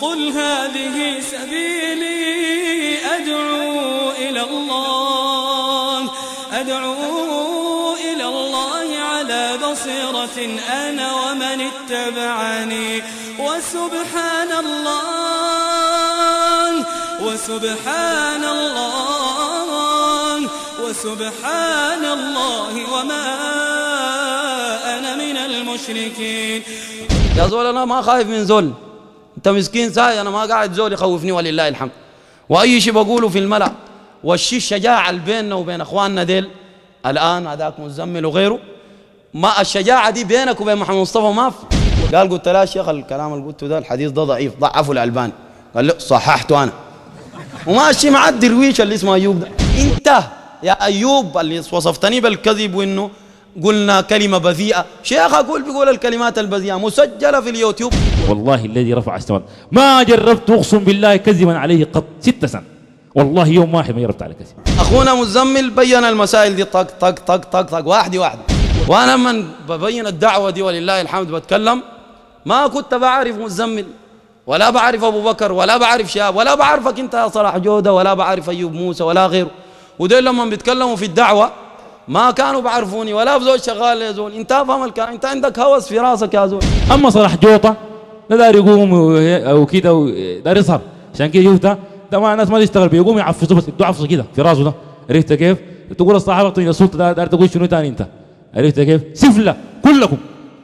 قل هذه سبيلي أدعو إلى الله أدعو إلى الله على بصيرة أنا ومن اتبعني وسبحان الله وسبحان الله وسبحان الله وما أنا من المشركين يا زول أنا ما خايف من زول انت مسكين ساي انا ما قاعد زول يخوفني ولله الحمد واي شيء بقوله في الملا والشيء الشجاعه اللي بيننا وبين اخواننا ديل الان هذاك مزمل وغيره ما الشجاعه دي بينك وبين محمد مصطفى ما في قال قلت لا يا شيخ الكلام اللي قلته ده الحديث ده ضعيف ضعفه الالباني قال له صححته انا وماشي مع الدرويش اللي اسمه ايوب ده انت يا ايوب اللي وصفتني بالكذب وانه قلنا كلمة بذيئة شيخ أقول بيقول الكلمات البذيئة مسجلة في اليوتيوب والله الذي رفع السماوات ما جربت أقسم بالله كذبا عليه قط ست سنة والله يوم واحد ما جربت على كذب أخونا مزمل بين المسائل دي طق طق طق طق طق واحد واحد وأنا من ببين الدعوة دي ولله الحمد بتكلم ما كنت بعرف مزمل ولا بعرف أبو بكر ولا بعرف شاب ولا بعرفك أنت يا صلاح جودة ولا بعرف أيوب موسى ولا غيره ودول لما بيتكلموا في الدعوة ما كانوا بعرفوني ولا في زول شغال يا زول انت افهم الكلام انت عندك هوس في راسك يا زول اما صلاح جوطه لا دار يقوم وكذا دار يسهر عشان كده جوطه ده ما الناس ما تشتغل بيقوم يعفصوا بس يدوا عفصه كده في راسه ده عرفت كيف؟ تقول الصحابه اعطيني السلطه ده دار تقول شنو ثاني انت عرفت كيف؟ سفله كلكم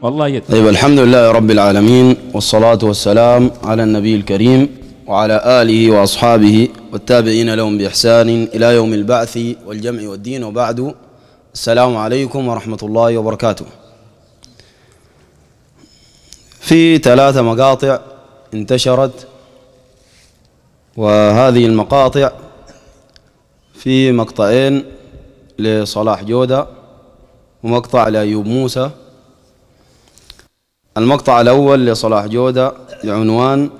والله يد طيب الحمد لله رب العالمين والصلاه والسلام على النبي الكريم وعلى آله وأصحابه والتابعين لهم بإحسان إلى يوم البعث والجمع والدين وبعد السلام عليكم ورحمة الله وبركاته في ثلاثة مقاطع انتشرت وهذه المقاطع في مقطعين لصلاح جودة ومقطع لأيوب موسى المقطع الأول لصلاح جودة بعنوان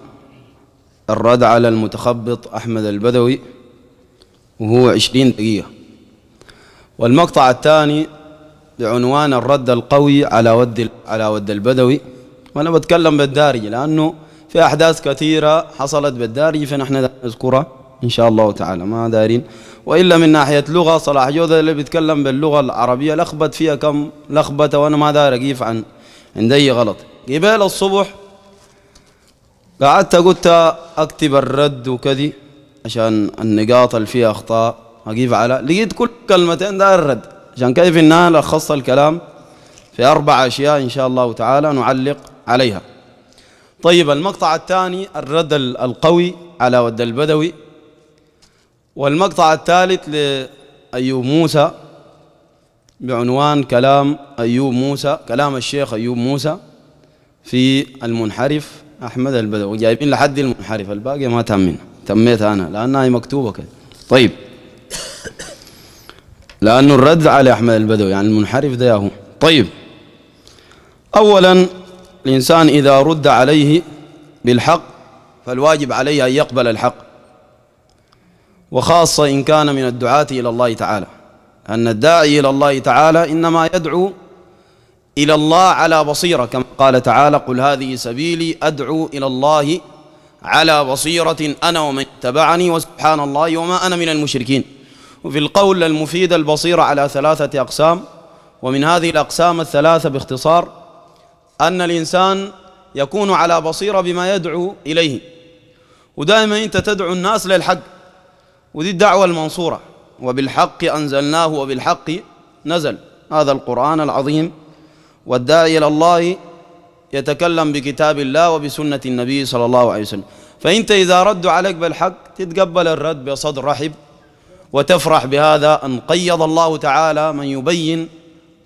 الرد على المتخبط أحمد البدوي وهو عشرين دقيقة والمقطع الثاني بعنوان الرد القوي على ود على ود البدوي وانا بتكلم بالدارج لانه في احداث كثيره حصلت بالدارج فنحن نذكرها ان شاء الله تعالى ما دارين والا من ناحيه لغه صلاح جوده اللي بيتكلم باللغه العربيه لخبت فيها كم لخبطه وانا ما داير اقيف عن عندي غلط قبل الصبح قعدت قلت اكتب الرد وكذي عشان النقاط اللي فيها اخطاء أجيب على لقيت كل كلمتين ده الرد عشان كيف إنها لخص الكلام في أربع أشياء إن شاء الله تعالى نعلق عليها طيب المقطع الثاني الرد القوي على ود البدوي والمقطع الثالث لأيوب موسى بعنوان كلام أيوب موسى كلام الشيخ أيوب موسى في المنحرف أحمد البدوي جايبين لحد المنحرف الباقي ما تمنا تميت أنا لأنها مكتوبة كده طيب لأنه الرد على أحمد البدوي يعني المنحرف ده ياهو طيب أولا الإنسان إذا رد عليه بالحق فالواجب عليه أن يقبل الحق وخاصة إن كان من الدعاة إلى الله تعالى أن الداعي إلى الله تعالى إنما يدعو إلى الله على بصيرة كما قال تعالى قل هذه سبيلي أدعو إلى الله على بصيرة أنا ومن اتبعني وسبحان الله وما أنا من المشركين وفي القول المفيد البصيرة على ثلاثة أقسام ومن هذه الأقسام الثلاثة باختصار أن الإنسان يكون على بصيرة بما يدعو إليه ودائما أنت تدعو الناس للحق ودي الدعوة المنصورة وبالحق أنزلناه وبالحق نزل هذا القرآن العظيم والداعي إلى الله يتكلم بكتاب الله وبسنة النبي صلى الله عليه وسلم فأنت إذا ردوا عليك بالحق تتقبل الرد بصدر رحب وتفرح بهذا أن قيض الله تعالى من يبين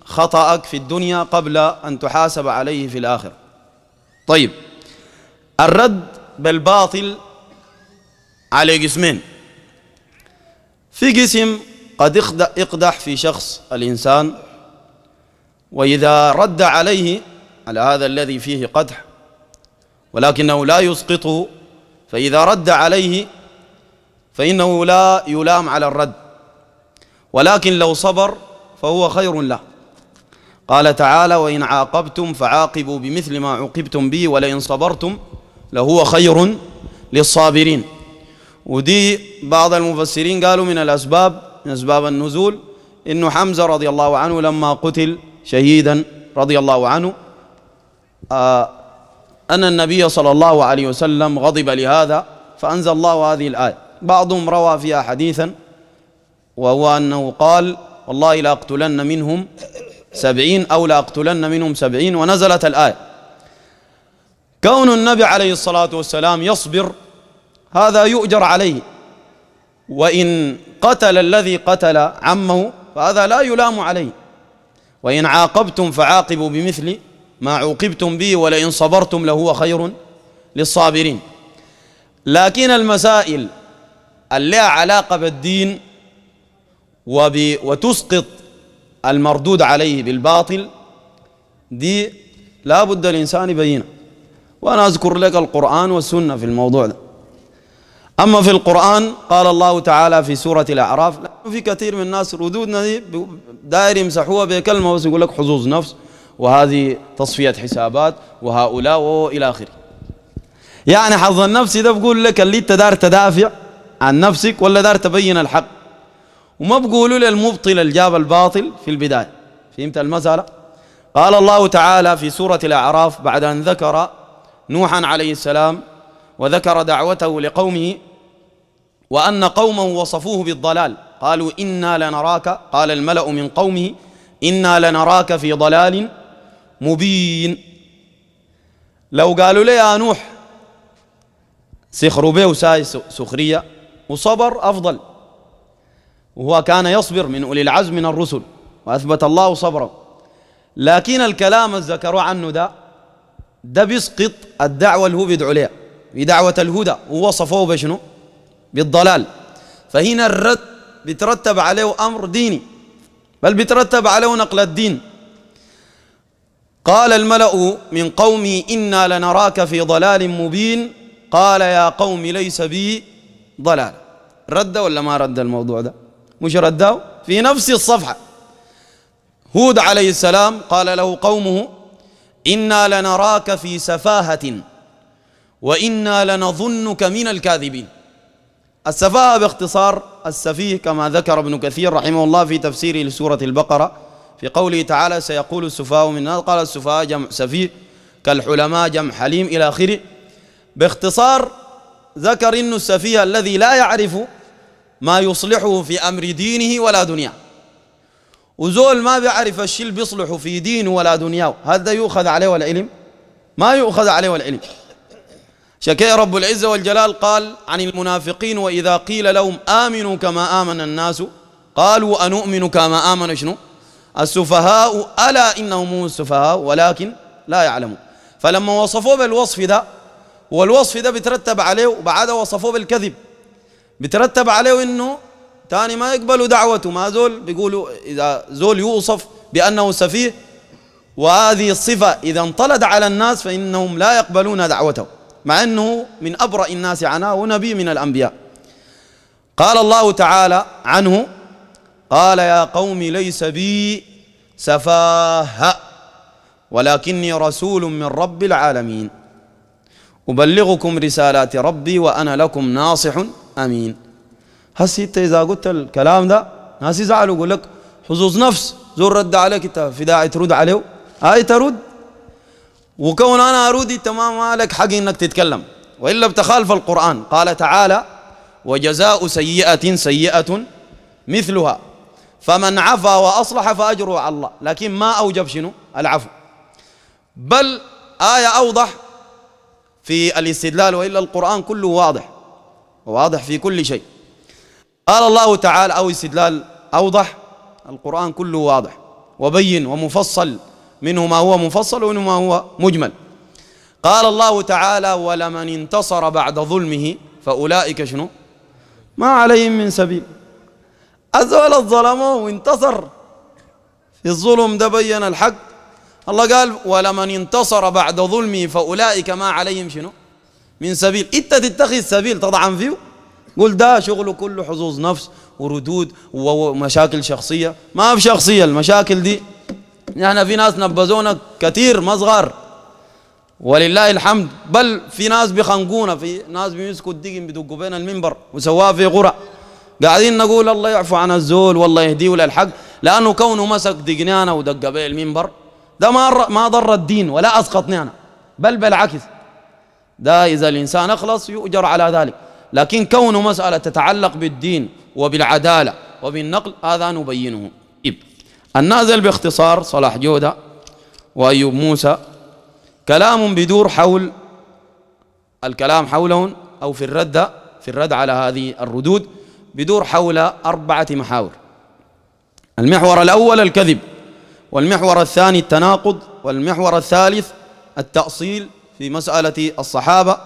خطأك في الدنيا قبل أن تحاسب عليه في الآخرة طيب الرد بالباطل على قسمين في قسم قد اقدح في شخص الإنسان وإذا رد عليه على هذا الذي فيه قدح ولكنه لا يسقطه فإذا رد عليه فإنه لا يلام على الرد ولكن لو صبر فهو خير له قال تعالى وإن عاقبتم فعاقبوا بمثل ما عوقبتم به ولئن صبرتم لهو خير للصابرين ودي بعض المفسرين قالوا من الأسباب من أسباب النزول إنه حمزة رضي الله عنه لما قتل شهيدا رضي الله عنه آه أن النبي صلى الله عليه وسلم غضب لهذا فأنزل الله هذه الآية بعضهم روى فيها حديثا وهو أنه قال والله لأقتلن منهم سبعين أو لأقتلن منهم سبعين ونزلت الآية كون النبي عليه الصلاة والسلام يصبر هذا يؤجر عليه وإن قتل الذي قتل عمه فهذا لا يلام عليه وإن عاقبتم فعاقبوا بمثل ما عوقبتم به ولئن صبرتم لهو خير للصابرين لكن المسائل اللي لها علاقة بالدين وب... وتسقط المردود عليه بالباطل دي لا بد الإنسان يبينها وأنا أذكر لك القرآن والسنة في الموضوع ده أما في القرآن قال الله تعالى في سورة الأعراف في كثير من الناس ردودنا دي داير يمسحوها بكلمة بس يقول لك حظوظ نفس وهذه تصفية حسابات وهؤلاء وإلى آخره يعني حظ النفس ده بقول لك اللي انت دار تدافع عن نفسك ولا دار تبين الحق وما بقولوا للمبطل الجاب الباطل في البداية فهمت المسألة قال الله تعالى في سورة الأعراف بعد أن ذكر نوحا عليه السلام وذكر دعوته لقومه وأن قوما وصفوه بالضلال قالوا إنا لنراك قال الملأ من قومه إنا لنراك في ضلال مبين لو قالوا لي يا نوح سخروا به سخرية وصبر أفضل وهو كان يصبر من أولي العزم من الرسل وأثبت الله صبره لكن الكلام اللي عنه ده ده بيسقط الدعوة اللي هو بيدعو لها بدعوة الهدى ووصفوه بشنو بالضلال فهنا الرد بترتب عليه أمر ديني بل بترتب عليه نقل الدين قال الملأ من قومي إنا لنراك في ضلال مبين قال يا قوم ليس بي ضلال رد ولا ما رد الموضوع ده مش رده في نفس الصفحة هود عليه السلام قال له قومه إنا لنراك في سفاهة وإنا لنظنك من الكاذبين السفاهة باختصار السفيه كما ذكر ابن كثير رحمه الله في تفسيره لسورة البقرة في قوله تعالى سيقول السفهاء من الناس قال السفهاء جمع سفيه كالحلماء جمع حليم إلى آخره باختصار ذكر إن السفيه الذي لا يعرف ما يصلحه في أمر دينه ولا دنياه وزول ما بيعرف الشيء اللي بيصلحه في دينه ولا دنياه هذا يؤخذ عليه العلم ما يؤخذ عليه العلم شكي رب العزة والجلال قال عن المنافقين وإذا قيل لهم آمنوا كما آمن الناس قالوا أنؤمن كما آمن شنو السفهاء ألا إنهم هم السفهاء ولكن لا يعلمون فلما وصفوه بالوصف ده والوصف ده بترتب عليه وبعد وصفوه بالكذب بترتب عليه انه ثاني ما يقبلوا دعوته ما زول بيقولوا اذا زول يوصف بانه سفيه وهذه الصفه اذا انطلد على الناس فانهم لا يقبلون دعوته مع انه من ابرأ الناس عناء ونبي من الانبياء قال الله تعالى عنه قال يا قوم ليس بي سفاهه ولكني رسول من رب العالمين أبلغكم رسالات ربي وأنا لكم ناصح امين هسي انت اذا قلت الكلام ده ناس يزعلوا يقول لك حظوظ نفس زور رد عليك انت في داعي ترد عليه هاي آه، ترد وكون انا ارودي تمام مالك حق انك تتكلم والا بتخالف القران قال تعالى وجزاء سيئه سيئه مثلها فمن عفا واصلح فاجره على الله لكن ما اوجب شنو العفو بل ايه اوضح في الاستدلال والا القران كله واضح واضح في كل شيء قال الله تعالى أو استدلال أوضح القرآن كله واضح وبين ومفصل منه ما هو مفصل ومنه ما هو مجمل قال الله تعالى ولمن انتصر بعد ظلمه فأولئك شنو ما عليهم من سبيل أزول الظلمه وانتصر في الظلم ده بين الحق الله قال ولمن انتصر بعد ظلمه فأولئك ما عليهم شنو من سبيل انت تتخذ سبيل تطعن فيه قول ده شغله كله حظوظ نفس وردود ومشاكل شخصيه ما في شخصيه المشاكل دي نحن في ناس نبذونا كثير ما صغار ولله الحمد بل في ناس بيخنقونا في ناس بيمسكوا الدقن بيدقوا بين المنبر وسواها في غرى قاعدين نقول الله يعفو عن الزول والله يهديه للحق لانه كونه مسك دقنانا ودق به المنبر ده ما ما ضر الدين ولا اسقطني انا بل بالعكس ده إذا الإنسان أخلص يؤجر على ذلك لكن كونه مسألة تتعلق بالدين وبالعدالة وبالنقل هذا نبينه إب النازل باختصار صلاح جودة وأيوب موسى كلام بدور حول الكلام حولهم أو في الرد في الرد على هذه الردود بدور حول أربعة محاور المحور الأول الكذب والمحور الثاني التناقض والمحور الثالث التأصيل في مسألة الصحابة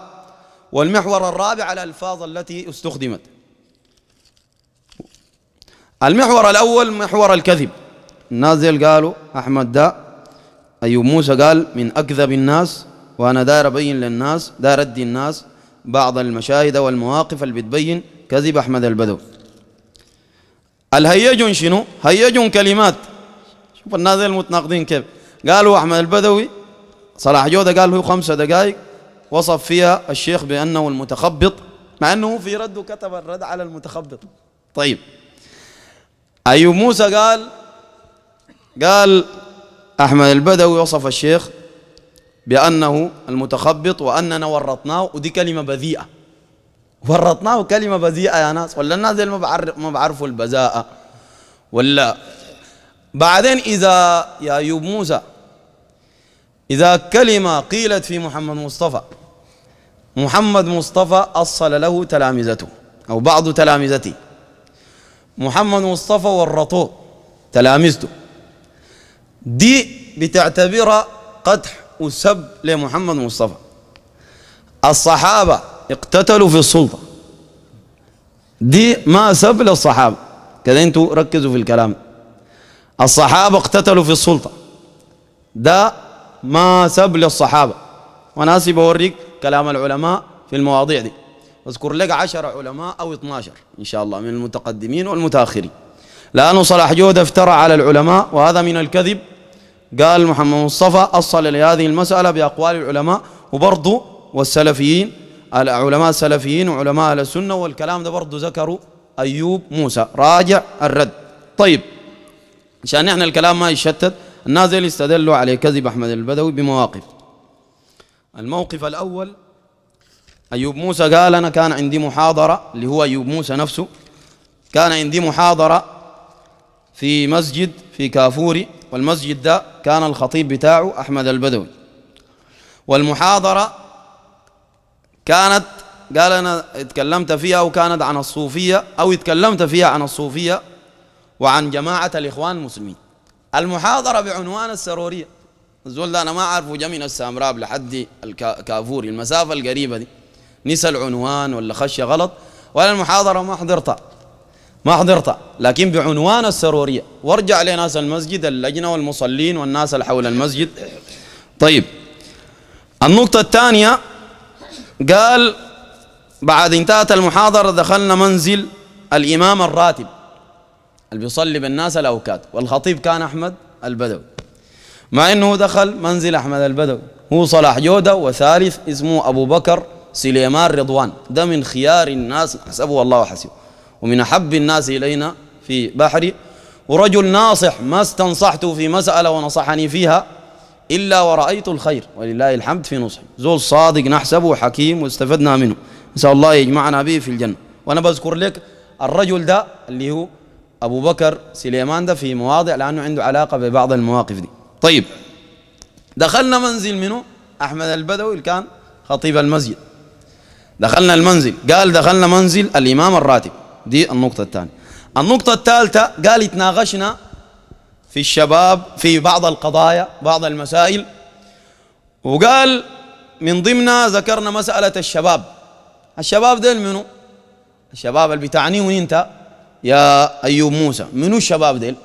والمحور الرابع الألفاظ التي استخدمت المحور الأول محور الكذب النازل قالوا أحمد ده أي موسى قال من أكذب الناس وأنا داير أبين للناس داير أدي الناس بعض المشاهد والمواقف اللي بتبين كذب أحمد البدوي الهيجون شنو؟ هيجون كلمات شوف النازل المتناقضين كيف قالوا أحمد البدوي صلاح جودة قال هو خمسة دقائق وصف فيها الشيخ بأنه المتخبط مع أنه في رده كتب الرد على المتخبط طيب أيوب موسى قال قال أحمد البدوي وصف الشيخ بأنه المتخبط وأننا ورطناه ودي كلمة بذيئة ورطناه كلمة بذيئة يا ناس ولا الناس ما بعرف ما بعرفوا البذاءة ولا بعدين إذا يا أيوب موسى إذا كلمة قيلت في محمد مصطفى محمد مصطفى أصل له تلامذته أو بعض تلامذته محمد مصطفى ورطوه تلامذته دي بتعتبرها قدح وسب لمحمد مصطفى الصحابة اقتتلوا في السلطة دي ما سب للصحابة كذا انتوا ركزوا في الكلام الصحابة اقتتلوا في السلطة ده ما سب للصحابة وناسي بوريك كلام العلماء في المواضيع دي أذكر لك عشر علماء أو 12 إن شاء الله من المتقدمين والمتاخرين لأنه صلاح جودة افترى على العلماء وهذا من الكذب قال محمد مصطفى أصل لهذه المسألة بأقوال العلماء وبرضه والسلفيين العلماء السلفيين وعلماء أهل السنة والكلام ده برضه ذكروا أيوب موسى راجع الرد طيب عشان نحن الكلام ما يشتت النازل استدلوا على كذب أحمد البدوي بمواقف الموقف الأول أيوب موسى قال أنا كان عندي محاضرة اللي هو أيوب موسى نفسه كان عندي محاضرة في مسجد في كافوري والمسجد ده كان الخطيب بتاعه أحمد البدوي والمحاضرة كانت قال أنا اتكلمت فيها وكانت عن الصوفية أو اتكلمت فيها عن الصوفية وعن جماعة الإخوان المسلمين المحاضرة بعنوان السرورية الزول ده أنا ما أعرفه جا من السامراب لحد الكافوري المسافة القريبة دي نسى العنوان ولا خشية غلط ولا المحاضرة ما حضرتها ما حضرتها لكن بعنوان السرورية وارجع لناس المسجد اللجنة والمصلين والناس اللي حول المسجد طيب النقطة الثانية قال بعد انتهت المحاضرة دخلنا منزل الإمام الراتب اللي بيصلي بالناس الأوكاد والخطيب كان أحمد البدوي مع أنه دخل منزل أحمد البدوي هو صلاح جودة وثالث اسمه أبو بكر سليمان رضوان ده من خيار الناس حسبه الله حسبه ومن أحب الناس إلينا في بحري ورجل ناصح ما استنصحته في مسألة ونصحني فيها إلا ورأيت الخير ولله الحمد في نصحي زول صادق نحسبه حكيم واستفدنا منه نسأل الله يجمعنا به في الجنة وأنا بذكر لك الرجل ده اللي هو أبو بكر سليمان ده في مواضع لأنه عنده علاقة ببعض المواقف دي طيب دخلنا منزل منه أحمد البدوي اللي كان خطيب المسجد دخلنا المنزل قال دخلنا منزل الإمام الراتب دي النقطة الثانية النقطة الثالثة قال اتناقشنا في الشباب في بعض القضايا بعض المسائل وقال من ضمنها ذكرنا مسألة الشباب الشباب ديل منو الشباب اللي بتعنيهم انت يا أيوب موسى منو الشباب ديل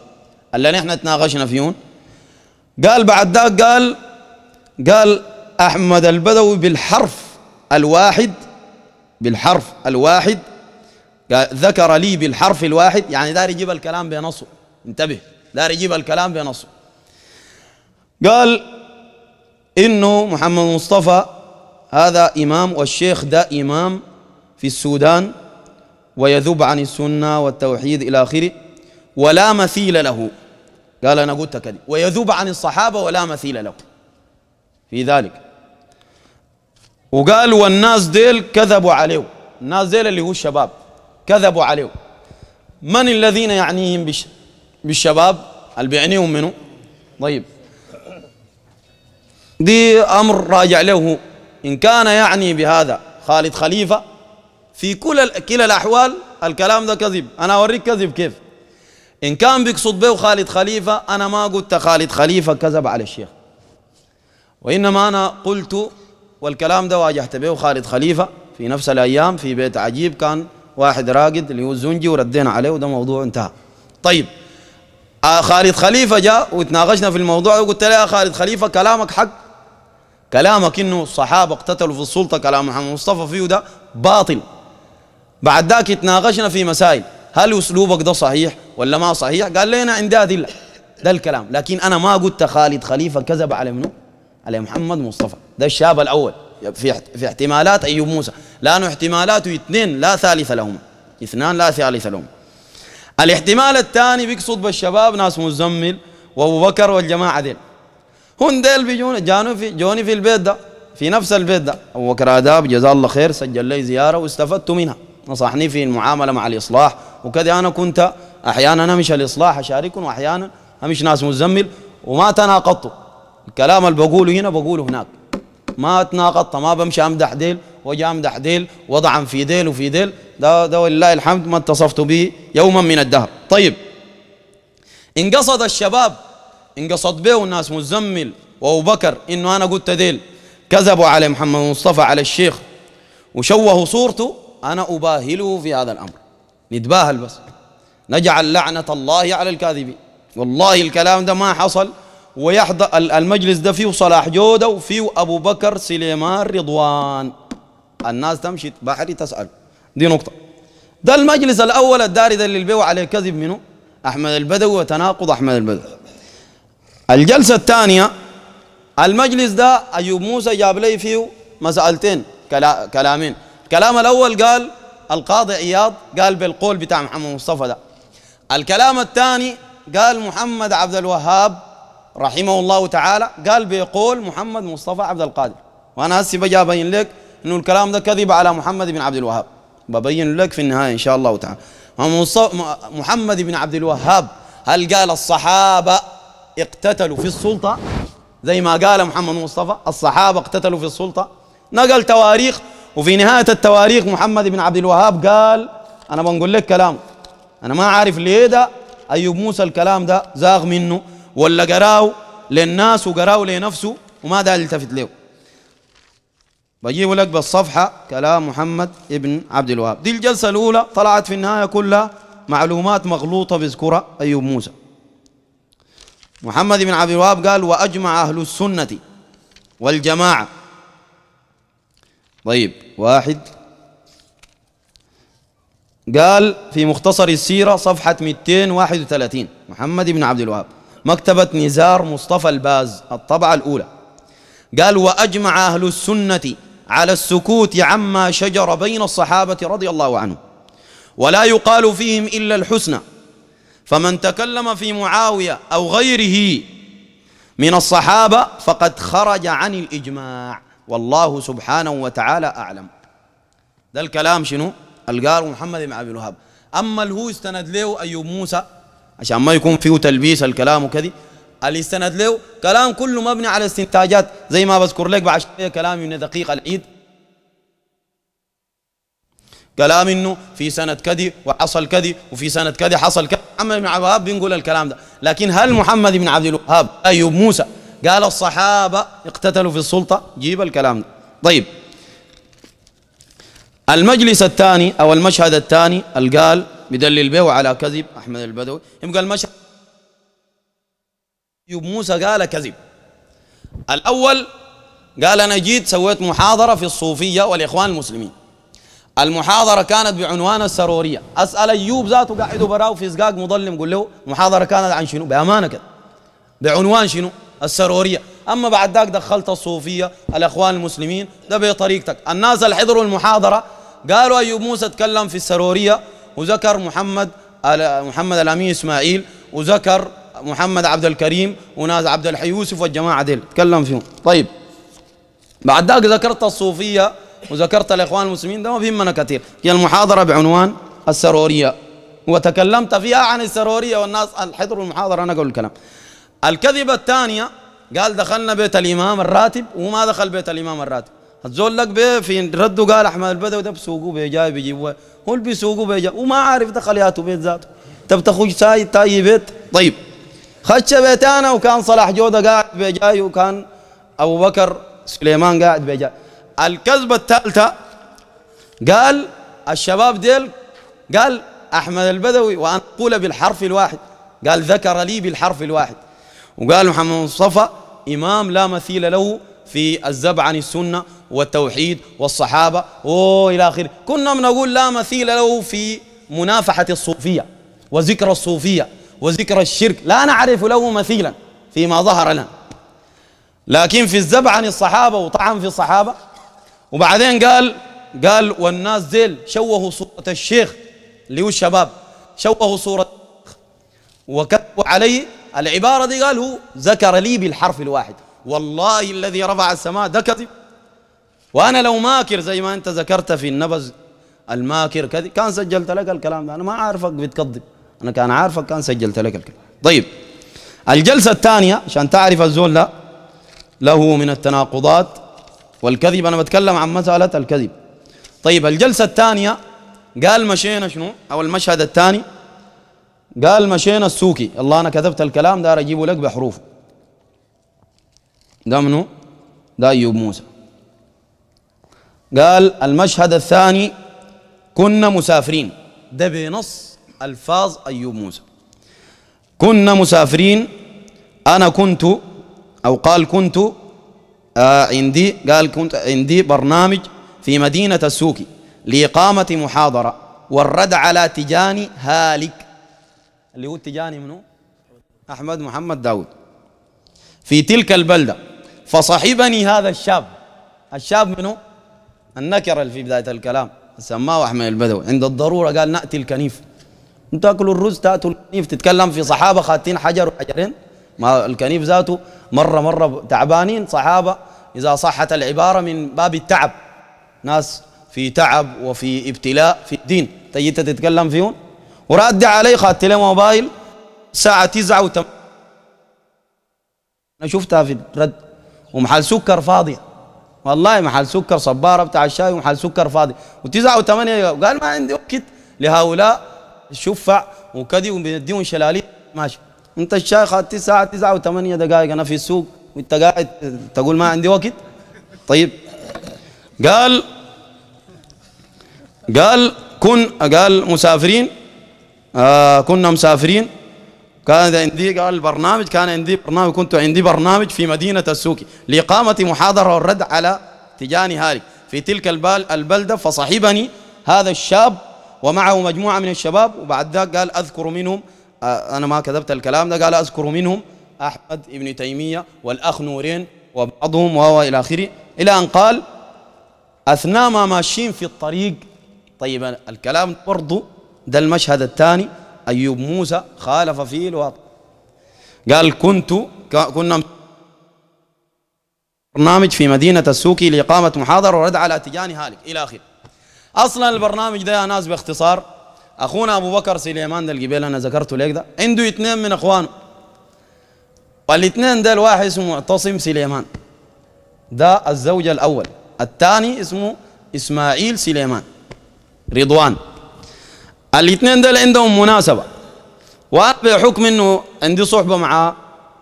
اللي نحن تناقشنا فيهم قال بعد ذاك قال قال أحمد البدوي بالحرف الواحد بالحرف الواحد قال ذكر لي بالحرف الواحد يعني داري يجيب الكلام بنصه انتبه داري يجيب الكلام بنصه قال انه محمد مصطفى هذا امام والشيخ ده امام في السودان ويذوب عن السنة والتوحيد إلى آخره ولا مثيل له قال أنا قلت كذب ويذوب عن الصحابة ولا مثيل له في ذلك وقال والناس ديل كذبوا عليه الناس ديل اللي هو الشباب كذبوا عليه من الذين يعنيهم بش بالشباب اللي بيعنيهم منه طيب دي أمر راجع له إن كان يعني بهذا خالد خليفة في كل كلا الأحوال الكلام ده كذب أنا أوريك كذب كيف إن كان بيقصد به خالد خليفة أنا ما قلت خالد خليفة كذب على الشيخ وإنما أنا قلت والكلام ده واجهت به خالد خليفة في نفس الأيام في بيت عجيب كان واحد راقد اللي هو الزنجي وردينا عليه وده موضوع انتهى طيب آه خالد خليفة جاء وتناقشنا في الموضوع وقلت له يا خالد خليفة كلامك حق كلامك انه الصحابة اقتتلوا في السلطة كلام محمد مصطفى فيه ده باطل بعد ذاك تناقشنا في مسائل هل اسلوبك ده صحيح ولا ما صحيح قال لي انا عندي ادله ده الكلام لكن انا ما قلت خالد خليفه كذب على منو على محمد مصطفى ده الشاب الاول في في احتمالات ايوب موسى لانه احتمالاته اثنين لا ثالث لهما اثنان لا ثالث لهم الاحتمال الثاني بيقصد بالشباب ناس مزمل وابو بكر والجماعه ديل هون ديل بيجون جانوا في جوني في البيت ده في نفس البيت ده ابو بكر اداب جزاه الله خير سجل لي زياره واستفدت منها نصحني في المعامله مع الاصلاح وكذا انا كنت احيانا امشي الاصلاح اشاركهم واحيانا امشي ناس مزمل وما تناقضت الكلام اللي بقوله هنا بقوله هناك ما تناقضت ما بمشي امدح ديل وجا امدح ديل وضعا في ديل وفي ديل ده, ده ولله الحمد ما اتصفت به يوما من الدهر طيب ان قصد الشباب ان قصد به الناس مزمل وابو بكر انه انا قلت ديل كذبوا على محمد مصطفى على الشيخ وشوهوا صورته أنا أباهله في هذا الأمر نتباهل بس نجعل لعنة الله على الكاذبين والله الكلام ده ما حصل ويحضر المجلس ده فيه صلاح جودة وفيه أبو بكر سليمان رضوان الناس تمشي بحري تسأل دي نقطة ده المجلس الأول الداري ده اللي البيو عليه كذب منه أحمد البدوي وتناقض أحمد البدوي الجلسة الثانية المجلس ده أيوب موسى جاب لي فيه مسألتين كلامين الكلام الأول قال القاضي عياض قال بالقول بتاع محمد مصطفى ده الكلام الثاني قال محمد عبد الوهاب رحمه الله تعالى قال بيقول محمد مصطفى عبد القادر وأنا هسي بجي أبين لك إنه الكلام ده كذب على محمد بن عبد الوهاب ببين لك في النهاية إن شاء الله تعالى محمد بن عبد الوهاب هل قال الصحابة اقتتلوا في السلطة زي ما قال محمد مصطفى الصحابة اقتتلوا في السلطة نقل تواريخ وفي نهاية التواريخ محمد بن عبد الوهاب قال أنا بنقول لك كلام أنا ما عارف ليه ده أيوب موسى الكلام ده زاغ منه ولا قراه للناس وقراه لنفسه وما ده التفت له بجيب لك بالصفحة كلام محمد بن عبد الوهاب دي الجلسة الأولى طلعت في النهاية كلها معلومات مغلوطة بذكرة أيوب موسى محمد بن عبد الوهاب قال وأجمع أهل السنة والجماعة طيب واحد قال في مختصر السيرة صفحة 231 محمد بن عبد الوهاب مكتبة نزار مصطفى الباز الطبعة الأولى قال وأجمع أهل السنة على السكوت عما شجر بين الصحابة رضي الله عنهم ولا يقال فيهم إلا الحسنى فمن تكلم في معاوية أو غيره من الصحابة فقد خرج عن الإجماع والله سبحانه وتعالى أعلم ده الكلام شنو القار محمد بن عبد الوهاب أما الهو استند له أيوب موسى عشان ما يكون فيه تلبيس الكلام وكذي اللي استند له كلام كله مبني على استنتاجات زي ما بذكر لك بعد شوية كلام من دقيق العيد كلام انه في سنه كذي وحصل كذي وفي سنه كذي حصل كذي محمد بن عبد الوهاب بينقل الكلام ده لكن هل محمد بن عبد الوهاب ايوب موسى قال الصحابة اقتتلوا في السلطة جيب الكلام ده طيب المجلس الثاني أو المشهد الثاني القال قال بدلل به على كذب أحمد البدوي يبقى المشهد موسى قال كذب الأول قال أنا جيت سويت محاضرة في الصوفية والإخوان المسلمين المحاضرة كانت بعنوان السرورية أسأل أيوب ذاته قاعد براو في زقاق مظلم قل له محاضرة كانت عن شنو بأمانة كده بعنوان شنو السرورية أما بعد ذاك دخلت الصوفية الأخوان المسلمين ده بطريقتك الناس اللي حضروا المحاضرة قالوا أيوب موسى تكلم في السرورية وذكر محمد محمد الأمين إسماعيل وذكر محمد عبد الكريم وناس عبد الحي يوسف والجماعة ديل تكلم فيهم طيب بعد ذاك ذكرت الصوفية وذكرت الإخوان المسلمين ده ما بيهمنا كثير هي المحاضرة بعنوان السرورية وتكلمت فيها عن السرورية والناس الحضر المحاضرة أنا أقول الكلام الكذبة الثانية قال دخلنا بيت الإمام الراتب وما دخل بيت الإمام الراتب الزول لك بيه في رده قال أحمد البدوي ده بسوقه بيجاي بيجيبوه هو اللي بيسوقه بيجاي وما عارف دخل ياتو بيت ذاته تب طيب، تخش ساي تاي بيت طيب خش بيت أنا وكان صلاح جودة قاعد بيجاي وكان أبو بكر سليمان قاعد بيجاي الكذبة الثالثة قال الشباب ديل قال أحمد البدوي وانا أقول بالحرف الواحد قال ذكر لي بالحرف الواحد وقال محمد مصطفى إمام لا مثيل له في الزب عن السنة والتوحيد والصحابة وإلى آخره كنا بنقول لا مثيل له في منافحة الصوفية وذكر الصوفية وذكر الشرك لا نعرف له مثيلا فيما ظهر لنا لكن في الزب عن الصحابة وطعن في الصحابة وبعدين قال قال والناس ذيل شوهوا صورة الشيخ اللي هو الشباب شوهوا صورة وكتبوا عليه العبارة دي قال هو ذكر لي بالحرف الواحد والله الذي رفع السماء ده كذب وأنا لو ماكر زي ما أنت ذكرت في النبذ الماكر كذب كان سجلت لك الكلام ده أنا ما عارفك بتكذب أنا كان عارفك كان سجلت لك الكلام طيب الجلسة الثانية عشان تعرف الزول ده له من التناقضات والكذب أنا بتكلم عن مسألة الكذب طيب الجلسة الثانية قال مشينا شنو أو المشهد الثاني قال مشينا السوكي الله انا كتبت الكلام ده اجيبه لك بحروف ده منو ده ايوب موسى قال المشهد الثاني كنا مسافرين ده بنص الفاظ ايوب موسى كنا مسافرين انا كنت او قال كنت آه عندي قال كنت عندي برنامج في مدينه السوكي لاقامه محاضره والرد على تجاني هالك اللي هو التجاني منه أحمد محمد داود في تلك البلدة فصحبني هذا الشاب الشاب منه النكر اللي في بداية الكلام سماه أحمد البدوي عند الضرورة قال نأتي الكنيف تاكلوا الرز تأتوا الكنيف تتكلم في صحابة خاتين حجر وحجرين ما الكنيف ذاته مرة مرة تعبانين صحابة إذا صحت العبارة من باب التعب ناس في تعب وفي ابتلاء في الدين تجي تتكلم فيهم ورد علي خدت له موبايل ساعة تسعة وتم أنا شفتها في الرد ومحل سكر فاضية والله محل سكر صبارة بتاع الشاي ومحل سكر فاضي وتسعة وثمانية قال ما عندي وقت لهؤلاء الشفع وكدي وبيديهم شلالين ماشي انت الشاي خدت ساعة تسعة وثمانية دقائق أنا في السوق وانت قاعد تقول ما عندي وقت طيب قال قال كن قال مسافرين آه كنا مسافرين كان عندي قال البرنامج كان عندي برنامج كنت عندي برنامج في مدينة السوكي لإقامة محاضرة والرد على تجاني هاري في تلك البال البلدة فصاحبني هذا الشاب ومعه مجموعة من الشباب وبعد ذاك قال أذكر منهم آه أنا ما كذبت الكلام ده قال أذكر منهم أحمد ابن تيمية والأخ نورين وبعضهم وهو إلى آخره إلى أن قال أثناء ما ماشيين في الطريق طيب الكلام برضه ده المشهد الثاني أيوب موسى خالف فيه الواقع قال كنت كنا برنامج في مدينة السوكي لإقامة محاضرة ورد على تجاني هالك إلى آخره أصلا البرنامج ده يا ناس باختصار أخونا أبو بكر سليمان ده القبيل أنا ذكرته لك ده عنده اثنين من أخوانه والاثنين ده الواحد اسمه معتصم سليمان ده الزوج الأول الثاني اسمه إسماعيل سليمان رضوان الاثنين دول عندهم مناسبة وانا بحكم انه عندي صحبة مع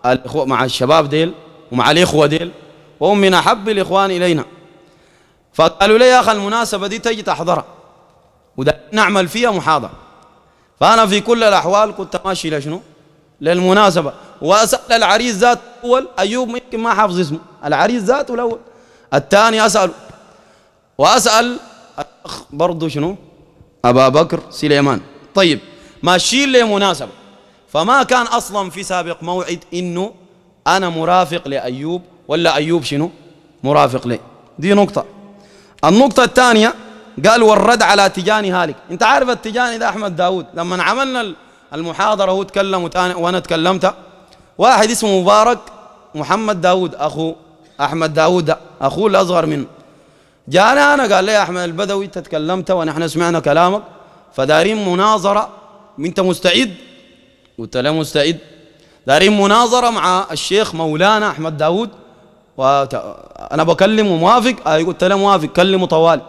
الاخوة مع الشباب ديل ومع الاخوة ديل وهم من احب الاخوان الينا فقالوا لي يا اخي المناسبة دي تجي تحضرها وده نعمل فيها محاضرة فانا في كل الاحوال كنت ماشي لشنو للمناسبة واسال العريس ذات اول ايوب يمكن ما حافظ اسمه العريس ذاته الاول الثاني اساله واسال الاخ برضه شنو أبا بكر سليمان طيب ماشيين لمناسبة فما كان أصلا في سابق موعد إنه أنا مرافق لأيوب ولا أيوب شنو مرافق لي دي نقطة النقطة الثانية قال والرد على تجاني هالك انت عارف التجاني ده أحمد داود لما عملنا المحاضرة هو تكلم وأنا تكلمت واحد اسمه مبارك محمد داود أخو أحمد داود أخوه الأصغر منه جانا أنا قال لي يا أحمد البدوي أنت تكلمت ونحن سمعنا كلامك فدارين مناظرة أنت مستعد قلت له مستعد دارين مناظرة مع الشيخ مولانا أحمد داود وأنا بكلمه موافق آه قلت له موافق كلمه طوال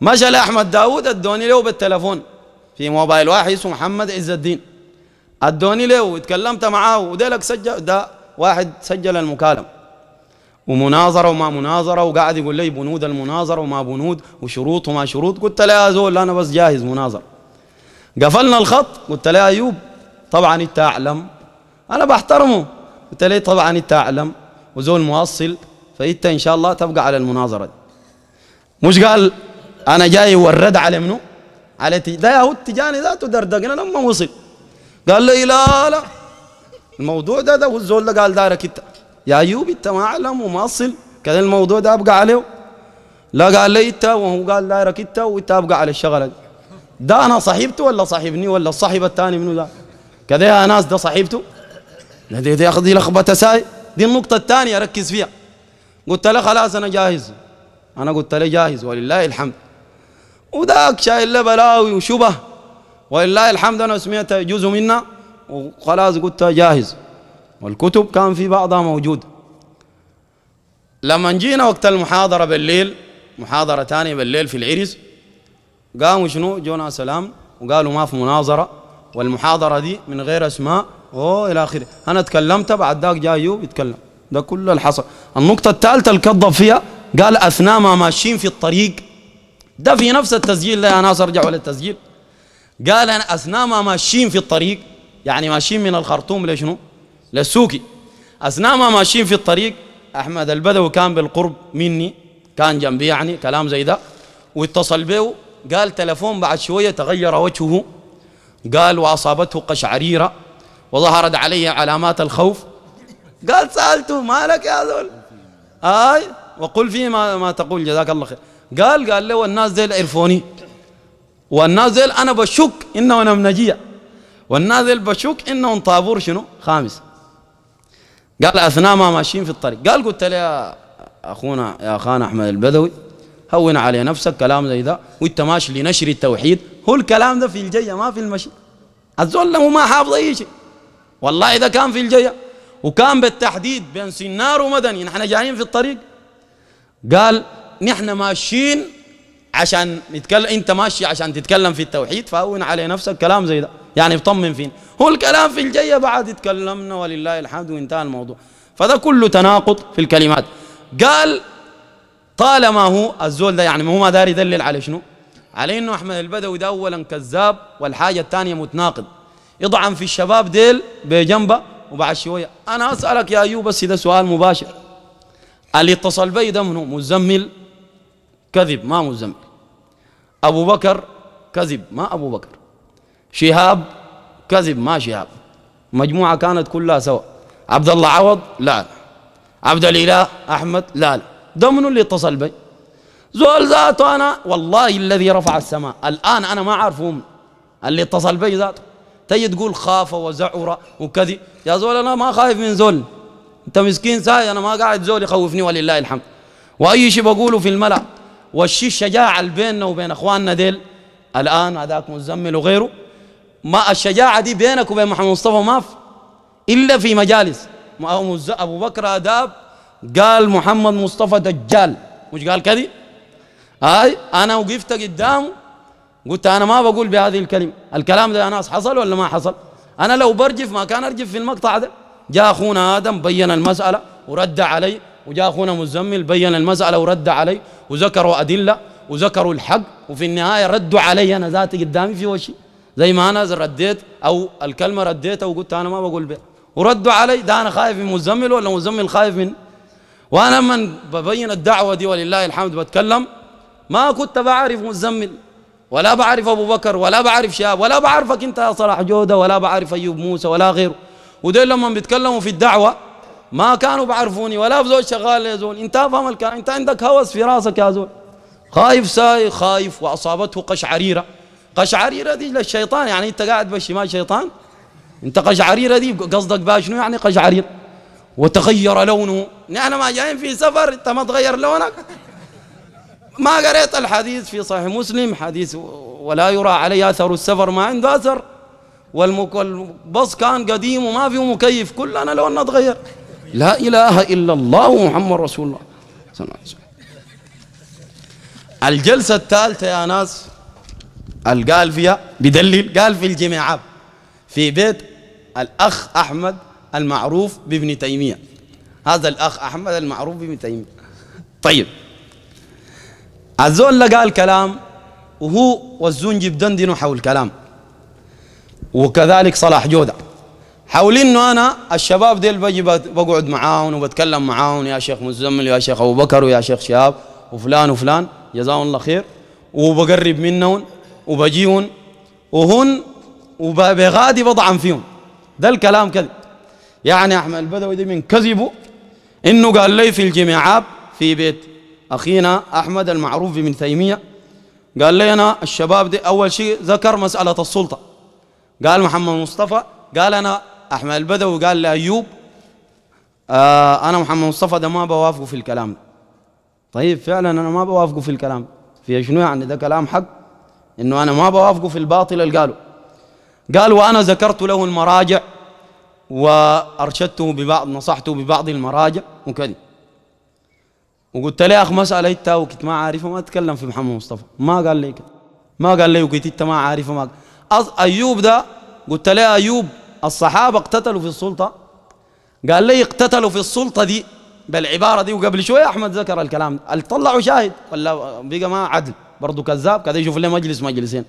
مشى لأحمد داود ادوني له بالتلفون في موبايل واحد اسمه محمد عز الدين ادوني له وتكلمت معاه وديلك سجل ده واحد سجل المكالمه ومناظرة وما مناظرة وقاعد يقول لي بنود المناظرة وما بنود وشروط وما شروط قلت له يا زول أنا بس جاهز مناظرة قفلنا الخط قلت له يا أيوب طبعا أنت أعلم أنا بحترمه قلت له طبعا أنت أعلم وزول موصل فأنت إن شاء الله تبقى على المناظرة دي مش قال أنا جاي ورد على منو على تي ده هو التجاني ذاته دردقنا لما وصل قال لي لا لا الموضوع ده ده والزول ده قال دارك انت يا أيوب أنت ما أعلم وما أصل كان الموضوع ده أبقى عليه لا قال لي أنت وهو قال دايرك أنت وأنت أبقى على الشغلة دي ده أنا صاحبته ولا صاحبني ولا الصاحب الثاني منو ده كذا يا ناس ده صاحبته دي دي دي لخبطة ساي دي النقطة الثانية ركز فيها قلت له خلاص أنا جاهز أنا قلت له جاهز ولله الحمد وذاك شايل له بلاوي وشبه ولله الحمد أنا سمعت جزء منا وخلاص قلت جاهز والكتب كان في بعضها موجود لما جينا وقت المحاضرة بالليل محاضرة تانية بالليل في العرس قاموا شنو جونا سلام وقالوا ما في مناظرة والمحاضرة دي من غير اسماء اوه الى اخره انا تكلمت بعد ذاك جاء يوب يتكلم ده كل اللي حصل النقطة الثالثة الكذب فيها قال اثناء ما ماشيين في الطريق ده في نفس التسجيل لا يا ناس ارجعوا للتسجيل قال انا اثناء ما ماشيين في الطريق يعني ماشيين من الخرطوم لشنو؟ للسوقي أثناء ما ماشيين في الطريق أحمد البدوي كان بالقرب مني كان جنبي يعني كلام زي ده واتصل به قال تلفون بعد شوية تغير وجهه قال وأصابته قشعريرة وظهرت عليه علامات الخوف قال سألته مالك يا ذول آي وقل فيه ما, ما تقول جزاك الله خير قال قال له الناس ذيل عرفوني والناس ذيل أنا بشك إنهم نجيه والناس ذيل بشك إنهم طابور شنو خامس قال اثناء ما ماشيين في الطريق قال قلت له يا اخونا يا اخانا احمد البدوي هون على نفسك كلام زي ده وانت ماشي لنشر التوحيد هو الكلام ده في الجيه ما في المشي الزول ما حافظ اي شيء والله اذا كان في الجيه وكان بالتحديد بين سنار ومدني نحن جايين في الطريق قال نحن ماشيين عشان نتكلم انت ماشي عشان تتكلم في التوحيد فهون على نفسك كلام زي ده يعني بطمن فين هو الكلام في الجاية بعد تكلمنا ولله الحمد وانتهى الموضوع فده كله تناقض في الكلمات قال طالما هو الزول ده يعني هو ما داري يدلل على شنو على انه احمد البدوي ده اولا كذاب والحاجه الثانيه متناقض يضعن في الشباب ديل بجنبه وبعد شويه انا اسالك يا ايوب بس ده سؤال مباشر اللي اتصل بي ده منه مزمل كذب ما مزمل ابو بكر كذب ما ابو بكر شهاب كذب ما شهاب مجموعة كانت كلها سوا عبد الله عوض لا عبد الإله أحمد لا, لا. ده منو اللي اتصل بي زول ذاته أنا والله الذي رفع السماء الآن أنا ما عارفه اللي اتصل بي ذاته تجي تقول خاف وزعر وكذي يا زول أنا ما خايف من زول أنت مسكين ساي أنا ما قاعد زول يخوفني ولله الحمد وأي شيء بقوله في الملأ والشي الشجاعة اللي بيننا وبين إخواننا ديل الآن هذاك مزمل وغيره ما الشجاعة دي بينك وبين محمد مصطفى ما في إلا في مجالس ما أبو بكر آداب قال محمد مصطفى دجال مش قال كذي هاي أنا وقفت قدامه قلت أنا ما بقول بهذه الكلمة الكلام ده يا ناس حصل ولا ما حصل أنا لو برجف ما كان أرجف في المقطع ده جاء أخونا آدم بين المسألة ورد علي وجاء أخونا مزمل بين المسألة ورد علي وذكروا أدلة وذكروا الحق وفي النهاية ردوا علي أنا ذاتي قدامي في وشي زي ما انا رديت او الكلمه رديتها وقلت انا ما بقول بها وردوا علي ده انا خايف من مزمل ولا مزمل خايف من وانا من ببين الدعوه دي ولله الحمد بتكلم ما كنت بعرف مزمل ولا بعرف ابو بكر ولا بعرف شاب ولا بعرفك انت يا صلاح جوده ولا بعرف ايوب موسى ولا غيره ودول لما بيتكلموا في الدعوه ما كانوا بعرفوني ولا زول شغال يا زول انت فاهم الكلام انت عندك هوس في راسك يا زول خايف ساي خايف واصابته قشعريره قشعريرة دي للشيطان يعني أنت قاعد بالشمال شيطان أنت قشعريرة دي قصدك بها شنو يعني قشعرير وتغير لونه نحن يعني ما جايين في سفر أنت ما تغير لونك ما قريت الحديث في صحيح مسلم حديث ولا يرى عليه أثر السفر ما عنده أثر والبص كان قديم وما فيه مكيف كلنا لوننا تغير لا إله إلا الله محمد رسول الله صلى الله عليه وسلم الجلسة الثالثة يا ناس قال فيها بدليل قال في الجماعة في بيت الأخ أحمد المعروف بابن تيمية هذا الأخ أحمد المعروف بابن تيمية طيب الزول قال كلام وهو جيب بدندنوا حول الكلام وكذلك صلاح جودة حول انه انا الشباب ديل بجي بقعد معاهم وبتكلم معاهم يا شيخ مزمل يا شيخ ابو بكر ويا شيخ شهاب وفلان وفلان جزاهم الله خير وبقرب منهم وبجيون وهن وبغادي بضعن فيهم ده الكلام كذب يعني أحمد البدوي ده من كذبه إنه قال لي في الجماعات في بيت أخينا أحمد المعروف من تيمية قال لي أنا الشباب دي أول شيء ذكر مسألة السلطة قال محمد مصطفى قال أنا أحمد البدوي قال لأيوب آه أنا محمد مصطفى ده ما بوافقه في الكلام ده. طيب فعلا أنا ما بوافقه في الكلام في شنو يعني ده كلام حق انه انا ما بوافقه في الباطل اللي قاله قال وانا ذكرت له المراجع وارشدته ببعض نصحته ببعض المراجع وكذا وقلت له يا اخ مساله انت وكنت ما عارفه ما اتكلم في محمد مصطفى ما قال لي كده ما قال لي وكنت انت ما عارفه ما قال ايوب ده قلت له ايوب الصحابه اقتتلوا في السلطه قال لي اقتتلوا في السلطه دي بالعباره دي وقبل شويه احمد ذكر الكلام ده طلعوا شاهد ولا بقى ما عدل برضه كذاب كذا يشوف له مجلس مجلسين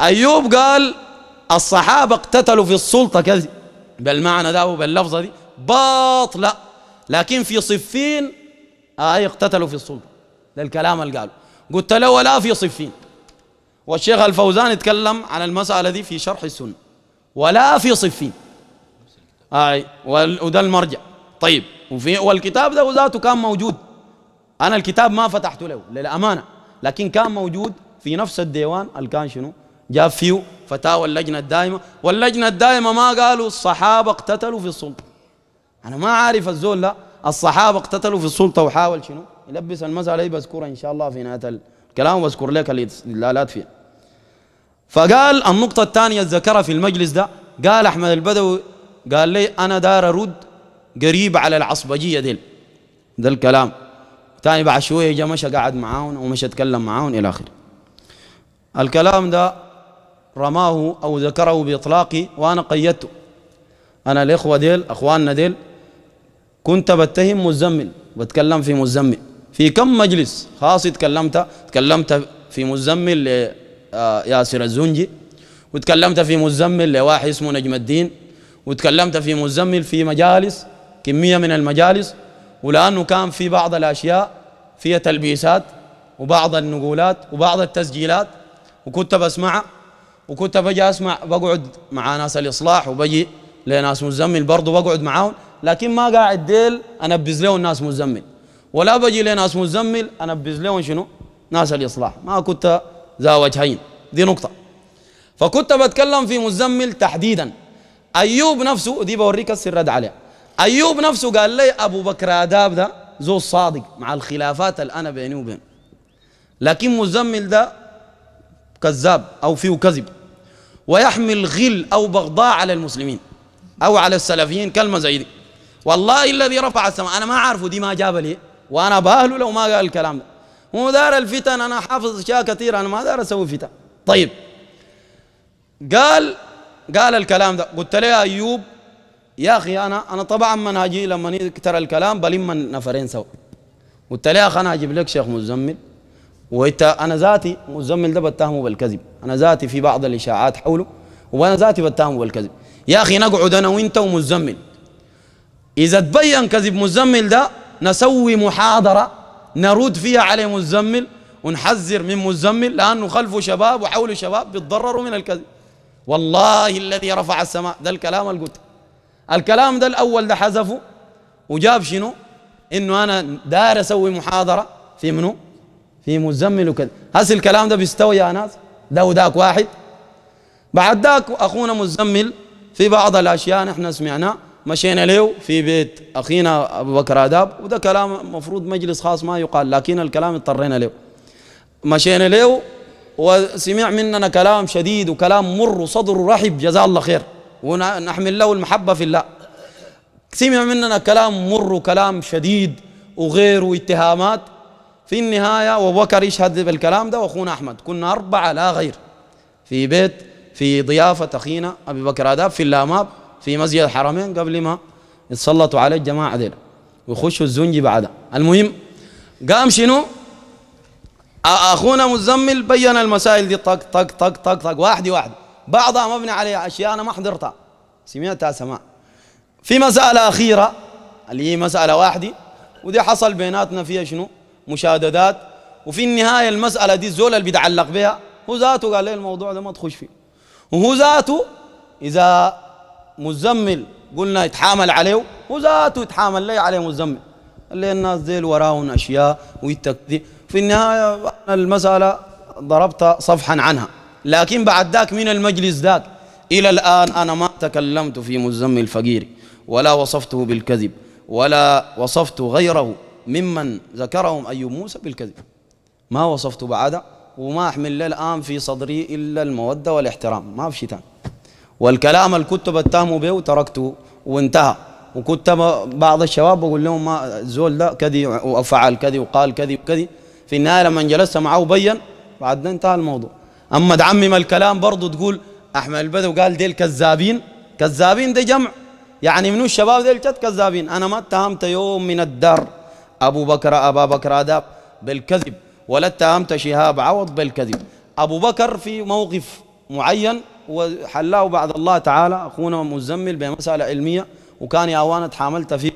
أيوب قال الصحابة اقتتلوا في السلطة كذا بالمعنى ده وباللفظة دي باطلة لكن في صفين آه، أي اقتتلوا في السلطة ده الكلام اللي قاله قلت له ولا في صفين والشيخ الفوزان اتكلم عن المسألة دي في شرح السنة ولا في صفين اي وده المرجع طيب وفي والكتاب ده وذاته كان موجود أنا الكتاب ما فتحته له للأمانة لكن كان موجود في نفس الديوان اللي كان شنو جاب فيه فتاوى اللجنة الدائمة واللجنة الدائمة ما قالوا الصحابة اقتتلوا في السلطة أنا ما عارف الزول لا الصحابة اقتتلوا في السلطة وحاول شنو يلبس المسألة دي بذكرها إن شاء الله في نهاية الكلام واذكر لك الإدلالات فيها فقال النقطة الثانية ذكرها في المجلس ده قال أحمد البدوي قال لي أنا دار أرد قريب على العصبجية ديل ده الكلام ثاني بعد شوية جاء مشى قعد معاهم ومشى اتكلم معاهم إلى آخره الكلام ده رماه أو ذكره بإطلاقي وأنا قيدته أنا الإخوة ديل أخواننا ديل كنت بتهم مزمل بتكلم في مزمل في كم مجلس خاص تكلمت تكلمت في مزمل لياسر آه، الزنجي وتكلمت في مزمل لواحد اسمه نجم الدين وتكلمت في مزمل في مجالس كمية من المجالس ولأنه كان في بعض الأشياء فيها تلبيسات وبعض النقولات وبعض التسجيلات وكنت بسمعها وكنت بجي أسمع بقعد مع ناس الإصلاح وبجي لناس مزمل برضه بقعد معاهم لكن ما قاعد ديل أنبز لهم ناس مزمل ولا بجي لناس مزمل أنبز لهم شنو ناس الإصلاح ما كنت ذا وجهين دي نقطة فكنت بتكلم في مزمل تحديدا أيوب نفسه دي بوريك السر رد عليه أيوب نفسه قال لي أبو بكر آداب ده زو صادق مع الخلافات الآن بيني وبينه لكن مزمل ده كذاب أو فيه كذب ويحمل غل أو بغضاء على المسلمين أو على السلفيين كلمة زي دي والله الذي رفع السماء أنا ما أعرفه دي ما جاب لي وأنا باهله لو ما قال الكلام ده هو دار الفتن أنا حافظ أشياء كثيرة أنا ما دار أسوي فتن طيب قال قال الكلام ده قلت له أيوب يا اخي انا انا طبعا منهجي لما ترى الكلام بلم نفرين سوا قلت لي اخي انا اجيب لك شيخ مزمل وانت انا ذاتي مزمل ده بتهمه بالكذب انا ذاتي في بعض الاشاعات حوله وانا ذاتي بتهمه بالكذب يا اخي نقعد انا وانت ومزمل اذا تبين كذب مزمل ده نسوي محاضره نرد فيها على مزمل ونحذر من مزمل لانه خلفه شباب وحوله شباب بيتضرروا من الكذب والله الذي رفع السماء ده الكلام اللي قلته الكلام ده الأول ده حذفه وجاب شنو إنه أنا داير أسوي محاضرة في منو في مزمل وكذا هسه الكلام ده بيستوي يا ناس ده وذاك واحد بعد ذاك أخونا مزمل في بعض الأشياء نحن سمعناه مشينا له في بيت أخينا أبو بكر آداب وده كلام مفروض مجلس خاص ما يقال لكن الكلام اضطرينا له مشينا له وسمع مننا كلام شديد وكلام مر وصدر رحب جزاه الله خير ونحمل له المحبة في الله سمع مننا كلام مر وكلام شديد وغير واتهامات في النهاية وبكر يشهد بالكلام ده وأخونا أحمد كنا أربعة لا غير في بيت في ضيافة أخينا أبي بكر آداب في اللاماب في مسجد الحرمين قبل ما يتسلطوا عليه الجماعة ديل ويخشوا الزنجي بعدها المهم قام شنو أخونا مزمل بين المسائل دي طق طق طق طق طق واحدة واحدة بعضها مبني على أشياء أنا ما حضرتها سمعتها سماع في مسألة أخيرة اللي هي مسألة واحدة ودي حصل بيناتنا فيها شنو مشاددات وفي النهاية المسألة دي الزول اللي بيتعلق بها هو ذاته قال لي الموضوع ده ما تخش فيه وهو ذاته إذا مزمل قلنا يتحامل عليه هو ذاته يتحامل لي عليه مزمل اللي الناس ديل وراهم أشياء ويتكذب في النهاية المسألة ضربت صفحا عنها لكن بعد ذاك من المجلس ذاك إلى الآن أنا ما تكلمت في مزم الفقير ولا وصفته بالكذب ولا وصفت غيره ممن ذكرهم أيوب موسى بالكذب ما وصفته بعد وما أحمل الآن في صدري إلا المودة والاحترام ما في شيء تاني والكلام الكتب التاموا به تركته وانتهى وكنت بعض الشباب بقول لهم ما زول ده كذي وفعل كذي وقال كذي وكذي في النهايه لما جلست معه وبين بعد انتهى الموضوع اما تعمم الكلام برضه تقول احمد البدو قال ديل كذابين كذابين ده جمع يعني منو الشباب ديل جد كذابين انا ما اتهمت يوم من الدار ابو بكر ابا بكر اداب بالكذب ولا اتهمت شهاب عوض بالكذب ابو بكر في موقف معين وحلاه بعد الله تعالى اخونا مزمل بمساله علميه وكان يا وانا تحاملت فيه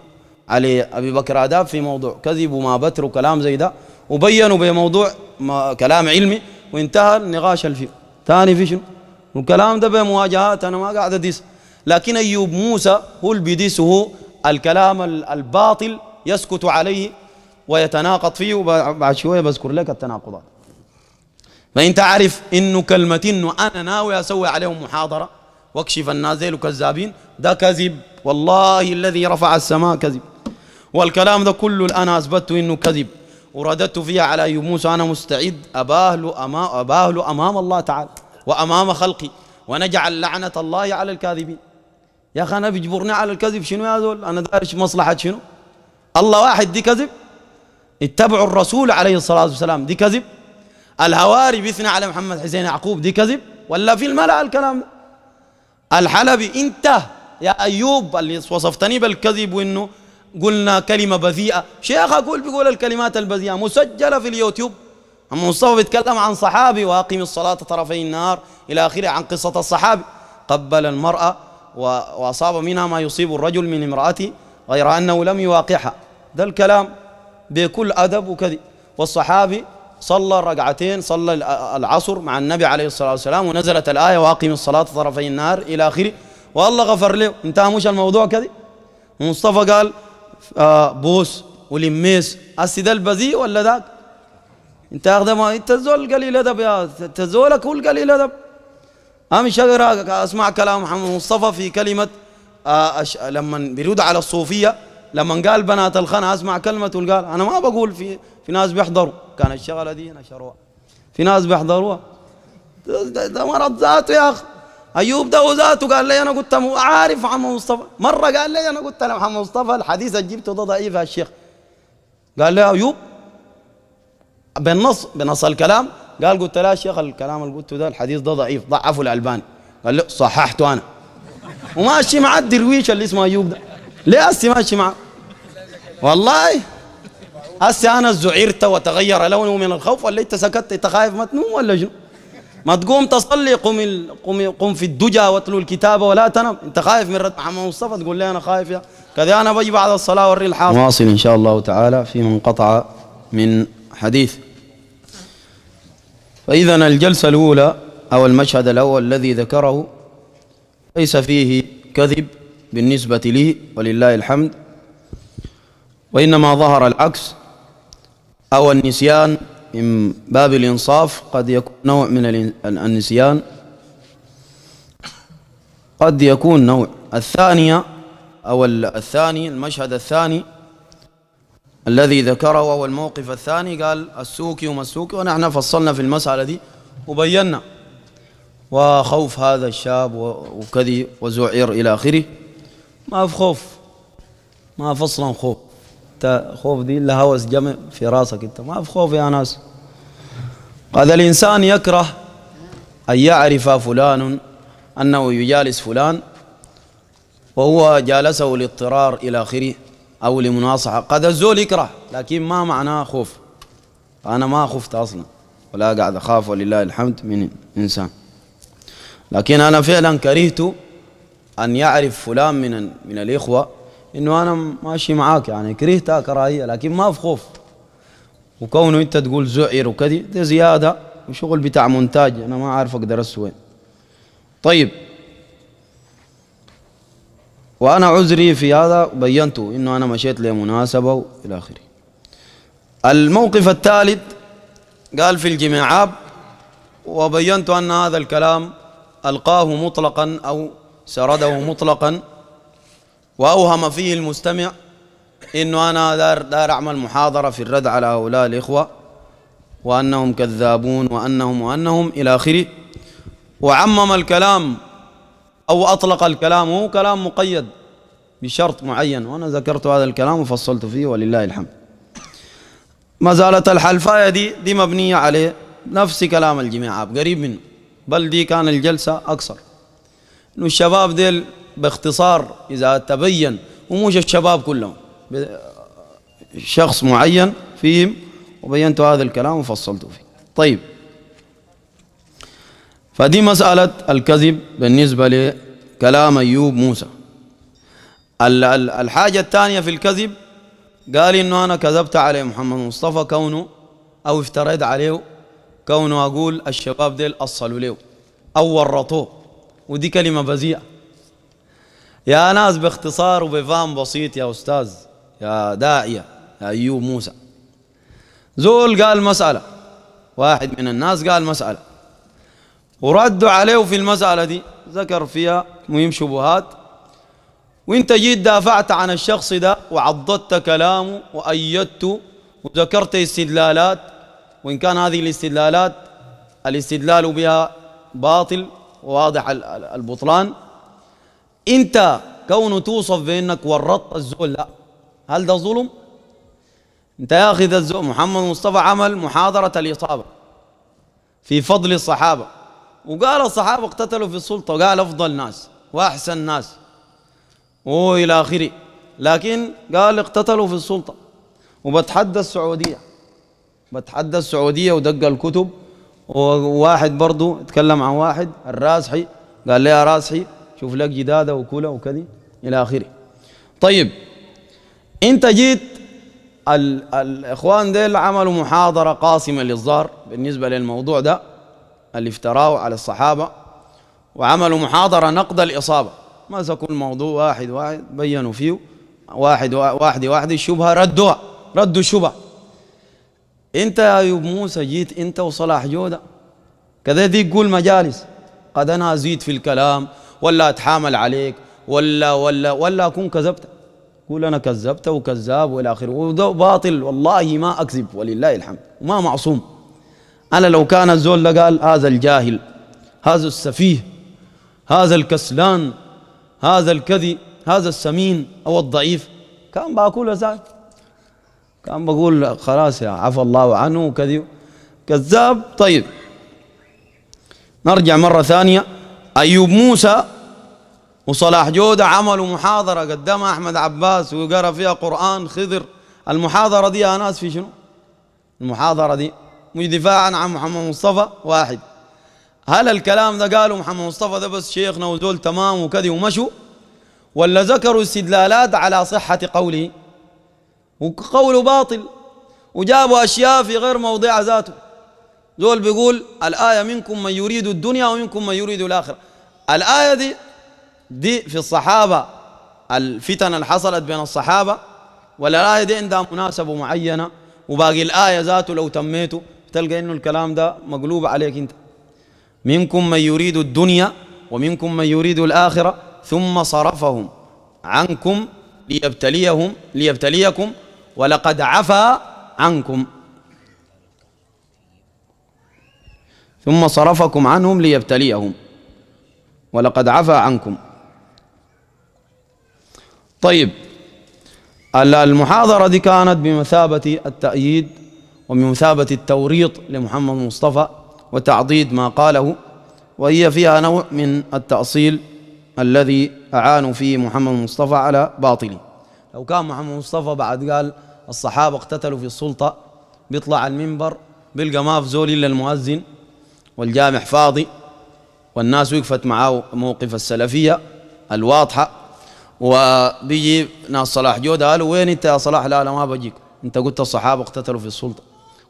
علي ابي بكر اداب في موضوع كذب وما بتر وكلام زي ده وبينوا بموضوع كلام علمي وانتهى النقاش الفي ثاني في شنو والكلام ده بمواجهات انا ما قاعد اديس لكن ايوب موسى هو اللي بيديسه الكلام الباطل يسكت عليه ويتناقض فيه وبعد شويه بذكر لك التناقضات فانت عارف انه كلمه انه انا ناوي اسوي عليهم محاضره واكشف الناس ذيل كذابين ده كذب والله الذي رفع السماء كذب والكلام ده كله الان اثبته انه كذب ورددت فيها على موسى أنا مستعد أباهل أمام, أباهل أمام الله تعالى وأمام خلقي ونجعل لعنة الله على الكاذبين يا أخي أنا بيجبرني على الكذب شنو يا ذول أنا دارش مصلحة شنو الله واحد دي كذب اتبعوا الرسول عليه الصلاة والسلام دي كذب الهواري بيثنى على محمد حسين يعقوب دي كذب ولا في الملأ الكلام ده الحلبي انت يا أيوب اللي وصفتني بالكذب وإنه قلنا كلمة بذيئة شيخ أقول بيقول الكلمات البذيئة مسجلة في اليوتيوب أما مصطفى بيتكلم عن صحابي وأقم الصلاة طرفي النار إلى آخره عن قصة الصحابي قبل المرأة وأصاب منها ما يصيب الرجل من امرأته غير أنه لم يواقعها ده الكلام بكل أدب وكذي والصحابي صلى ركعتين صلى العصر مع النبي عليه الصلاة والسلام ونزلت الآية وأقم الصلاة طرفي النار إلى آخره والله غفر له انتهى مش الموضوع كذي مصطفى قال آه، بوس ولميس هسه ده البذيء ولا ذاك انت اخذ ما انت زول قليل ادب يا انت زولك هو القليل ادب امي شجره اسمع كلام محمد مصطفى في كلمه آه، أش... لما بيرد على الصوفيه لما قال بنات الخنا اسمع كلمه قال انا ما بقول في في ناس بيحضروا كان الشغله دي نشروها في ناس بيحضروها ده, ده مرض ذاته يا اخي أيوب ده ذاته قال لي أنا قلت عارف محمد مصطفى مرة قال لي أنا قلت له محمد مصطفى الحديث اللي جبته ده ضعيف يا شيخ قال لي أيوب بالنص بنص الكلام قال قلت له يا شيخ الكلام اللي قلته ده الحديث ده ضعيف ضعفه الألباني قال له صححته أنا وماشي مع الدرويش اللي اسمه أيوب ده ليه هسي ماشي معه والله هسي أنا زعرت وتغير لونه من الخوف ولا أنت سكت أنت خايف ما تنوم ولا شنو ما تقوم تصلي قم قم قم في الدجا واتلو الكتاب ولا تنم انت خايف من رد محمد مصطفى تقول لي انا خايف يا كذا انا باجي بعد الصلاه اوري الحافظ واصل ان شاء الله تعالى فيما انقطع من حديث فاذا الجلسه الاولى او المشهد الاول الذي ذكره ليس فيه كذب بالنسبه لي ولله الحمد وانما ظهر العكس او النسيان من باب الإنصاف قد يكون نوع من النسيان قد يكون نوع الثانية أو الثاني المشهد الثاني الذي ذكره هو الموقف الثاني قال السوكي وما السوكي ونحن فصلنا في المسألة دي وبينا وخوف هذا الشاب وكذي وزعير إلى آخره ما في خوف ما فصلا خوف انت خوف دي الا هوس جمع في راسك انت ما في خوف يا ناس قد الانسان يكره ان يعرف فلان انه يجالس فلان وهو جالسه لاضطرار الى اخره او لمناصحه قد الزول يكره لكن ما معناه خوف انا ما خفت اصلا ولا قاعد اخاف ولله الحمد من انسان لكن انا فعلا كرهت ان يعرف فلان من من الاخوه انه انا ماشي معاك يعني كرهتها كراهيه لكن ما في خوف وكونه انت تقول زعر وكذي ده زياده وشغل بتاع مونتاج انا ما عارف اقدر وين طيب وانا عذري في هذا بينته انه انا مشيت لمناسبه والى اخره الموقف الثالث قال في الجماعات وبينت ان هذا الكلام القاه مطلقا او سرده مطلقا وأوهم فيه المستمع إنه أنا دار, دار أعمل محاضرة في الرد على هؤلاء الإخوة وأنهم كذابون وأنهم وأنهم إلى آخره وعمم الكلام أو أطلق الكلام هو كلام مقيد بشرط معين وأنا ذكرت هذا الكلام وفصلت فيه ولله الحمد ما زالت الحلفاية دي دي مبنية عليه نفس كلام الجماعة قريب منه بل دي كان الجلسة أكثر إنه الشباب ديل باختصار إذا تبين وموجب الشباب كلهم شخص معين فيهم وبينت هذا الكلام وفصلته فيه طيب فدي مسألة الكذب بالنسبة لكلام أيوب موسى الحاجة الثانية في الكذب قال إنه أنا كذبت عليه محمد مصطفى كونه أو افتريت عليه كونه أقول الشباب ديل أصلوا له أو ورطوه ودي كلمة بذيئة يا ناس باختصار وبفهم بسيط يا أستاذ يا داعية يا أيوب موسى زول قال مسألة واحد من الناس قال مسألة وردوا عليه في المسألة دي ذكر فيها مهم شبهات وانت جيت دافعت عن الشخص ده وعضدت كلامه وأيدته وذكرت استدلالات وإن كان هذه الاستدلالات الاستدلال بها باطل وواضح البطلان انت كونه توصف بانك ورطت الزول لا هل ده ظلم؟ انت يا اخي ذا الزول محمد مصطفى عمل محاضره الاصابه في فضل الصحابه وقال الصحابه اقتتلوا في السلطه وقال افضل ناس واحسن ناس والى اخره لكن قال اقتتلوا في السلطه وبتحدى السعوديه بتحدى السعوديه ودق الكتب وواحد برضه اتكلم عن واحد الراسحي قال لي يا راسحي شوف لك جدادة وكولة وكذي إلى آخره طيب أنت جيت ال الإخوان ديل عملوا محاضرة قاسمة للظهر بالنسبة للموضوع ده اللي افتراه على الصحابة وعملوا محاضرة نقد الإصابة مسكوا الموضوع واحد واحد بينوا فيه واحد واحد واحد الشبهة ردوها ردوا الشبهة انت يا ايوب موسى جيت انت وصلاح جودة كذا دي تقول مجالس قد انا ازيد في الكلام ولا اتحامل عليك ولا ولا ولا اكون كذبت قول انا كذبت وكذاب والى اخره وده باطل والله ما اكذب ولله الحمد وما معصوم انا لو كان الزول ده قال هذا الجاهل هذا السفيه هذا الكسلان هذا الكذي هذا السمين او الضعيف كان باكل ساكت كان بقول خلاص يا عفى الله عنه وكذي كذاب طيب نرجع مره ثانيه أيوب موسى وصلاح جودة عملوا محاضرة قدمها أحمد عباس وقرأ فيها قرآن خضر المحاضرة دي يا ناس في شنو؟ المحاضرة دي مش دفاعا عن محمد مصطفى واحد هل الكلام ده قالوا محمد مصطفى ده بس شيخنا ودول تمام وكذي ومشوا ولا ذكروا استدلالات على صحة قوله وقوله باطل وجابوا أشياء في غير موضع ذاته زول بيقول الآية منكم من يريد الدنيا ومنكم من يريد الآخرة الآية دي دي في الصحابة الفتن اللي حصلت بين الصحابة ولا الآية دي عندها مناسبة معينة وباقي الآية ذاته لو تميته تلقى إنه الكلام ده مقلوب عليك أنت منكم من يريد الدنيا ومنكم من يريد الآخرة ثم صرفهم عنكم ليبتليهم ليبتليكم ولقد عفا عنكم ثم صرفكم عنهم ليبتليهم ولقد عفى عنكم طيب المحاضرة دي كانت بمثابة التأييد وبمثابة التوريط لمحمد مصطفى وتعضيد ما قاله وهي فيها نوع من التأصيل الذي أعانوا فيه محمد مصطفى على باطله لو كان محمد مصطفى بعد قال الصحابة اقتتلوا في السلطة بيطلع المنبر بيلقى ما في زول إلا المؤذن والجامع فاضي والناس وقفت معاه موقف السلفية الواضحة وبيجي ناس صلاح جودة قالوا وين انت يا صلاح لا لا ما بجيك انت قلت الصحابة اقتتلوا في السلطة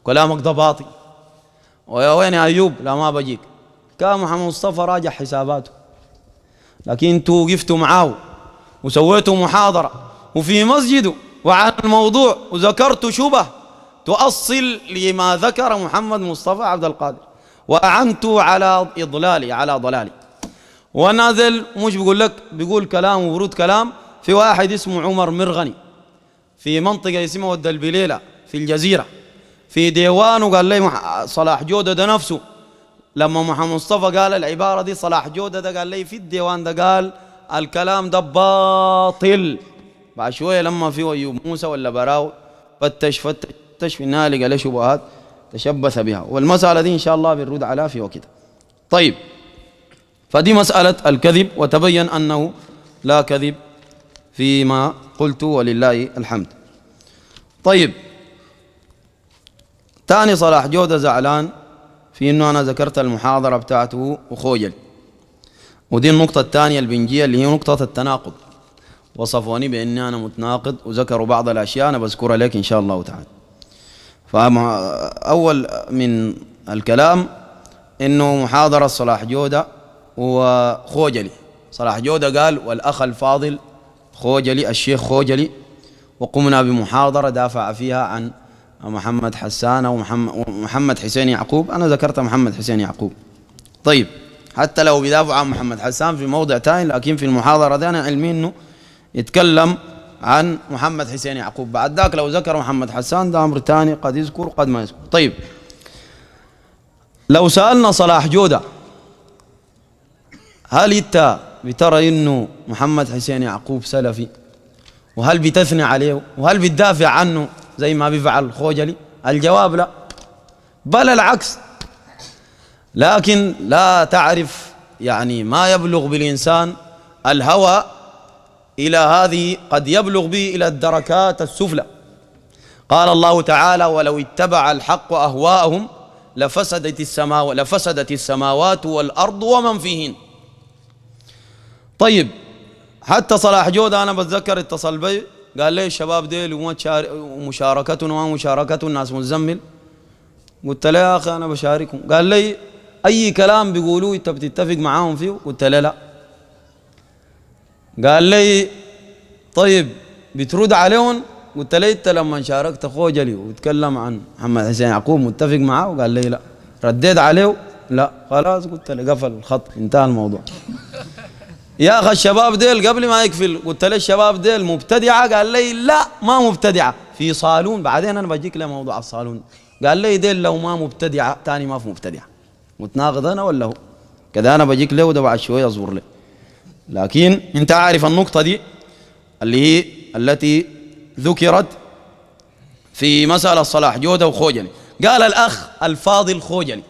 كلامك ده باطي ويا وين يا ايوب لا ما بجيك كان محمد مصطفى راجع حساباته لكن انتوا وقفتوا معاه وسويتوا محاضرة وفي مسجده وعن الموضوع وذكرتوا شبه تؤصل لما ذكر محمد مصطفى عبد القادر وأعنت على إضلالي على ضلالي ونازل مش بيقول لك بيقول كلام وورود كلام في واحد اسمه عمر مرغني في منطقة اسمها ود البليلة في الجزيرة في ديوانه قال لي صلاح جودة ده نفسه لما محمد مصطفى قال العبارة دي صلاح جودة ده قال لي في الديوان ده قال الكلام ده باطل بعد شوية لما في أيوب موسى ولا براو فتش فتش فتش في النهاية قال لي شبهات تشبث بها والمسألة دي إن شاء الله بنرد عليها في وقتها طيب فدي مسألة الكذب وتبين أنه لا كذب فيما قلت ولله الحمد طيب تاني صلاح جودة زعلان في أنه أنا ذكرت المحاضرة بتاعته وخوجل ودي النقطة الثانية البنجية اللي هي نقطة التناقض وصفوني بأني أنا متناقض وذكروا بعض الأشياء أنا بذكرها لك إن شاء الله تعالى اول من الكلام انه محاضرة صلاح جودة وخوجلي صلاح جودة قال والأخ الفاضل خوجلي الشيخ خوجلي وقمنا بمحاضرة دافع فيها عن محمد حسان أو محمد حسين يعقوب أنا ذكرت محمد حسين يعقوب طيب حتى لو بيدافع عن محمد حسان في موضع تاني لكن في المحاضرة دي أنا علمي أنه يتكلم عن محمد حسين يعقوب بعد ذاك لو ذكر محمد حسان ده أمر ثاني قد يذكر قد ما يذكر طيب لو سألنا صلاح جودة هل أنت بترى إنه محمد حسين يعقوب سلفي وهل بتثني عليه وهل بتدافع عنه زي ما بيفعل خوجلي الجواب لا بل العكس لكن لا تعرف يعني ما يبلغ بالإنسان الهوى إلى هذه قد يبلغ به إلى الدركات السفلى قال الله تعالى ولو اتبع الحق أهواءهم لفسدت السماوات لفسدت السماوات والأرض ومن فيهن طيب حتى صلاح جود أنا بتذكر اتصل بي قال لي الشباب ديل ومشاركتنا ومشاركة الناس مزمل قلت له يا أخي أنا بشاركهم قال لي أي كلام بيقولوه أنت بتتفق معاهم فيه قلت له لا قال لي طيب بترد عليهم قلت لي انت لما شاركت خوجلي وتكلم عن محمد حسين يعقوب متفق معاه وقال لي لا رديت عليه لا خلاص قلت له قفل الخط انتهى الموضوع يا اخي الشباب ديل قبل ما يقفل قلت له الشباب ديل مبتدعه قال لي لا ما مبتدعه في صالون بعدين انا بجيك لموضوع الصالون قال لي ديل لو ما مبتدعه ثاني ما في مبتدعه متناقض انا ولا هو كذا انا بجيك له ده بعد شويه اصبر له لكن انت عارف النقطة دي اللي هي التي ذكرت في مسألة صلاح جودة وخوجني قال الأخ الفاضل خوجني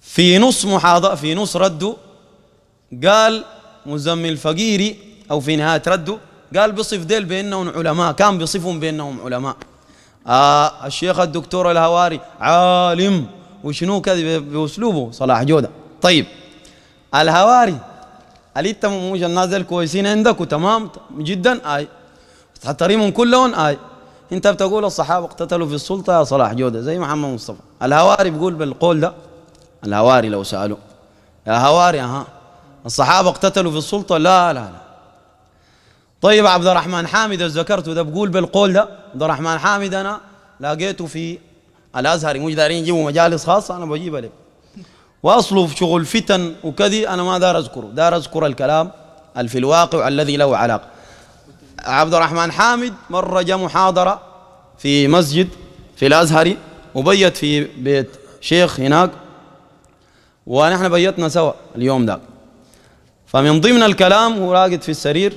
في نص محاضرة في نص رده قال مزمل الفقيري أو في نهاية رده قال بصف ديل بأنهم علماء كان بصفهم بأنهم علماء آه الشيخ الدكتور الهواري عالم وشنو كذا بأسلوبه صلاح جودة طيب الهواري أليت مش الناس دي الكويسين عندك وتمام جدا اي تحترمهم كلهم اي انت بتقول الصحابه اقتتلوا في السلطه يا صلاح جوده زي محمد مصطفى الهواري بيقول بالقول ده الهواري لو سالوه يا هواري أها الصحابه اقتتلوا في السلطه لا لا لا طيب عبد الرحمن حامد ذكرته ده بقول بالقول ده عبد الرحمن حامد انا لقيته في الازهر مش دارين يجيبوا مجالس خاصه انا بجيبها لك وأصله في شغل فتن وكذي أنا ما دار أذكره دار أذكر الكلام في الواقع الذي له علاقة عبد الرحمن حامد مرة جاء محاضرة في مسجد في الأزهري وبيت في بيت شيخ هناك ونحن بيتنا سوا اليوم ده فمن ضمن الكلام هو راقد في السرير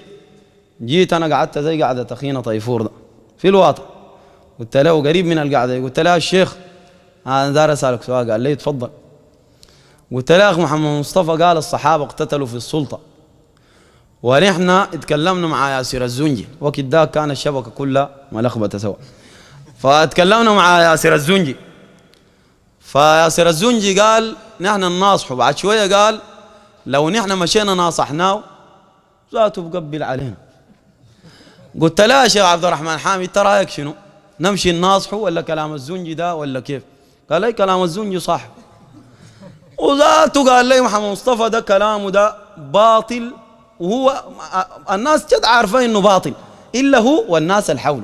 جيت أنا قعدت زي قعدة أخينا طيفور ده في الواطن قلت له قريب من القعدة قلت له الشيخ أنا دار أسألك سؤال قال لي تفضل قلت اخ محمد مصطفى قال الصحابة اقتتلوا في السلطة ونحن اتكلمنا مع ياسر الزنجي وقت ذاك كان الشبكة كلها ملخبطة سوا فاتكلمنا مع ياسر الزنجي فياسر الزنجي قال نحن نناصحه بعد شوية قال لو نحن مشينا ناصحناه ذاته بقبل علينا قلت له يا شيخ عبد الرحمن حامد انت رايك شنو؟ نمشي نناصحه ولا كلام الزنجي ده ولا كيف؟ قال اي كلام الزنجي صح وذاته قال لي محمد مصطفى ده كلامه ده باطل وهو الناس جد عارفه انه باطل الا هو والناس اللي حوله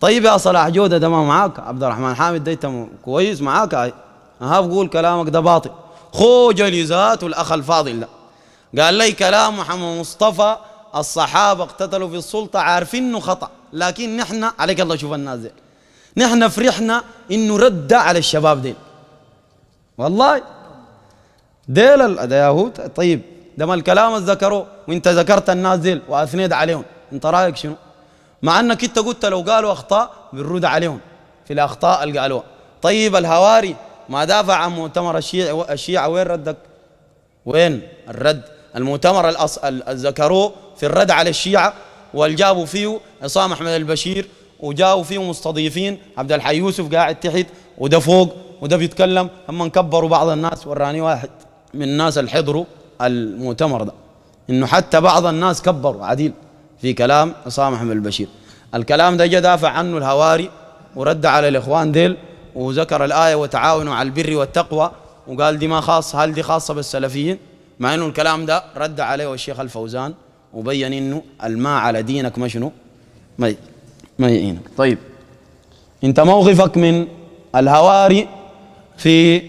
طيب يا صلاح جوده ده ما معاك عبد الرحمن حامد ده كويس معاك ها بقول كلامك ده باطل خو جليزات الاخ الفاضل ده قال لي كلام محمد مصطفى الصحابه اقتتلوا في السلطه عارفين انه خطا لكن نحن عليك الله شوف الناس دي نحن فرحنا انه رد على الشباب دي والله ديل ده يهود طيب ده ما الكلام اللي ذكروه وانت ذكرت الناس ديل واثنيت عليهم انت رايك شنو؟ مع انك انت قلت لو قالوا اخطاء بنرد عليهم في الاخطاء اللي قالوها طيب الهواري ما دافع عن مؤتمر الشيعة الشيعة وين ردك؟ وين الرد؟ المؤتمر الأص... ذكروه في الرد على الشيعة والجابوا فيه عصام احمد البشير وجاوا فيه مستضيفين عبد الحي يوسف قاعد تحت وده فوق وده بيتكلم هم كبروا بعض الناس وراني واحد من الناس اللي حضروا المؤتمر ده انه حتى بعض الناس كبروا عديل في كلام عصام احمد البشير الكلام ده جاء دافع عنه الهواري ورد على الاخوان ديل وذكر الايه وتعاونوا على البر والتقوى وقال دي ما خاص هل دي خاصه بالسلفيين مع انه الكلام ده رد عليه الشيخ الفوزان وبين انه الماء على دينك ما شنو ما ما يعينك طيب انت موقفك من الهواري في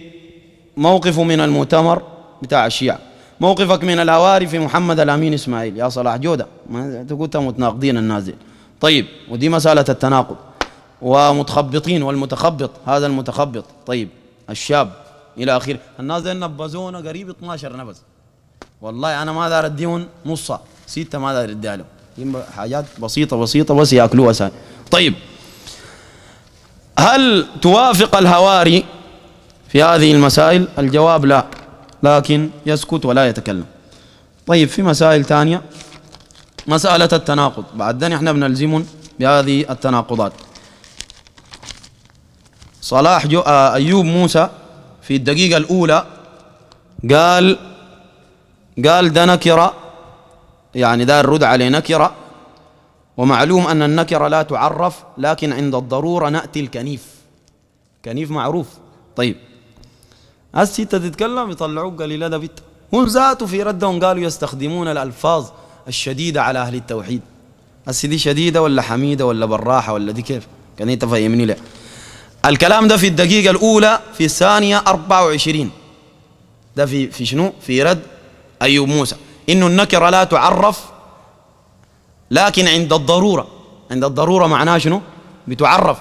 موقفه من المؤتمر بتاع الشيعة موقفك من الأواري في محمد الأمين إسماعيل يا صلاح جودة ما قلت متناقضين النازل طيب ودي مسألة التناقض ومتخبطين والمتخبط هذا المتخبط طيب الشاب إلى آخره الناس نبزونا قريب 12 نبز والله أنا ما دار أديهم نصها ستة ما دار أديها لهم حاجات بسيطة بسيطة بس يأكلوها ساي طيب هل توافق الهواري في هذه المسائل الجواب لا لكن يسكت ولا يتكلم طيب في مسائل ثانية مسألة التناقض ذلك احنا بنلزمهم بهذه التناقضات صلاح جو آه، أيوب موسى في الدقيقة الأولى قال قال ده نكرة يعني ده الرد عليه نكرة ومعلوم أن النكرة لا تعرف لكن عند الضرورة نأتي الكنيف كنيف معروف طيب هسه انت تتكلم يطلعوك لا ده بت هم ذاته في ردهم قالوا يستخدمون الالفاظ الشديده على اهل التوحيد هسه دي شديده ولا حميده ولا براحه ولا دي كيف؟ كان انت فهمني ليه؟ الكلام ده في الدقيقه الاولى في الثانيه 24 ده في في شنو؟ في رد ايوب موسى انه النكره لا تعرف لكن عند الضروره عند الضروره معناه شنو؟ بتعرف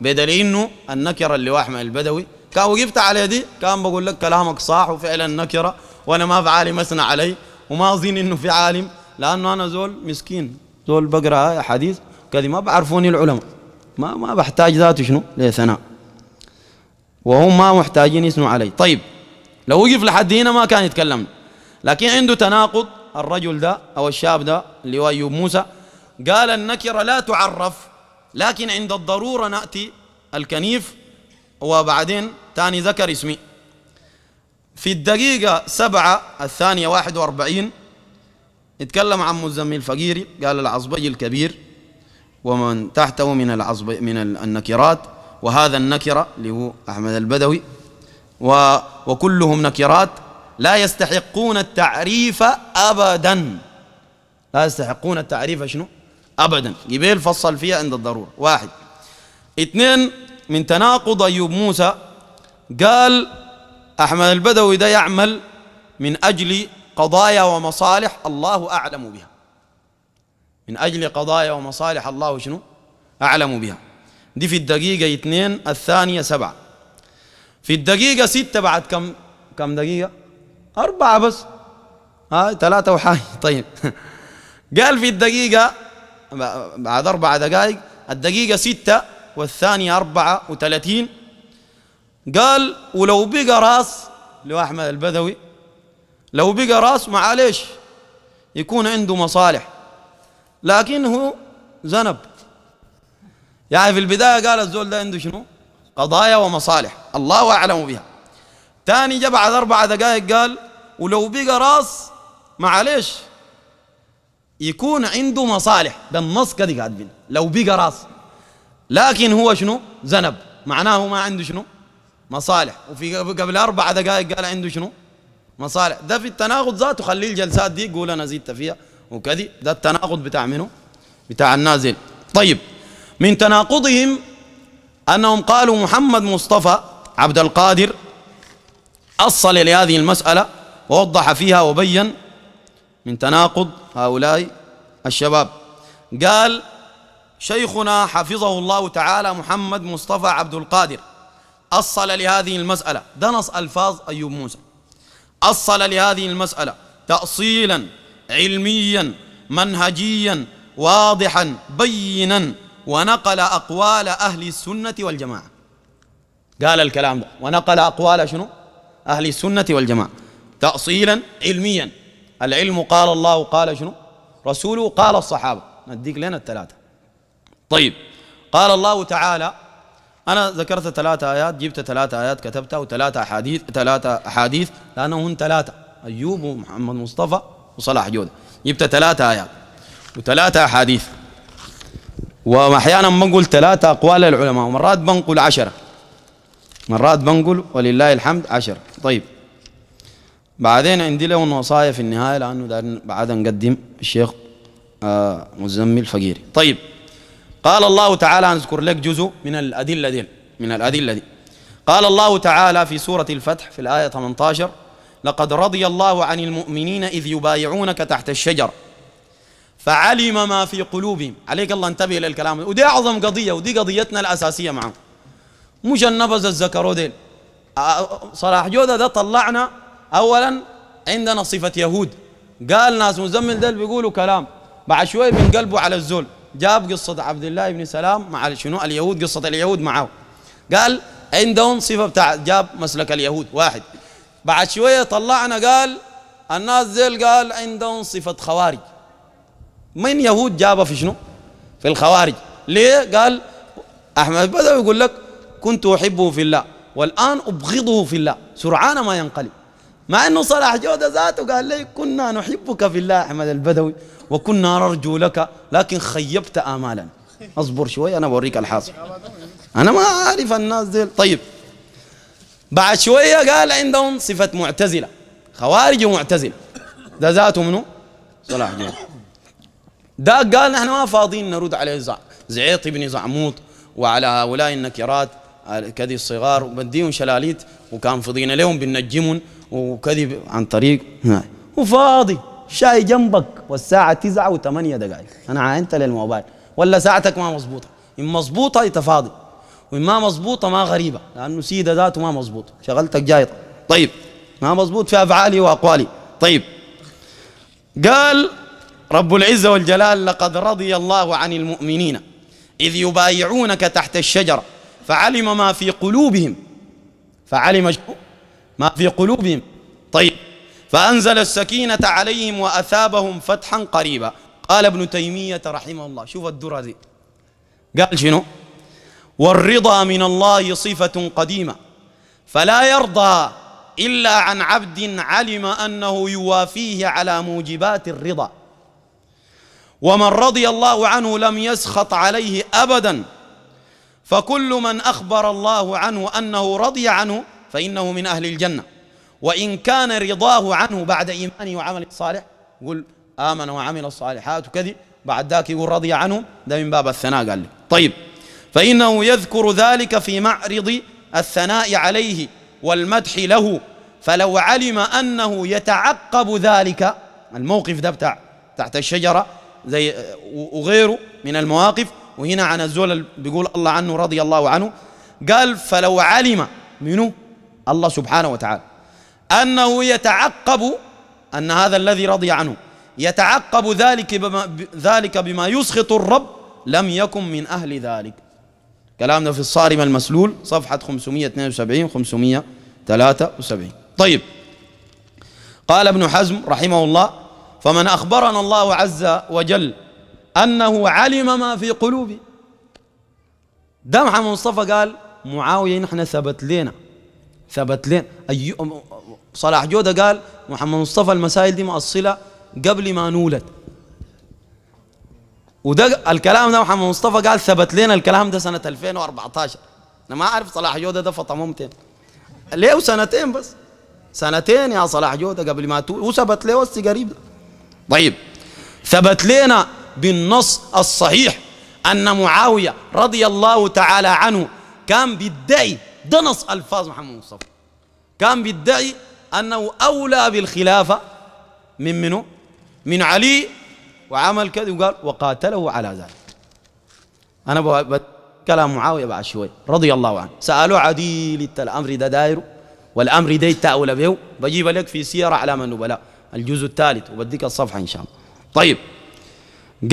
بدليل انه النكره اللي واحمد البدوي كان وقفت على دي كان بقول لك كلامك صح وفعلا نكره وانا ما في عالم اثنى علي وما اظن انه في عالم لانه انا زول مسكين زول بقرا حديث كذي ما بعرفوني العلماء ما ما بحتاج ذاته شنو لثناء وهم ما محتاجين يثنوا علي طيب لو وقف لحد هنا ما كان يتكلم لكن عنده تناقض الرجل ده او الشاب ده اللي هو ايوب موسى قال النكره لا تعرف لكن عند الضروره ناتي الكنيف وبعدين تاني ذكر اسمي في الدقيقة سبعة الثانية واحد واربعين اتكلم عن مزمي الفقير قال العصبي الكبير ومن تحته من العصب من النكرات وهذا النكرة اللي هو أحمد البدوي و وكلهم نكرات لا يستحقون التعريف أبدا لا يستحقون التعريف شنو أبدا جبيل فصل فيها عند الضرورة واحد اثنين من تناقض أيوب موسى قال أحمد البدوي ده يعمل من أجل قضايا ومصالح الله أعلم بها من أجل قضايا ومصالح الله شنو أعلم بها دي في الدقيقة اثنين الثانية سبعة في الدقيقة ستة بعد كم كم دقيقة أربعة بس ها آه ثلاثة وحاجة طيب قال في الدقيقة بعد أربعة دقائق الدقيقة ستة والثانية أربعة وثلاثين قال ولو بقى راس لو أحمد البدوي لو بقى راس معليش يكون عنده مصالح لكنه زنب يعني في البداية قال الزول ده عنده شنو قضايا ومصالح الله أعلم بها ثاني جاء بعد أربع دقائق قال ولو بقى راس معليش يكون عنده مصالح ده النص كده قاعد لو بقى راس لكن هو شنو زنب معناه ما عنده شنو مصالح وفي قبل اربع دقائق قال عنده شنو مصالح ده في التناقض ذاته خليه الجلسات دي قول انا زدت فيها وكذي ده التناقض بتاع منه بتاع النازل طيب من تناقضهم انهم قالوا محمد مصطفى عبد القادر اصل لهذه المساله ووضح فيها وبين من تناقض هؤلاء الشباب قال شيخنا حفظه الله تعالى محمد مصطفى عبد القادر أصل لهذه المسألة دنس ألفاظ أيوب موسى أصل لهذه المسألة تأصيلا علميا منهجيا واضحا بينا ونقل أقوال أهل السنة والجماعة قال الكلام ده ونقل أقوال شنو أهل السنة والجماعة تأصيلا علميا العلم قال الله قال شنو رسوله قال الصحابة نديك لنا الثلاثة طيب قال الله تعالى أنا ذكرت ثلاثة آيات جبت ثلاثة آيات كتبتها وثلاثة أحاديث ثلاثة أحاديث لأنهم ثلاثة أيوب ومحمد مصطفى وصلاح جودة جبت ثلاثة آيات وثلاثة أحاديث وأحيانا بنقول ثلاثة أقوال العلماء ومرات بنقول عشرة مرات بنقول ولله الحمد عشرة طيب بعدين عندي لهم وصايا في النهاية لأنه بعد نقدم الشيخ آه، مزمل فقيري طيب قال الله تعالى أذكر لك جزء من الأدلة دي من الأدلة دي قال الله تعالى في سورة الفتح في الآية 18 لقد رضي الله عن المؤمنين إذ يبايعونك تحت الشجر فعلم ما في قلوبهم عليك الله انتبه للكلام ودي أعظم قضية ودي قضيتنا الأساسية معه مش النفس الزكرو ديل صلاح جودة ده طلعنا أولا عندنا صفة يهود قال ناس مزمل ديل بيقولوا كلام بعد شوي بنقلبوا على الزول جاب قصة عبد الله بن سلام مع شنو اليهود قصة اليهود معه قال عندهم صفة بتاع جاب مسلك اليهود واحد بعد شوية طلعنا قال الناس ذيل قال عندهم صفة خوارج من يهود جابها في شنو في الخوارج ليه قال أحمد بدأ يقول لك كنت أحبه في الله والآن أبغضه في الله سرعان ما ينقلب مع أنه صلاح جودة ذاته قال لي كنا نحبك في الله أحمد البدوي وكنا نرجو لك لكن خيبت آمالا اصبر شوي أنا بوريك الحاصل أنا ما أعرف الناس دي طيب بعد شوية قال عندهم صفة معتزلة خوارج معتزله ده ذاته منو صلاح الدين ده قال نحن ما فاضيين نرد عليه زعيط بن زعموط وعلى هؤلاء النكرات كذي الصغار وبديهم شلاليت وكان فضينا لهم بنجمهم وكذب عن طريق وفاضي شاي جنبك والساعة تسعة وثمانية دقائق أنا عاينت للموبايل ولا ساعتك ما مظبوطة إن مظبوطة أنت فاضي وإن ما مظبوطة ما غريبة لأنه سيدة ذاته ما مظبوط شغلتك جاي طيب ما مظبوط في أفعالي وأقوالي طيب قال رب العزة والجلال لقد رضي الله عن المؤمنين إذ يبايعونك تحت الشجرة فعلم ما في قلوبهم فعلم ما في قلوبهم طيب فأنزل السكينة عليهم وأثابهم فتحا قريبا قال ابن تيمية رحمه الله شوف الدرة دي قال شنو والرضا من الله صفة قديمة فلا يرضى إلا عن عبد علم أنه يوافيه على موجبات الرضا ومن رضي الله عنه لم يسخط عليه أبدا فكل من أخبر الله عنه أنه رضي عنه فإنه من أهل الجنة وإن كان رضاه عنه بعد إيمانه وعمله الصالح يقول آمن وعمل الصالحات وكذي بعد ذاك يقول رضي عنه ده من باب الثناء قال لي طيب فإنه يذكر ذلك في معرض الثناء عليه والمدح له فلو علم أنه يتعقب ذلك الموقف ده بتاع تحت الشجرة زي وغيره من المواقف وهنا عن الزول بيقول الله عنه رضي الله عنه قال فلو علم منه الله سبحانه وتعالى أنه يتعقب أن هذا الذي رضي عنه يتعقب ذلك بما, ذلك بما يسخط الرب لم يكن من أهل ذلك كلامنا في الصارم المسلول صفحة 572 573 طيب قال ابن حزم رحمه الله فمن أخبرنا الله عز وجل أنه علم ما في قلوبه ده مصطفى قال معاوية نحن ثبت لنا ثبت لنا أي صلاح جودة قال محمد مصطفى المسائل دي مؤصله قبل ما نولد وده الكلام ده محمد مصطفى قال ثبت لنا الكلام ده سنة 2014 أنا ما أعرف صلاح جودة ده فطممتين ليه سنتين بس سنتين يا صلاح جودة قبل ما تولد وثبت ليه وسط قريب ده. طيب ثبت لنا بالنص الصحيح أن معاوية رضي الله تعالى عنه كان بيدعي ده نص ألفاظ محمد مصطفى كان بيدعي أنه أولى بالخلافة من منه من علي وعمل كذا وقال وقاتله على ذلك أنا كلام معاوية بعد شوي رضي الله عنه سألوا عديل الأمر ده دا دايره والأمر ده تأول به بجيب لك في سير أعلام النبلاء الجزء الثالث وبديك الصفحة إن شاء الله طيب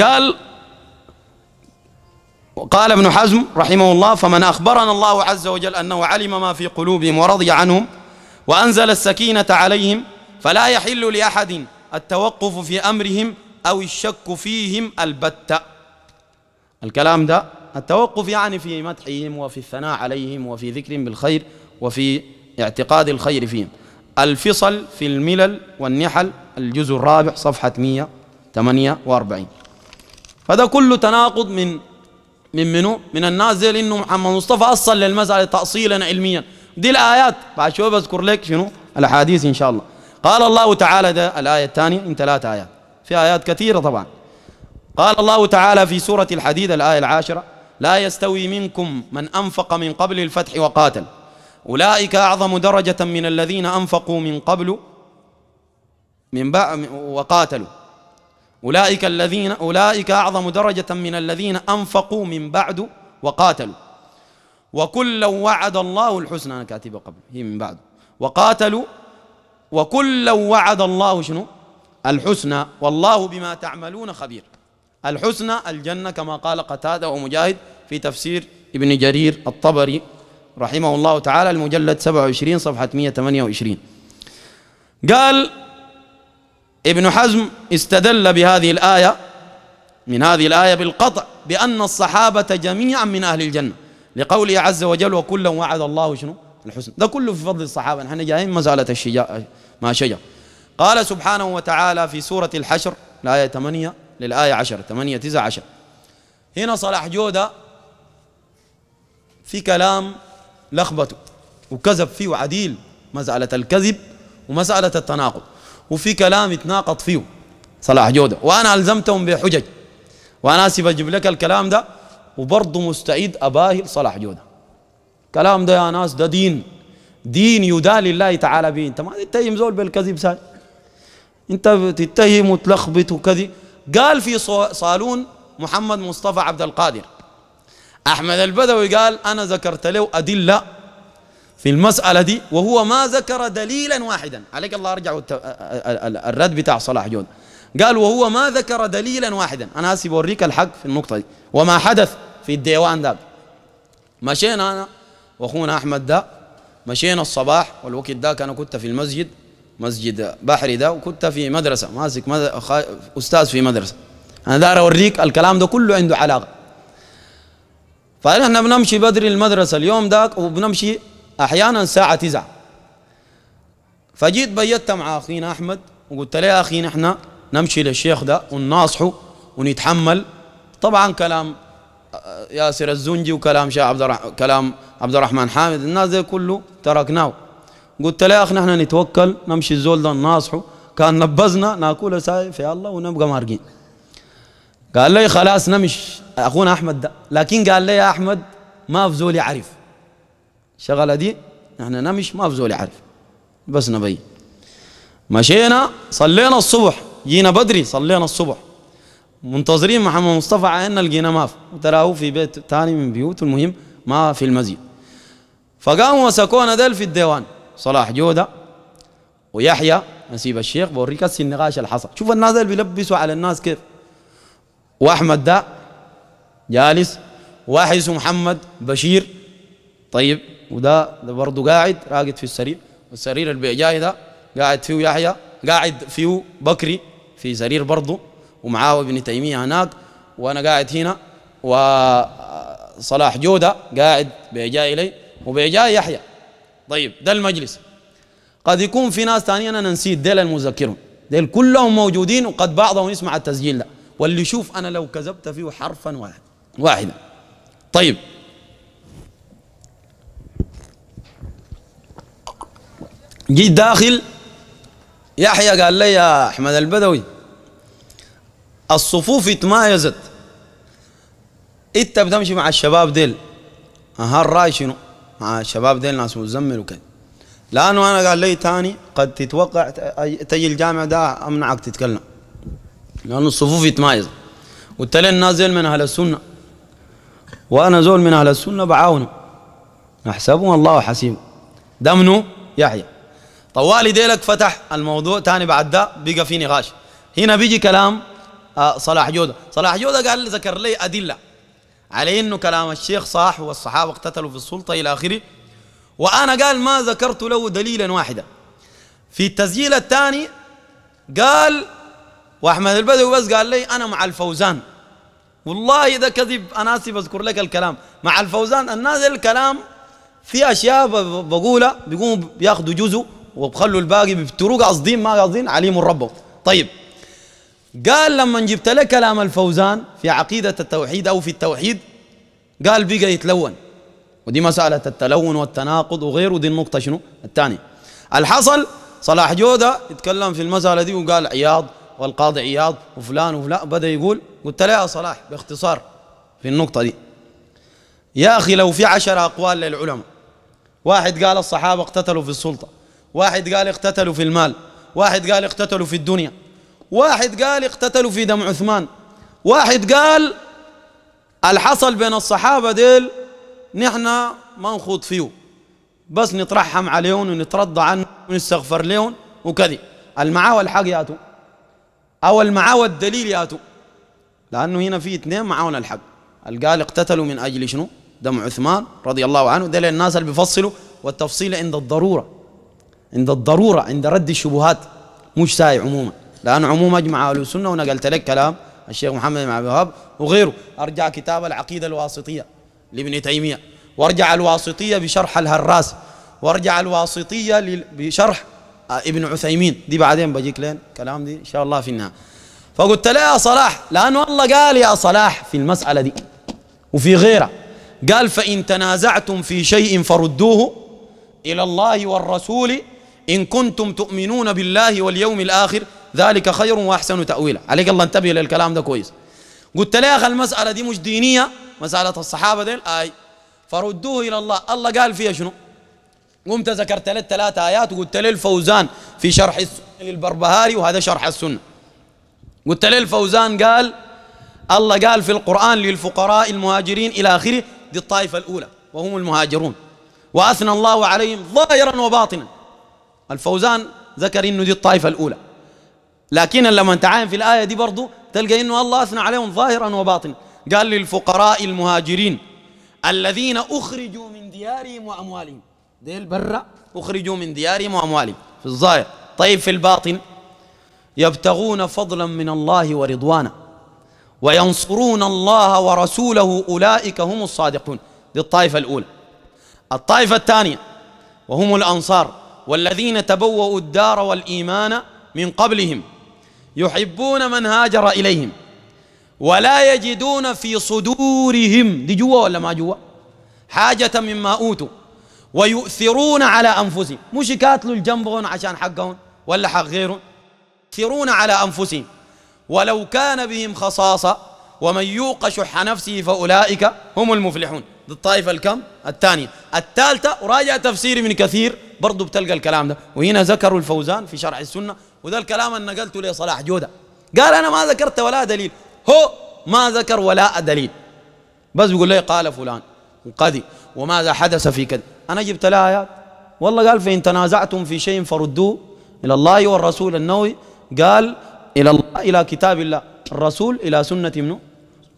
قال وقال ابن حزم رحمه الله فمن أخبرنا الله عز وجل أنه علم ما في قلوبهم ورضي عنهم وأنزل السكينة عليهم فلا يحل لأحد التوقف في أمرهم أو الشك فيهم البتة الكلام ده التوقف يعني في مدحهم وفي الثناء عليهم وفي ذكرهم بالخير وفي اعتقاد الخير فيهم الفصل في الملل والنحل الجزء الرابع صفحة 148 فده كله تناقض من من منو؟ من النازل انه محمد مصطفى اصل للمسألة تأصيلا علميا دي الآيات بعد شوي بذكر لك شنو الأحاديث إن شاء الله قال الله تعالى ده الآية الثانية إن ثلاث آيات في آيات كثيرة طبعا قال الله تعالى في سورة الحديد الآية العاشرة لا يستوي منكم من أنفق من قبل الفتح وقاتل أولئك أعظم درجة من الذين أنفقوا من قبل من بعد وقاتلوا أولئك الذين أولئك أعظم درجة من الذين أنفقوا من بعد وقاتلوا وكلا وعد الله الحسنى أنا كاتبه قبل هي من بعده وقاتلوا وكلا وعد الله شنو الحسنى والله بما تعملون خبير الحسنى الجنة كما قال قتادة ومجاهد في تفسير ابن جرير الطبري رحمه الله تعالى المجلد 27 صفحة 128 قال ابن حزم استدل بهذه الآية من هذه الآية بالقطع بأن الصحابة جميعا من أهل الجنة لقوله عز وجل وكلا وعد الله شنو الحسن ده كله في فضل الصحابة نحن جايين مسألة الشجاء ما شجر قال سبحانه وتعالى في سورة الحشر الآية 8 للآية 10 8 9 10 هنا صلاح جودة في كلام لخبته وكذب فيه وعديل مسألة الكذب ومسألة التناقض وفي كلام يتناقض فيه صلاح جودة وأنا ألزمتهم بحجج وأنا أسف أجيب لك الكلام ده وبرضه مستعيد أباه لصلاح جودة كلام ده يا ناس ده دين دين يدال الله تعالى به انت ما تتهم زول بالكذب ساي انت تتهم وتلخبط وكذب قال في صالون محمد مصطفى عبد القادر احمد البدوي قال انا ذكرت له ادله في المساله دي وهو ما ذكر دليلا واحدا عليك الله ارجع الرد بتاع صلاح جود قال وهو ما ذكر دليلا واحدا أنا هسي بوريك الحق في النقطة دي وما حدث في الديوان ده مشينا أنا وأخونا أحمد ده مشينا الصباح والوقت ده أنا كنت في المسجد مسجد بحري ده وكنت في مدرسة ماسك أستاذ في مدرسة أنا دار أوريك الكلام ده كله عنده علاقة فنحن بنمشي بدري المدرسة اليوم ذاك وبنمشي أحيانا الساعة 9 فجيت بيتت مع أخينا أحمد وقلت له يا أخي نحن نمشي للشيخ ده ونناصحه ونتحمل طبعا كلام آه، ياسر الزنجي وكلام شاه عبد كلام عبد الرحمن حامد الناس ده كله تركناه قلت له يا اخي نحن نتوكل نمشي الزول ده نناصحه كان نبزنا ناكله ساي في الله ونبقى مارقين قال لي خلاص نمش اخونا احمد ده لكن قال لي يا احمد ما في زول يعرف الشغله دي نحن نمش ما في زول يعرف بس نبي مشينا صلينا الصبح جينا بدري صلينا الصبح منتظرين محمد مصطفى عين لقينا ما تراه في بيت ثاني من بيوت المهم ما في المسجد فقاموا مسكونا ديل في الديوان صلاح جودة ويحيى نسيب الشيخ بوريك النقاش اللي حصل شوف الناس اللي بيلبسوا على الناس كيف واحمد ده جالس واحد اسمه محمد بشير طيب وده ده برضه قاعد راقد في السرير والسرير اللي جاي ده قاعد فيه يحيى قاعد فيه بكري في سرير برضه ومعاه ابن تيمية هناك وأنا قاعد هنا وصلاح جودة قاعد بيجاي إلي وبيجاي يحيى طيب ده المجلس قد يكون في ناس ثانيين أنا نسيت ديل المذكرون ديل كلهم موجودين وقد بعضهم يسمع التسجيل ده واللي يشوف أنا لو كذبت فيه حرفا واحد واحدا طيب جيت داخل يحيى قال لي يا أحمد البدوي الصفوف اتمايزت انت بتمشي مع الشباب ديل ها الراي شنو مع الشباب ديل ناس مزمل وكذا لانه انا قال لي تاني قد تتوقع تجي الجامع ده امنعك تتكلم لانه الصفوف يتمايز قلت له الناس ديل من اهل السنه وانا زول من اهل السنه بعاونه نحسبهم الله حسيب ده منو يحيى طوالي ديلك فتح الموضوع تاني بعد ده بقى في نقاش هنا بيجي كلام آه، صلاح جودة صلاح جودة قال ذكر لي أدلة على أنه كلام الشيخ صح والصحابة اقتتلوا في السلطة إلى آخره وأنا قال ما ذكرت له دليلا واحدا في التسجيل الثاني قال وأحمد البدوي بس قال لي أنا مع الفوزان والله إذا كذب أنا آسف أذكر لك الكلام مع الفوزان الناس الكلام في أشياء بقولها بيقوموا بياخذوا جزء وبخلوا الباقي بطرق قاصدين ما قاصدين عليم ربهم طيب قال لما جبت لك كلام الفوزان في عقيدة التوحيد أو في التوحيد قال بقى يتلون ودي مسألة التلون والتناقض وغيره دي النقطة شنو الثانية الحصل صلاح جودة يتكلم في المسألة دي وقال عياض والقاضي عياض وفلان وفلان بدأ يقول قلت له يا صلاح باختصار في النقطة دي يا أخي لو في عشر أقوال للعلماء واحد قال الصحابة اقتتلوا في السلطة واحد قال اقتتلوا في المال واحد قال اقتتلوا في الدنيا واحد قال اقتتلوا في دم عثمان واحد قال الحصل بين الصحابة ديل نحن ما نخوض فيه بس نترحم عليهم ونترضى عنهم ونستغفر لهم وكذي المعاوى الحق ياتوا او المعاوى الدليل ياتوا لانه هنا في اثنين معاون الحق قال اقتتلوا من اجل شنو؟ دم عثمان رضي الله عنه ديل الناس اللي بيفصلوا والتفصيل عند الضروره عند الضرورة عند رد الشبهات مش ساي عموما لأن عموم أجمع أهل السنة وأنا قلت لك كلام الشيخ محمد بن عبد الوهاب وغيره أرجع كتاب العقيدة الواسطية لابن تيمية وارجع الواسطية بشرح الهراس وارجع الواسطية بشرح آه، ابن عثيمين دي بعدين بجيك لين كلام دي إن شاء الله في النهاية فقلت له يا صلاح لأنه الله قال يا صلاح في المسألة دي وفي غيره قال فإن تنازعتم في شيء فردوه إلى الله والرسول إن كنتم تؤمنون بالله واليوم الآخر ذلك خير وأحسن تأويلا عليك الله انتبه للكلام ده كويس قلت لي يا أخي المسألة دي مش دينية مسألة الصحابة دي آي فردوه إلى الله الله قال فيها شنو قمت ذكرت لي الثلاث آيات وقلت لي الفوزان في شرح السنة للبربهاري وهذا شرح السنة قلت لي الفوزان قال الله قال في القرآن للفقراء المهاجرين إلى آخره دي الطائفة الأولى وهم المهاجرون وأثنى الله عليهم ظاهرا وباطنا الفوزان ذكر انه دي الطائفه الاولى لكن لما تعاين في الايه دي برضه تلقى انه الله اثنى عليهم ظاهرا وباطنا قال للفقراء المهاجرين الذين اخرجوا من ديارهم واموالهم ديل برا اخرجوا من ديارهم واموالهم في الظاهر طيب في الباطن يبتغون فضلا من الله ورضوانا وينصرون الله ورسوله اولئك هم الصادقون دي الطائفه الاولى الطائفه الثانيه وهم الانصار والذين تبوأوا الدار والإيمان من قبلهم يحبون من هاجر إليهم ولا يجدون في صدورهم دي جوا ولا ما جوا حاجة مما أوتوا ويؤثرون على أنفسهم مش يقاتلوا الجنبون عشان حقهم ولا حق غيرهم يؤثرون على أنفسهم ولو كان بهم خصاصة ومن يوق شح نفسه فأولئك هم المفلحون ذي الطائفة الكم الثانية الثالثة وراجع تفسيري من كثير برضو بتلقى الكلام ده وهنا ذكروا الفوزان في شرح السنة وده الكلام أن نقلته لصلاح جودة قال أنا ما ذكرت ولا دليل هو ما ذكر ولا دليل بس بيقول لي قال فلان وقدي وماذا حدث في كذا أنا جبت لها آيات والله قال فإن تنازعتم في شيء فردوه إلى الله والرسول النووي قال إلى الله إلى كتاب الله الرسول إلى سنة منه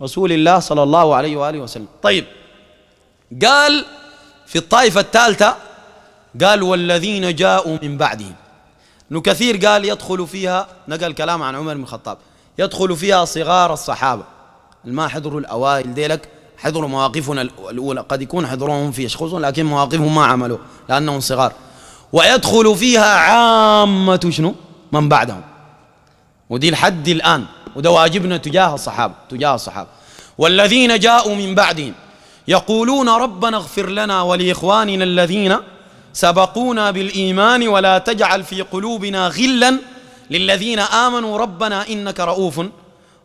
رسول الله صلى الله عليه وآله وسلم طيب قال في الطائفة الثالثة قال والذين جاءوا من بعدهم ابن كثير قال يدخل فيها نقل كلام عن عمر بن الخطاب يدخل فيها صغار الصحابة ما حضروا الأوائل ديلك حضروا مواقفنا الأولى قد يكون حضروهم في أشخاص لكن مواقفهم ما عملوا لأنهم صغار ويدخل فيها عامة شنو من بعدهم ودي لحد الآن وده واجبنا تجاه الصحابة تجاه الصحابة والذين جاءوا من بعدهم يقولون ربنا اغفر لنا ولإخواننا الذين سبقونا بالإيمان ولا تجعل في قلوبنا غلا للذين آمنوا ربنا إنك رؤوف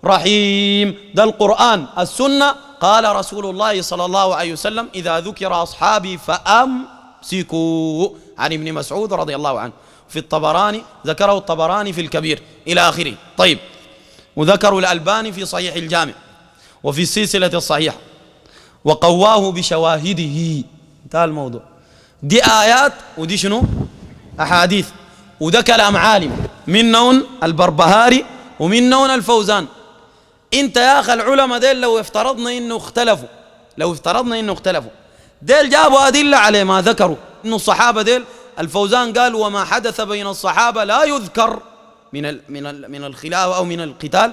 رحيم ده القرآن السنة قال رسول الله صلى الله عليه وسلم إذا ذكر أصحابي فأمسكوا عن ابن مسعود رضي الله عنه في الطبراني ذكره الطبراني في الكبير إلى آخره طيب وذكروا الألباني في صحيح الجامع وفي السلسلة الصحيحة وقواه بشواهده انتهى الموضوع دي آيات ودي شنو أحاديث وده كلام عالم من نون البربهاري ومن نون الفوزان انت يا اخي العلماء ديل لو افترضنا انه اختلفوا لو افترضنا انه اختلفوا ديل جابوا ادله على ما ذكروا انه الصحابه ديل الفوزان قال وما حدث بين الصحابه لا يذكر من من من الخلاف أو من القتال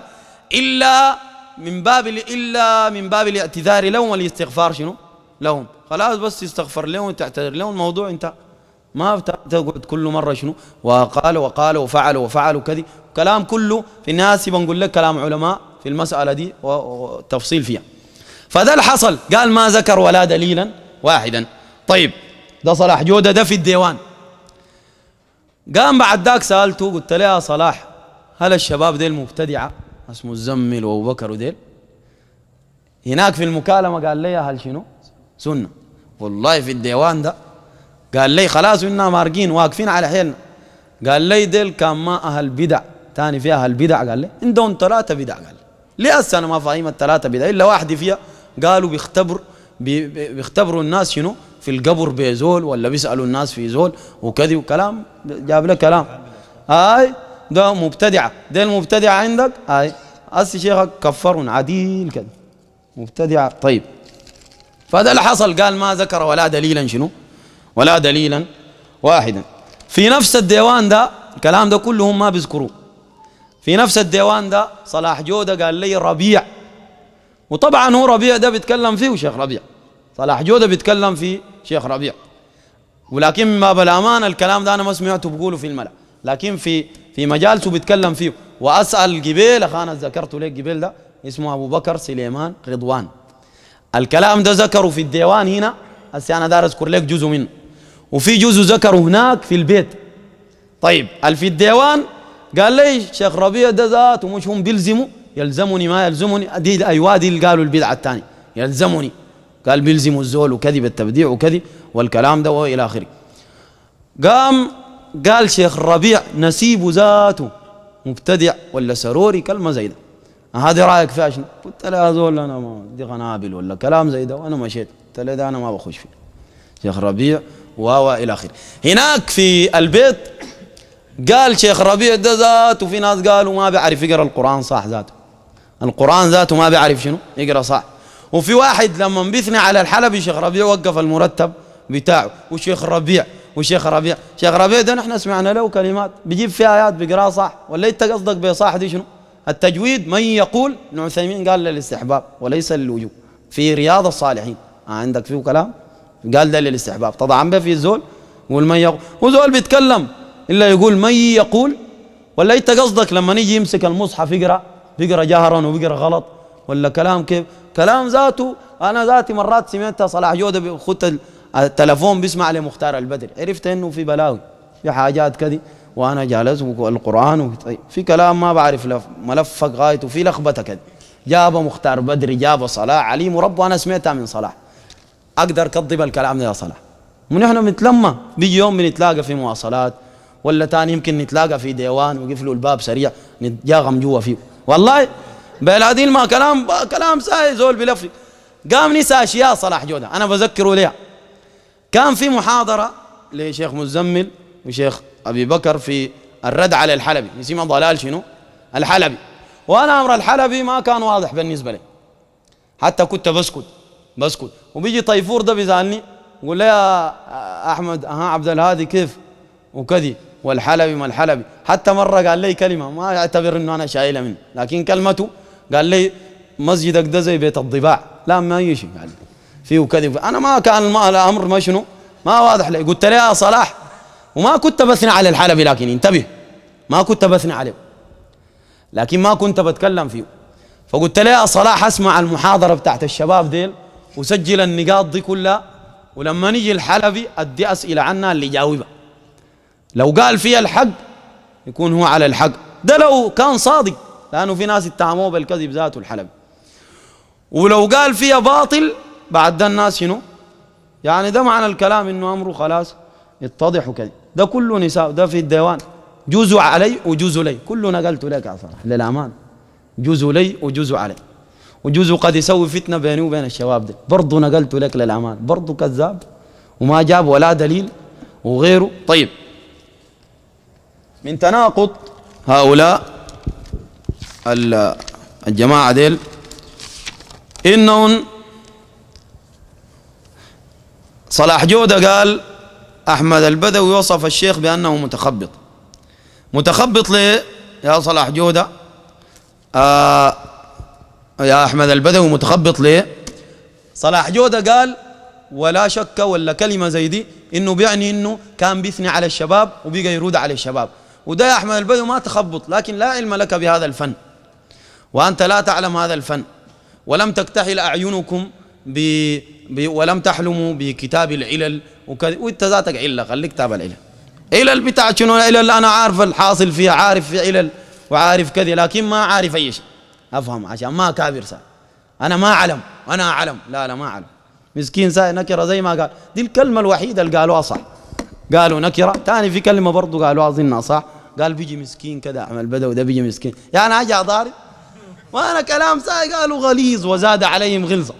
إلا من باب إلا من باب الاعتذار لهم والاستغفار شنو لهم خلاص بس تستغفر لهم وتعتذر لهم الموضوع انت ما تقعد كل مرة شنو وقال وقال وفعل وفعل وكذي كلام كله في الناس بنقول لك كلام علماء في المسألة دي وتفصيل فيها فذا اللي حصل قال ما ذكر ولا دليلا واحدا طيب ده صلاح جودة ده في الديوان قام بعد ذاك سالته قلت له يا صلاح هل الشباب ديل مبتدعه اسمه الزمل وابو بكر وديل هناك في المكالمه قال لي هل شنو؟ سنه والله في الديوان ده قال لي خلاص إنا مارقين واقفين على حيلنا قال لي ديل كان ما أهل بدع ثاني فيها أهل بدع قال لي عندهم ثلاثة بدع قال لي ليه هسه أنا ما فاهم الثلاثة بدع إلا واحدة فيها قالوا بيختبروا بيختبروا الناس شنو في القبر بيزول ولا بيسالوا الناس في زول وكذي وكلام جاب لك كلام هاي ده مبتدعه ده المبتدعه عندك هاي هسه شيخك كفر عديل كذا مبتدعه طيب فده اللي حصل قال ما ذكر ولا دليلا شنو ولا دليلا واحدا في نفس الديوان ده الكلام ده كلهم ما بيذكروه في نفس الديوان ده صلاح جودة قال لي ربيع وطبعا هو ربيع ده بيتكلم فيه شيخ ربيع صلاح جودة بيتكلم في شيخ ربيع ولكن ما بالأمان الكلام ده أنا ما سمعته بقوله في الملأ لكن في في مجالسه بيتكلم فيه وأسأل قبيل أخانا ذكرته لك قبيل ده اسمه أبو بكر سليمان رضوان الكلام ده ذكره في الديوان هنا هسه أنا دار أذكر لك جزء منه وفي جزء ذكره هناك في البيت طيب في الديوان قال لي شيخ ربيع ده ذاته مش هم بيلزموا يلزمني ما يلزمني دي ايوه دي اللي قالوا البدعه الثانيه يلزمني قال بيلزموا الزول وكذب التبديع وكذب والكلام ده والى اخره قام قال شيخ الربيع نسيب ذاته مبتدع ولا سروري كلمه زي ده هذا رايك فيها شنو؟ قلت له يا زول انا ما دي قنابل ولا كلام زي ده وانا مشيت قلت له ده انا ما بخش فيه شيخ ربيع و الى اخره هناك في البيت قال شيخ ربيع ده ذاته في ناس قالوا ما بيعرف يقرا القران صح ذاته القران ذاته ما بيعرف شنو يقرا صح وفي واحد لما بيثني على الحلبي شيخ ربيع وقف المرتب بتاعه وشيخ ربيع وشيخ ربيع شيخ ربيع ده نحن سمعنا له كلمات بيجيب فيها آيات بيقراها صح ولا انت قصدك بصح دي شنو التجويد من يقول ابن عثيمين قال للاستحباب وليس للوجوب في رياض الصالحين آه عندك فيه كلام قال ده للاستحباب طبعا به في زول يقول من يقول وزول بيتكلم الا يقول من يقول ولا انت قصدك لما نيجي يمسك المصحف يقرا بيقرا جهرا وبيقرا غلط ولا كلام كيف كلام ذاته أنا ذاتي مرات سمعتها صلاح جودة خدت التلفون بيسمع لمختار البدر عرفت إنه في بلاوي في حاجات كذي وأنا جالس والقرآن طيب، في كلام ما بعرف لف ملفك غايته في لخبطة كذي جاب مختار بدري جاب صلاح علي مربى أنا سمعتها من صلاح أقدر كذب الكلام ده يا صلاح ونحن بنتلمى بيجي يوم بنتلاقى في مواصلات ولا تاني يمكن نتلاقى في ديوان وقفلوا الباب سريع نتجاغم جوا فيه والله بلادين ما كلام كلام ساي زول بلفي قام نسى اشياء صلاح جوده انا بذكره ليه كان في محاضره لشيخ مزمل وشيخ ابي بكر في الرد على الحلبي نسيم ضلال شنو الحلبي وانا امر الحلبي ما كان واضح بالنسبه لي حتى كنت بسكت بسكت وبيجي طيفور ده بيزعلني يقول لي يا احمد ها عبد الهادي كيف وكذي والحلبي ما الحلبي حتى مره قال لي كلمه ما اعتبر انه انا شايله منه لكن كلمته قال لي مسجدك ده زي بيت الضباع لا ما يشي قال لي يعني فيه كذب انا ما كان ما الامر ما شنو ما واضح لي قلت له يا صلاح وما كنت بثني على الحلبي لكن انتبه ما كنت بثني عليه لكن ما كنت بتكلم فيه فقلت له يا صلاح اسمع المحاضره بتاعت الشباب ديل وسجل النقاط دي كلها ولما نيجي الحلبي ادي اسئله عنها اللي جاوبها لو قال فيها الحق يكون هو على الحق ده لو كان صادق لأنه في ناس اتهموه بالكذب ذاته الحلبي ولو قال فيها باطل بعد ده الناس شنو يعني ده معنى الكلام انه امره خلاص يتضح وكذا ده كله نساء ده في الديوان جزء علي وجزء لي كله نقلته لك يا صراحه للامان جزء لي وجزء علي وجزء قد يسوي فتنه بيني وبين الشباب ده برضه نقلت لك للامان برضه كذاب وما جاب ولا دليل وغيره طيب من تناقض هؤلاء الجماعة ديل إنهم صلاح جودة قال أحمد البدوي وصف الشيخ بأنه متخبط متخبط ليه يا صلاح جودة آه يا أحمد البدوي متخبط ليه صلاح جودة قال ولا شك ولا كلمة زي دي إنه بيعني إنه كان بيثني على الشباب وبيقى يرود على الشباب وده يا أحمد البدوي ما تخبط لكن لا علم لك بهذا الفن وأنت لا تعلم هذا الفن ولم تكتحل أعينكم ب... ب... ولم تحلموا بكتاب العلل وكذا وانت ذاتك علة خليك كتاب العلل علل بتاع شنو علل أنا عارف الحاصل فيها عارف في علل وعارف كذا لكن ما عارف أي شيء أفهم عشان ما كابر صار أنا ما علم أنا أعلم لا لا ما أعلم مسكين ساي نكرة زي ما قال دي الكلمة الوحيدة اللي قالوها صح قالوا نكرة ثاني في كلمة برضو قالوها أظنها صح قال بيجي مسكين كذا عمل بدو ده بيجي مسكين يعني أجي أضارب وانا كلام ساي قالوا غليظ وزاد عليهم غلظه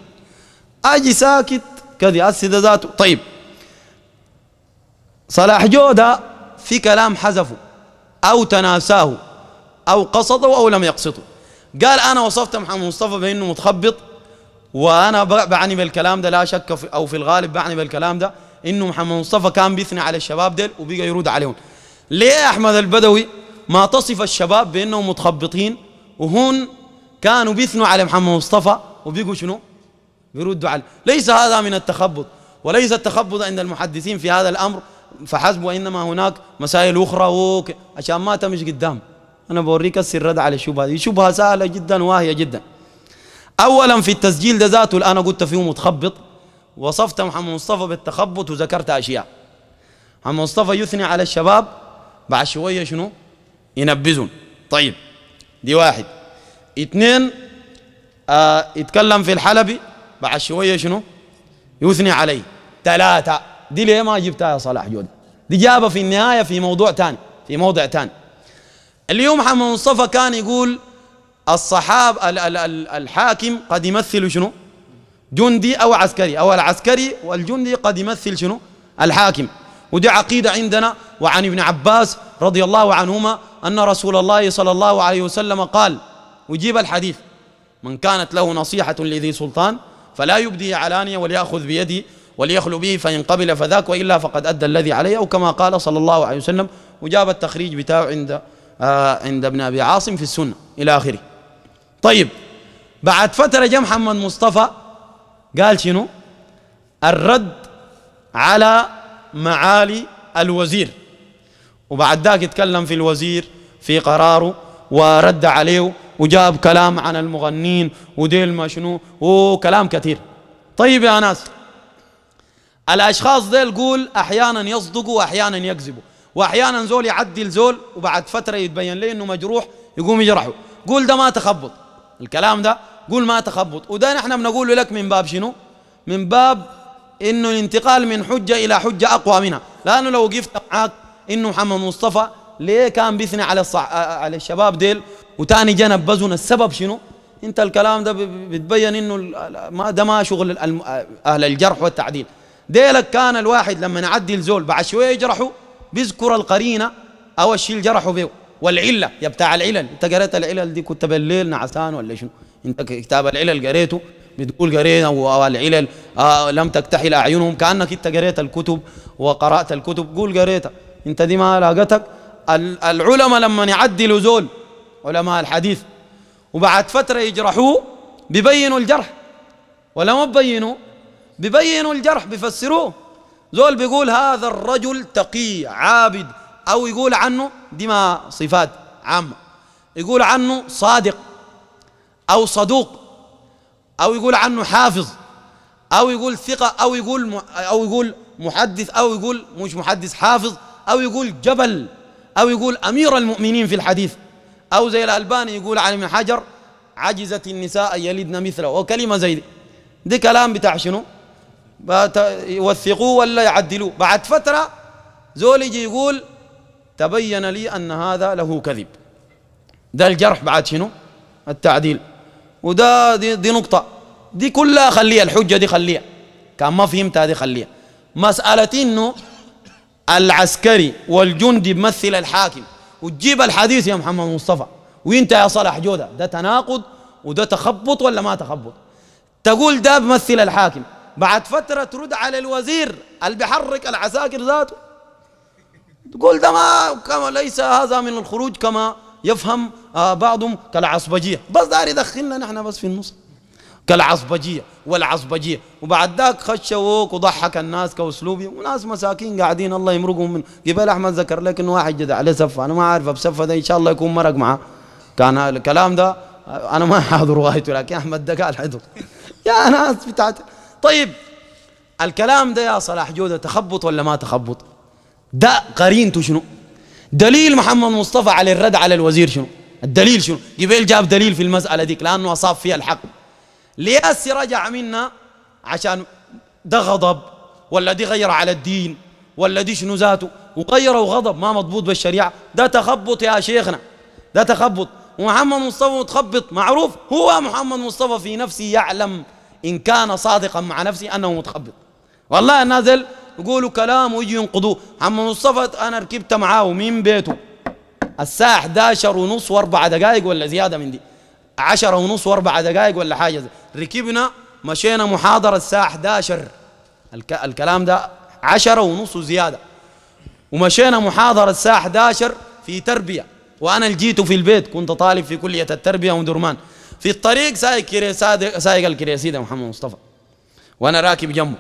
اجي ساكت كذا اسد ذاته طيب صلاح جودة في كلام حذفه او تناساه او قصده او لم يقصده قال انا وصفت محمد مصطفى بانه متخبط وانا بعني بالكلام ده لا شك في او في الغالب بعني بالكلام ده انه محمد مصطفى كان بيثني على الشباب ديل وبيجي يرد عليهم ليه يا احمد البدوي ما تصف الشباب بانهم متخبطين وهون كانوا بيثنوا على محمد مصطفى وبيقوا شنو بيردوا عليه ليس هذا من التخبط وليس التخبط عند المحدثين في هذا الأمر فحسب وإنما هناك مسائل أخرى وك... عشان ما تمش قدام أنا بوريك السر على الشبهة دي شبهة سهلة جدا واهية جدا أولا في التسجيل ده ذاته اللي أنا قلت فيه متخبط وصفت محمد مصطفى بالتخبط وذكرت أشياء محمد مصطفى يثني على الشباب بعد شوية شنو ينبذون طيب دي واحد اثنين آه يتكلم في الحلبي بعد شويه شنو يثني عليه ثلاثه دي ليه ما جبتها يا صلاح جود دي جابها في النهايه في موضوع ثاني في موضع ثاني اليوم محمد مصطفى كان يقول الصحاب ال ال ال الحاكم قد يمثل شنو جندي او عسكري او العسكري والجندي قد يمثل شنو الحاكم ودي عقيدة عندنا وعن ابن عباس رضي الله عنهما أن رسول الله صلى الله عليه وسلم قال ويجيب الحديث من كانت له نصيحة لذي سلطان فلا يبدي علانية وليأخذ بيدي وليخلو به فإن قبل فذاك وإلا فقد أدى الذي عليه أو كما قال صلى الله عليه وسلم وجاب التخريج بتاعه عند آه عند ابن أبي عاصم في السنة إلى آخره طيب بعد فترة جاء محمد مصطفى قال شنو الرد على معالي الوزير وبعد ذاك يتكلم في الوزير في قراره ورد عليه وجاب كلام عن المغنين وديل ما شنو وكلام كثير طيب يا ناس الأشخاص ديل قول أحيانا يصدقوا وأحيانا يكذبوا وأحيانا زول يعدل زول وبعد فترة يتبين لي إنه مجروح يقوم يجرحه قول ده ما تخبط الكلام ده قول ما تخبط وده نحن بنقول لك من باب شنو من باب انه الانتقال من حجه الى حجه اقوى منها لانه لو وقفت معاك انه محمد مصطفى ليه كان بيثني على الصح... على الشباب ديل وتاني جنب بزون السبب شنو انت الكلام ده بتبين انه ما ده ما شغل اهل الجرح والتعديل ديلك كان الواحد لما يعدل زول بعد شويه يجرحه بيذكر القرينه او الشيء اللي جرحه به والعله يا بتاع العلل انت قريت العلل دي كنت بالليل نعسان ولا شنو انت كتاب العلل قريته بتقول قرينا والعلل آه لم تكتحل اعينهم كانك انت قريت الكتب وقرات الكتب قول قريتها انت دي ما لاقتك العلماء لما يعدلوا زول علماء الحديث وبعد فترة يجرحوه ببينوا الجرح ولا ما ببينوا ببينوا الجرح بفسروه زول بيقول هذا الرجل تقي عابد أو يقول عنه دي ما صفات عامة يقول عنه صادق أو صدوق أو يقول عنه حافظ أو يقول ثقة أو يقول أو يقول محدث أو يقول مش محدث حافظ أو يقول جبل أو يقول أمير المؤمنين في الحديث أو زي الألباني يقول علي من حجر عجزت النساء أن يلدن مثله وكلمة زي دي دي كلام بتاع شنو يوثقوه ولا يعدلوه بعد فترة زول يجي يقول تبين لي أن هذا له كذب ده الجرح بعد شنو التعديل وده دي, دي نقطة دي كلها خليها الحجة دي خليها كان ما فهمتها دي خليها مسألة إنه العسكري والجندي بمثل الحاكم وتجيب الحديث يا محمد مصطفى وانت يا صلاح جوده ده تناقض وده تخبط ولا ما تخبط تقول ده بمثل الحاكم بعد فتره ترد على الوزير اللي بيحرك العساكر ذاته تقول ده ما كما ليس هذا من الخروج كما يفهم آه، بعضهم كالعصبجيه بس داري يدخلنا نحن بس في النص كالعصبجيه والعصبجيه وبعد ذاك خشوك وضحك الناس كاسلوبي وناس مساكين قاعدين الله يمرقهم من قبل احمد ذكر لك انه واحد جد عليه سفه انا ما عارف بسفه ده ان شاء الله يكون مرق معاه كان الكلام ده انا ما حاضر غايته لكن احمد ده قال حضر يا ناس بتاعت طيب الكلام ده يا صلاح جوده تخبط ولا ما تخبط ده قرينته شنو دليل محمد مصطفى على الرد على الوزير شنو الدليل شنو قبيل جاب دليل في المسألة ديك لأنه أصاب فيها الحق لياسي رجع منا عشان ده غضب ولا دي غير على الدين ولا دي شنو ذاته وغيره وغضب ما مضبوط بالشريعة ده تخبط يا شيخنا ده تخبط ومحمد مصطفى متخبط معروف هو محمد مصطفى في نفسه يعلم إن كان صادقا مع نفسه أنه متخبط والله نازل يقولوا كلام ويجي ينقضوه محمد مصطفى أنا ركبت معاه من بيته الساعة 11 ونص واربع دقائق ولا زيادة من دي عشرة ونص واربع دقائق ولا حاجة زي. ركبنا مشينا محاضرة الساعة 11 الك... الكلام ده عشرة ونص زيادة ومشينا محاضرة الساعة 11 في تربية وأنا جيت في البيت كنت طالب في كلية التربية ومدرمان في الطريق سايق كري... سايق الكريسي ده محمد مصطفى وأنا راكب جنبه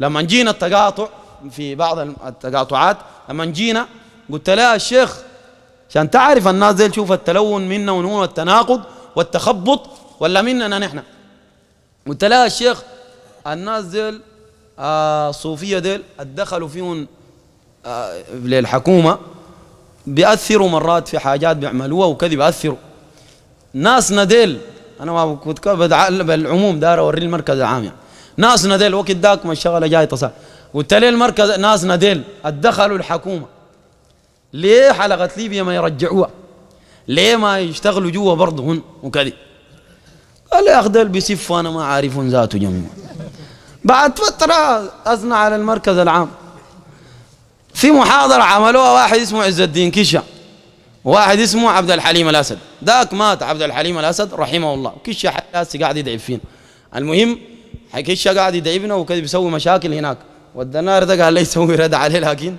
لما جينا التقاطع في بعض التقاطعات لما جينا قلت له الشيخ عشان تعرف الناس ديل تشوف التلون منا ونون والتناقض والتخبط ولا مننا نحن قلت لها الشيخ الناس ديل آه الصوفية ديل ادخلوا فيهم آه للحكومة بيأثروا مرات في حاجات بيعملوها وكذا بيأثروا ناسنا ديل انا ما كنت بالعموم دار اوري المركز العام يعني ناسنا ديل وقت داك ما الشغله جاي تصل قلت لها المركز ناسنا ديل ادخلوا الحكومه ليه حلقة ليبيا ما يرجعوها ليه ما يشتغلوا جوا برضه هن وكذي قال يا أخ ديل بيسف أنا ما عارف ذاته جميع بعد فترة أثنى على المركز العام في محاضرة عملوها واحد اسمه عز الدين كشا واحد اسمه عبد الحليم الأسد ذاك مات عبد الحليم الأسد رحمه الله كشا حياتي قاعد يدعي فينا المهم كشة قاعد يدعي فينا وكذا بيسوي مشاكل هناك والدنار ده قال لي يسوي رد عليه لكن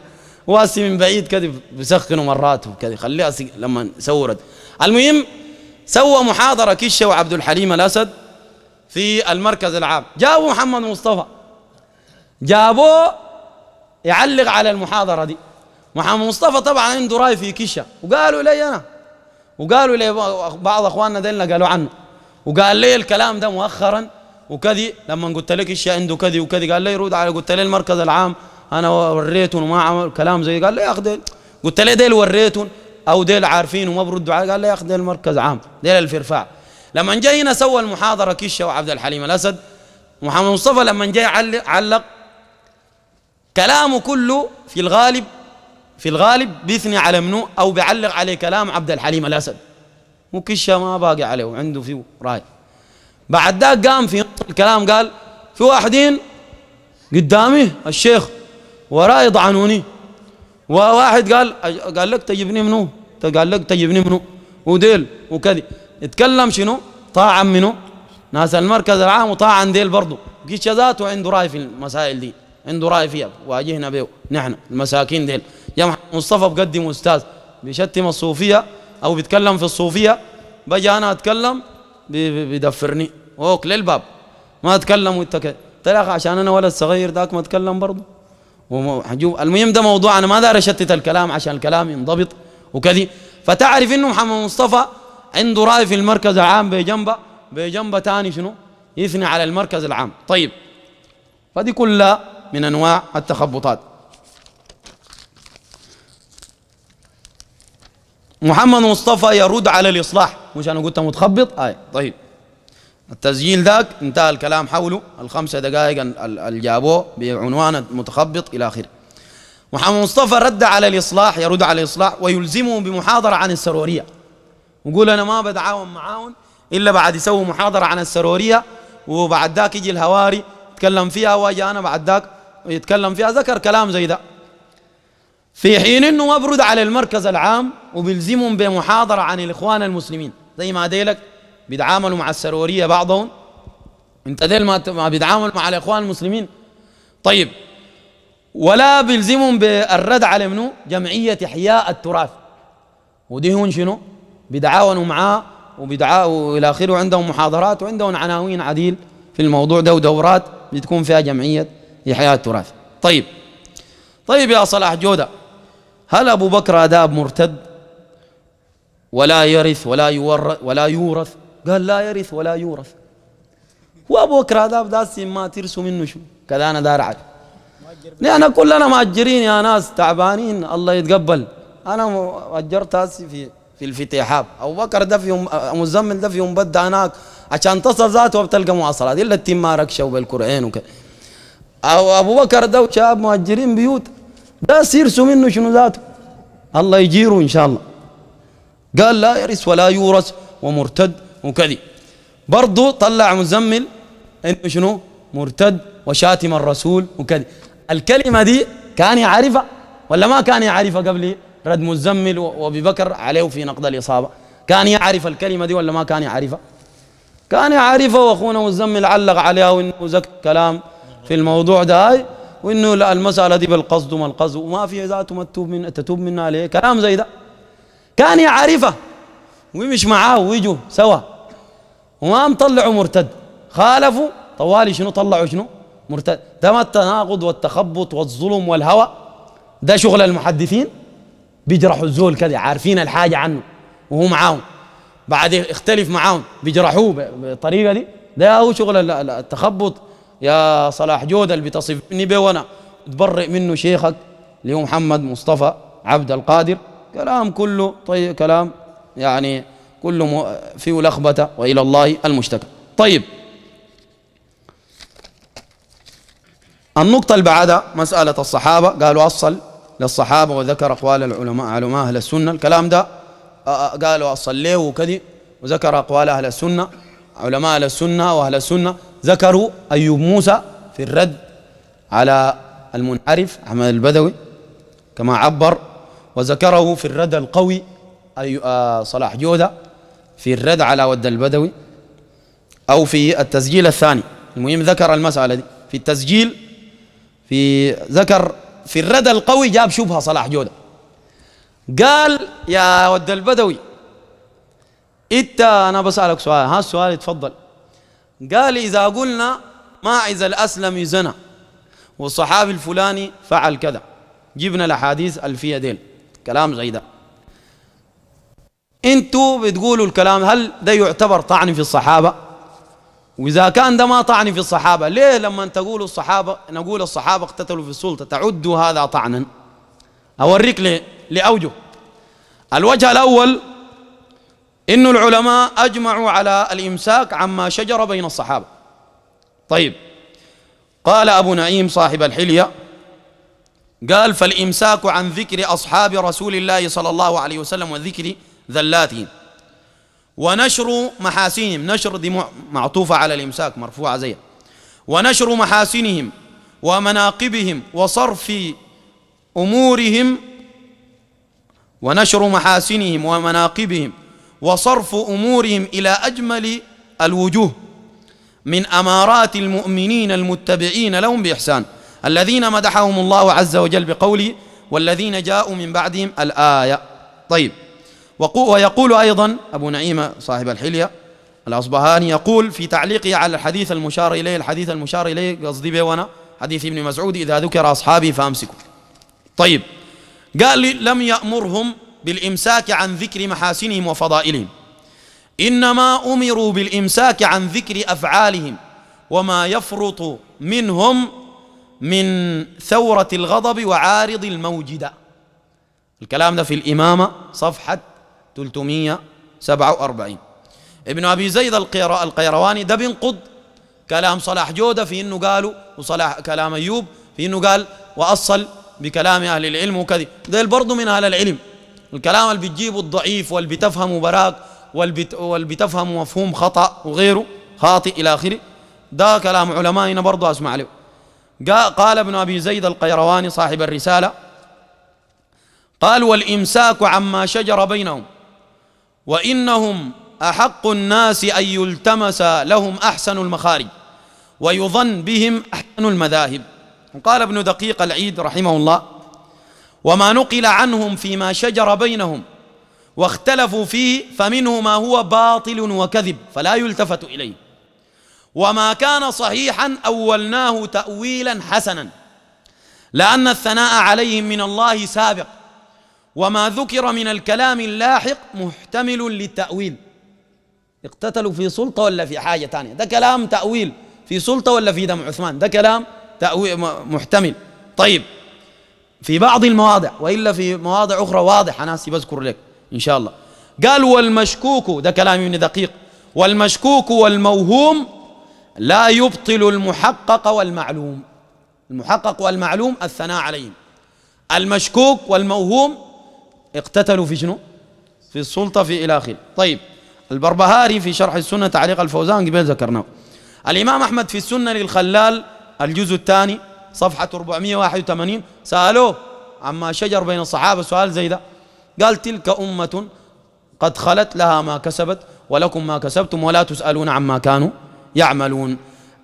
واسي من بعيد كذا بسخنه مرات وكذا خليها لما سورت المهم سوى محاضره كشه وعبد الحليم الاسد في المركز العام جابوا محمد مصطفى جابوه يعلق على المحاضره دي محمد مصطفى طبعا عنده راي في كشه وقالوا لي انا وقالوا لي بعض اخواننا ديلنا قالوا عنه وقال لي الكلام ده مؤخرا وكذي لما قلت لك ايش عنده كذي وكذي قال لي رد على قلت لي المركز العام انا وريتهم وما عمل كلام زي قال لي يا اخي قلت له ديل وريتهم او ديل عارفين وما بردوا علي قال لي يا اخي ديل مركز عام ديل الفرفاع لما جاء هنا سوى المحاضره كشه وعبد الحليم الاسد محمد مصطفى لما جاء علق, علق كلامه كله في الغالب في الغالب بيثني على منو او بيعلق عليه كلام عبد الحليم الاسد وكشه ما باقي عليه وعنده فيه راي بعد ذاك قام في الكلام قال في واحدين قدامي الشيخ وراء يطعنوني وواحد قال قال لك تجيبني طيب منو قال لك تجيبني طيب منو وديل وكذي يتكلم شنو طاعن منو ناس المركز العام وطاعن ديل برضه جيش ذاته عنده راي في المسائل دي عنده راي فيها واجهنا به نحن المساكين ديل يا مصطفى بقدم استاذ بيشتم الصوفيه او بيتكلم في الصوفيه بجي انا اتكلم بيدفرني اوك للباب ما اتكلم وانت كده عشان انا ولد صغير ذاك ما اتكلم برضه وحنشوف المهم ده موضوع انا ما دار اشتت الكلام عشان الكلام ينضبط وكذي فتعرف انه محمد مصطفى عنده راي في المركز العام بجنبه بجنبه ثاني شنو يثني على المركز العام طيب فدي كلها من انواع التخبطات محمد مصطفى يرد على الاصلاح مش انا قلت متخبط اي آه، طيب التسجيل ذاك انتهى الكلام حوله الخمسة دقائق اللي جابوه بعنوان متخبط إلى آخره محمد مصطفى رد على الإصلاح يرد على الإصلاح ويلزمه بمحاضرة عن السرورية ويقول أنا ما بتعاون معاهم إلا بعد يسوي محاضرة عن السرورية وبعد ذاك يجي الهواري يتكلم فيها واجي أنا بعد ذاك يتكلم فيها ذكر كلام زي ده في حين أنه مبرد على المركز العام وبيلزمهم بمحاضرة عن الإخوان المسلمين زي ما ديلك بيتعاملوا مع السروريه بعضهم انت ديل ما بيتعاملوا مع الاخوان المسلمين طيب ولا بيلزمهم بالرد على منو جمعيه احياء التراث ودي هون شنو بيتعاونوا معاه وبيدعوا الى اخره وعندهم محاضرات وعندهم عناوين عديل في الموضوع ده ودورات بتكون فيها جمعيه احياء التراث طيب طيب يا صلاح جوده هل ابو بكر اداب مرتد ولا يرث ولا يورث ولا يورث قال لا يرث ولا يورث وابو بكر هذا بداسي ما ترسوا منه شو كذا انا دار عليه انا كلنا مأجرين يا ناس تعبانين الله يتقبل أنا أجرت هسي في في الفتيحاب أبو بكر ده في مزمل ده في بدا هناك عشان تصل ذاته بتلقى مواصلات إلا التمارك شو بالكرعين وكذا أو أبو بكر ده شاب مؤجرين بيوت ده سيرسوا منه شنو ذاته الله يجيره إن شاء الله قال لا يرث ولا يورث ومرتد وكذي برضو طلع مزمل انه شنو مرتد وشاتم الرسول وكذي الكلمة دي كان يعرفها ولا ما كان يعرفها قبل رد مزمل وابي بكر عليه في نقد الإصابة كان يعرف الكلمة دي ولا ما كان يعرفها كان يعرفها واخونا مزمل علق عليها وانه زك كلام في الموضوع ده هاي وانه لا المسألة دي بالقصد وما القصد وما في ذات ما تتوب منها ليه كلام زي ده كان يعرفها ويمشي معاه ويجوا سوا وما مطلعوا مرتد خالفوا طوالي شنو طلعوا شنو مرتد ده التناقض والتخبط والظلم والهوى ده شغل المحدثين بيجرحوا الزول كده عارفين الحاجة عنه وهو معاهم بعد اختلف معاهم بيجرحوه بالطريقة دي ده هو شغل التخبط يا صلاح جود اللي بتصفني به وانا تبرئ منه شيخك اللي هو محمد مصطفى عبد القادر كلام كله طيب كلام يعني كل فيه لخبة وإلى الله المشتكى طيب النقطة اللي بعدها مسألة الصحابة قالوا أصل للصحابة وذكر أقوال العلماء علماء أهل السنة الكلام ده قالوا أصل ليه وكذي وذكر أقوال أهل السنة علماء أهل السنة وأهل السنة ذكروا أيوب موسى في الرد على المنحرف أحمد البدوي كما عبر وذكره في الرد القوي آه، صلاح جودة في الرد على ود البدوي أو في التسجيل الثاني المهم ذكر المسألة دي في التسجيل في ذكر في الرد القوي جاب شبهة صلاح جودة قال يا ود البدوي انت انا بسالك سؤال ها السؤال اتفضل قال اذا قلنا ماعز الاسلم زنى والصحابي الفلاني فعل كذا جبنا الاحاديث الفيه ديل كلام زي ده انتوا بتقولوا الكلام هل ده يعتبر طعن في الصحابة وإذا كان ده ما طعن في الصحابة ليه لما تقولوا الصحابة نقول الصحابة اقتتلوا في السلطة تعدوا هذا طعنا أوريك ليه لأوجه الوجه الأول إن العلماء أجمعوا على الإمساك عما شجر بين الصحابة طيب قال أبو نعيم صاحب الحلية قال فالإمساك عن ذكر أصحاب رسول الله صلى الله عليه وسلم وذكر ذلاتهم ونشر محاسنهم نشر دي معطوفة على الإمساك مرفوعة زيها ونشر محاسنهم ومناقبهم وصرف أمورهم ونشر محاسنهم ومناقبهم وصرف أمورهم إلى أجمل الوجوه من أمارات المؤمنين المتبعين لهم بإحسان الذين مدحهم الله عز وجل بقوله والذين جاءوا من بعدهم الآية طيب ويقول أيضا أبو نعيم صاحب الحلية الأصبهاني يقول في تعليقه على الحديث المشار إليه الحديث المشار إليه قصدي به وأنا حديث ابن مسعود إذا ذكر أصحابي فأمسكوا طيب قال لم يأمرهم بالإمساك عن ذكر محاسنهم وفضائلهم إنما أمروا بالإمساك عن ذكر أفعالهم وما يفرط منهم من ثورة الغضب وعارض الموجدة الكلام ده في الإمامة صفحة 347 ابن أبي زيد القيرواني ده بينقض كلام صلاح جودة في أنه قالوا وصلاح كلام أيوب في أنه قال وأصل بكلام أهل العلم وكذا ده برضه من أهل العلم الكلام اللي بتجيبه الضعيف واللي بتفهمه براك واللي بتفهمه مفهوم خطأ وغيره خاطئ إلى آخره ده كلام علمائنا برضه أسمع له قال ابن أبي زيد القيرواني صاحب الرسالة قال والإمساك عما شجر بينهم وانهم احق الناس ان يلتمس لهم احسن المخارج ويظن بهم احسن المذاهب قال ابن دقيق العيد رحمه الله وما نقل عنهم فيما شجر بينهم واختلفوا فيه فمنه ما هو باطل وكذب فلا يلتفت اليه وما كان صحيحا اولناه تاويلا حسنا لان الثناء عليهم من الله سابق وما ذكر من الكلام اللاحق محتمل للتأويل اقتتلوا في سلطة ولا في حاجة تانية ده كلام تأويل في سلطة ولا في دم عثمان ده كلام تأويل محتمل طيب في بعض المواضع وإلا في مواضع أخرى واضح أنا بذكر لك إن شاء الله قال والمشكوك ده كلام ابن دقيق والمشكوك والموهوم لا يبطل المحقق والمعلوم المحقق والمعلوم الثناء عليهم المشكوك والموهوم اقتتلوا في شنو في السلطة في إلى آخره طيب البربهاري في شرح السنة تعليق الفوزان قبل ذكرناه الإمام أحمد في السنة للخلال الجزء الثاني صفحة 481 سألوه عما شجر بين الصحابة سؤال زي ده قال تلك أمة قد خلت لها ما كسبت ولكم ما كسبتم ولا تسألون عما كانوا يعملون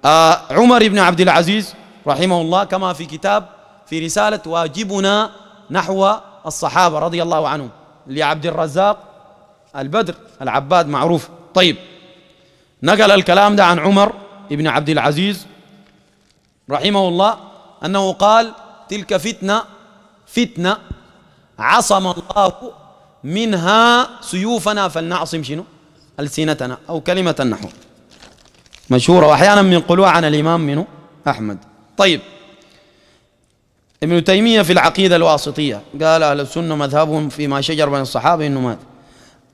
آه عمر بن عبد العزيز رحمه الله كما في كتاب في رسالة واجبنا نحو الصحابة رضي الله عنهم لعبد الرزاق البدر العباد معروف طيب نقل الكلام ده عن عمر بن عبد العزيز رحمه الله أنه قال تلك فتنة فتنة عصم الله منها سيوفنا فلنعصم شنو ألسنتنا أو كلمة النحو مشهورة وأحيانا قلوع عن الإمام منه أحمد طيب ابن تيمية في العقيدة الواسطية قال أهل السنة مذهبهم فيما شجر بين الصحابة إنه مات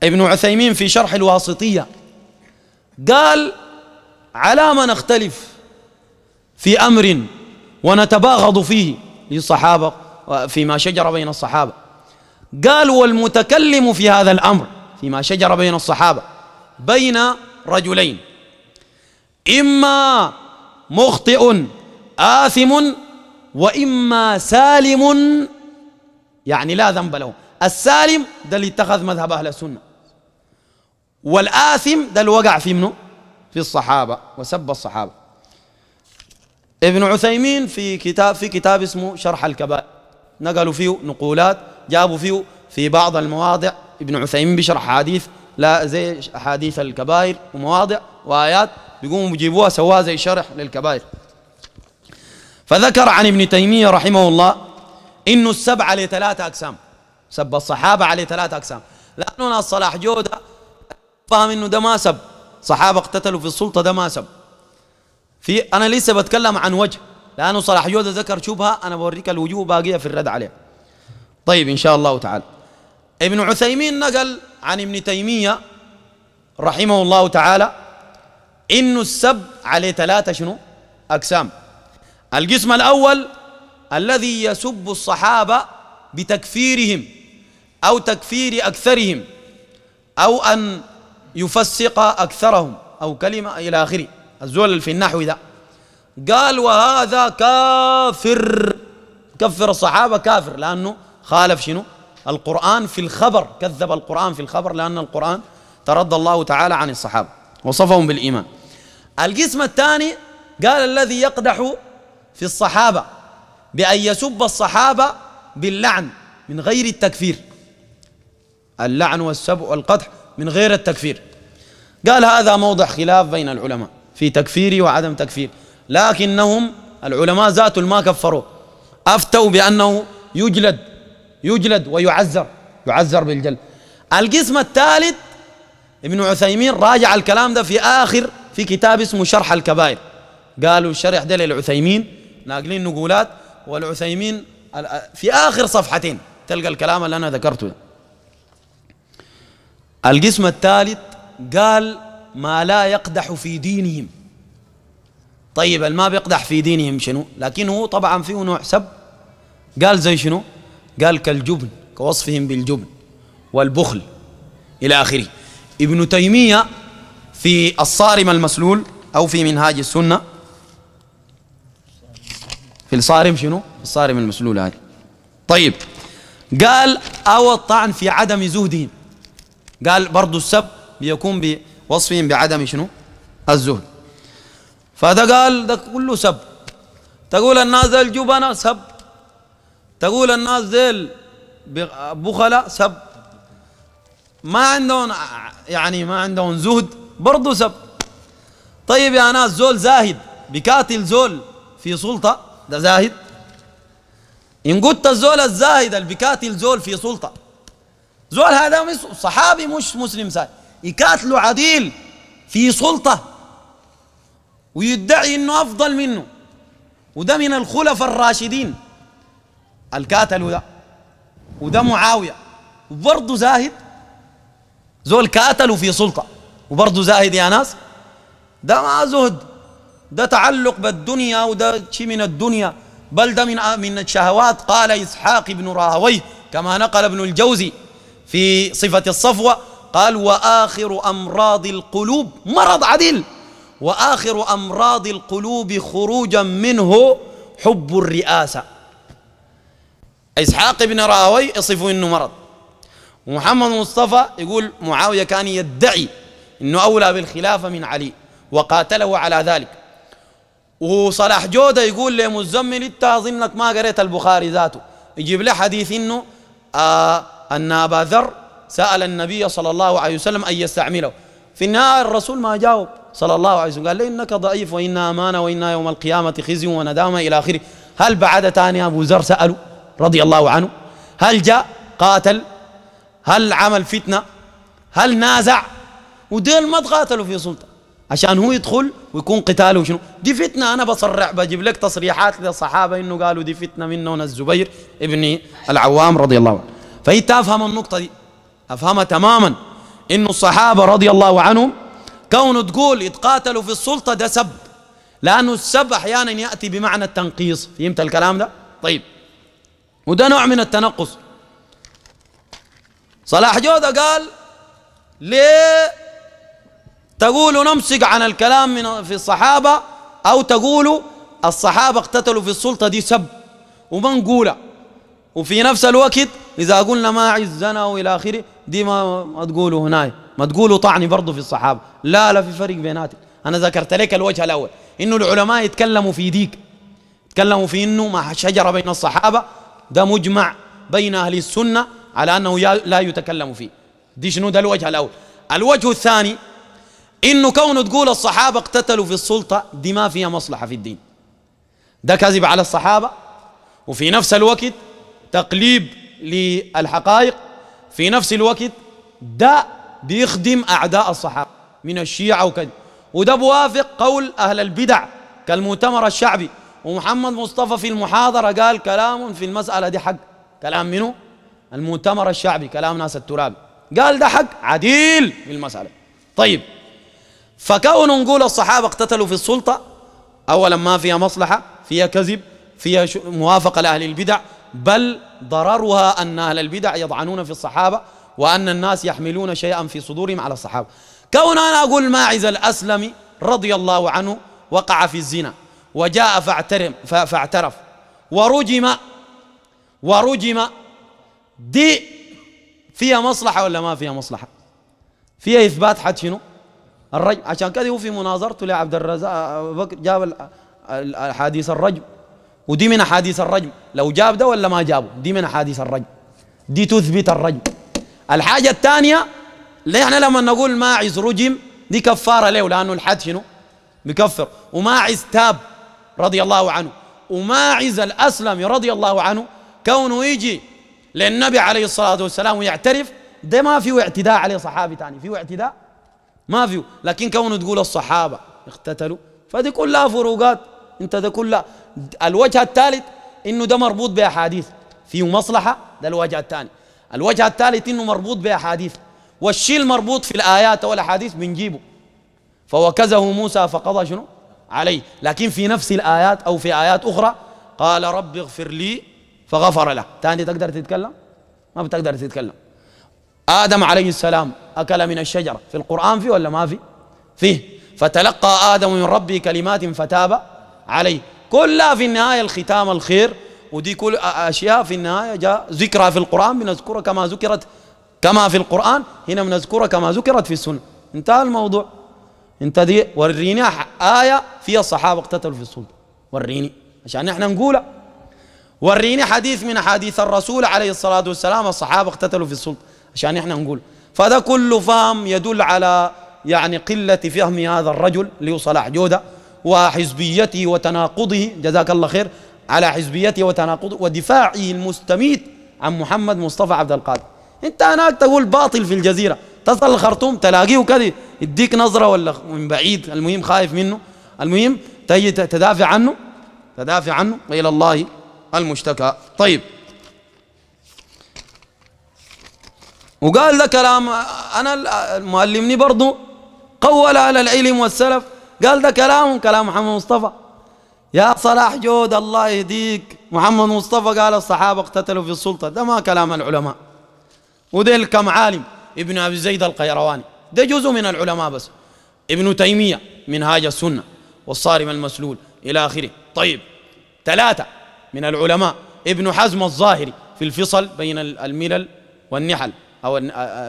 ابن عثيمين في شرح الواسطية قال على ما نختلف في أمر ونتباغض فيه للصحابة فيما شجر بين الصحابة قال والمتكلم في هذا الأمر فيما شجر بين الصحابة بين رجلين إما مخطئ آثم وإما سالم يعني لا ذنب له السالم ده اللي اتخذ مذهب أهل السنة والآثم ده اللي وقع في منه في الصحابة وسب الصحابة ابن عثيمين في كتاب في كتاب اسمه شرح الكبائر نقلوا فيه نقولات جابوا فيه في بعض المواضع ابن عثيمين بيشرح حديث لا زي حديث الكبائر ومواضع وآيات بيقوموا بيجيبوها سواها زي شرح للكبائر فذكر عن ابن تيمية رحمه الله إنه السب عليه ثلاثة أقسام سب الصحابة عليه ثلاثة أقسام لأنه ناس صلاح جودة فاهم إنه ده ما سب صحابة اقتتلوا في السلطة ده ما سب في أنا لسه بتكلم عن وجه لأنه صلاح جودة ذكر شبهة أنا بوريك الوجوه باقية في الرد عليه طيب إن شاء الله تعالى ابن عثيمين نقل عن ابن تيمية رحمه الله تعالى إنه السب عليه ثلاثة شنو أقسام القسم الأول الذي يسب الصحابة بتكفيرهم أو تكفير أكثرهم أو أن يفسق أكثرهم أو كلمة إلى آخره الزول في النحو ده قال وهذا كافر كفر الصحابة كافر لأنه خالف شنو القرآن في الخبر كذب القرآن في الخبر لأن القرآن ترد الله تعالى عن الصحابة وصفهم بالإيمان القسم الثاني قال الذي يقدح في الصحابة بأن يسب الصحابة باللعن من غير التكفير اللعن والسب والقدح من غير التكفير قال هذا موضع خلاف بين العلماء في تكفيره وعدم تكفير لكنهم العلماء ذات ما كفروا أفتوا بأنه يجلد يجلد ويعذر يعذر بالجلد القسم الثالث ابن عثيمين راجع الكلام ده في آخر في كتاب اسمه شرح الكبائر قالوا الشرح ده للعثيمين ناقلين نقولات والعثيمين في آخر صفحتين تلقى الكلام اللي أنا ذكرته القسم الثالث قال ما لا يقدح في دينهم طيب ما بيقدح في دينهم شنو لكن هو طبعا فيه نوع سب قال زي شنو قال كالجبن كوصفهم بالجبن والبخل إلى آخره ابن تيمية في الصارم المسلول أو في منهاج السنة في الصارم شنو في الصارم المسلول هذه طيب قال أو الطعن في عدم زهدهم قال برضو السب بيكون بوصفهم بعدم شنو الزهد فده قال ده كله سب تقول الناس ذي الجبنة سب تقول الناس ذي البخلاء سب ما عندهم يعني ما عندهم زهد برضو سب طيب يا ناس زول زاهد بكاتل زول في سلطة ده زاهد إن قلت الزول الزاهد اللي بيقاتل زول في سلطة زول هذا مش صحابي مش مسلم ساي يقاتلوا عديل في سلطة ويدعي إنه أفضل منه وده من الخلفاء الراشدين القاتل ده وده معاوية وبرضه زاهد زول كاتلوا في سلطة وبرضه زاهد يا ناس ده ما زهد ده تعلق بالدنيا وده شيء من الدنيا بل ده من من الشهوات قال إسحاق بن راهويه كما نقل ابن الجوزي في صفة الصفوة قال وآخر أمراض القلوب مرض عديل وآخر أمراض القلوب خروجا منه حب الرئاسة إسحاق بن راهوي يصفه إنه مرض ومحمد مصطفى يقول معاوية كان يدعي إنه أولى بالخلافة من علي وقاتله على ذلك وصلاح جودة يقول لمزمل انت اظنك ما قريت البخاري ذاته يجيب له حديث انه آه ان ابا ذر سال النبي صلى الله عليه وسلم ان يستعمله في النهايه الرسول ما جاوب صلى الله عليه وسلم قال لي انك ضعيف وانا امانه وانا يوم القيامه خزي وندامه الى اخره هل بعد ثاني ابو ذر ساله رضي الله عنه هل جاء قاتل هل عمل فتنه هل نازع وديل ما تقاتلوا في سلطه عشان هو يدخل ويكون قتاله شنو دي فتنة أنا بصرح بجيب لك تصريحات للصحابة إنه قالوا دي فتنة منه الزبير ابن العوام رضي الله عنه فأنت أفهم النقطة دي أفهمها تماما إنه الصحابة رضي الله عنهم كونه تقول يتقاتلوا في السلطة ده سب لأنه السب أحيانا يأتي بمعنى التنقيص فهمت الكلام ده؟ طيب وده نوع من التنقص صلاح جودة قال ليه تقولوا نمسك عن الكلام من في الصحابة أو تقولوا الصحابة اقتتلوا في السلطة دي سب وما نقولها وفي نفس الوقت إذا قلنا ما عزنا وإلى آخره دي ما, ما تقولوا هنا ما تقولوا طعني برضه في الصحابة لا لا في فرق بيناتي أنا ذكرت لك الوجه الأول إنه العلماء يتكلموا في ديك يتكلموا في إنه ما شجر بين الصحابة ده مجمع بين أهل السنة على أنه لا يتكلم فيه دي شنو ده الوجه الأول الوجه الثاني انه كونه تقول الصحابه اقتتلوا في السلطه دي ما فيها مصلحه في الدين ده كذب على الصحابه وفي نفس الوقت تقليب للحقائق في نفس الوقت ده بيخدم اعداء الصحابه من الشيعه وكذا وده بوافق قول اهل البدع كالمؤتمر الشعبي ومحمد مصطفى في المحاضره قال كلام في المساله دي حق كلام منه المؤتمر الشعبي كلام ناس التراب قال ده حق عديل في المساله طيب فكونه نقول الصحابة اقتتلوا في السلطة أولا ما فيها مصلحة فيها كذب فيها موافقة لأهل البدع بل ضررها أن أهل البدع يضعنون في الصحابة وأن الناس يحملون شيئا في صدورهم على الصحابة كون أنا أقول ماعز الأسلم رضي الله عنه وقع في الزنا وجاء فاعترم فاعترف ورجم ورجم دي فيها مصلحة ولا ما فيها مصلحة فيها إثبات حد شنو الرجم عشان كده هو في مناظرته لعبد الرزاق بكر جاب الحديث الرجم ودي من احاديث الرجم لو جاب ده ولا ما جابه دي من احاديث الرجم دي تثبت الرجم الحاجه الثانيه احنا لما نقول ماعز رجم دي كفاره له لانه الحد شنو بكفر وماعز تاب رضي الله عنه وماعز الاسلم رضي الله عنه كونه يجي للنبي عليه الصلاه والسلام ويعترف ده ما فيه اعتداء عليه صحابي ثاني فيه اعتداء ما فيه لكن كونه تقول الصحابة اقتتلوا فدي كلها فروقات انت ده كلها الوجه الثالث انه ده مربوط باحاديث فيه مصلحة ده الوجه الثاني الوجه الثالث انه مربوط باحاديث والشيء المربوط في الايات والاحاديث بنجيبه فوكزه موسى فقضى شنو عليه لكن في نفس الآيات أو في آيات أخرى قال رب اغفر لي فغفر له تاني تقدر تتكلم ما بتقدر تتكلم آدم عليه السلام أكل من الشجرة في القرآن فيه ولا ما فيه فيه فتلقى آدم من ربه كلمات فتاب عليه كلها في النهاية الختام الخير ودي كل أشياء في النهاية جاء ذكرها في القرآن بنذكرها كما ذكرت كما في القرآن هنا بنذكرها كما ذكرت في السنة انتهى الموضوع انت دي وريني آية فيها الصحابة اقتتلوا في السلطة وريني عشان احنا نقولها وريني حديث من حديث الرسول عليه الصلاة والسلام الصحابة اقتتلوا في السلطة عشان احنا نقول فذا كله فهم يدل على يعني قلة فهم هذا الرجل اللي هو صلاح جودة وحزبيته وتناقضه جزاك الله خير على حزبيته وتناقضه ودفاعه المستميت عن محمد مصطفى عبد القادر انت هناك تقول باطل في الجزيرة تصل الخرطوم تلاقيه كذا يديك نظرة ولا من بعيد المهم خايف منه المهم تجي تدافع عنه تدافع عنه وإلى الله المشتكى طيب وقال ده كلام أنا المعلمني برضه قول على العلم والسلف قال ده كلام كلام محمد مصطفى يا صلاح جود الله يهديك محمد مصطفى قال الصحابة اقتتلوا في السلطة ده ما كلام العلماء وده كم عالم ابن أبي زيد القيرواني ده جزء من العلماء بس ابن تيمية منهاج السنة والصارم المسلول إلى آخره طيب ثلاثة من العلماء ابن حزم الظاهري في الفصل بين الملل والنحل أو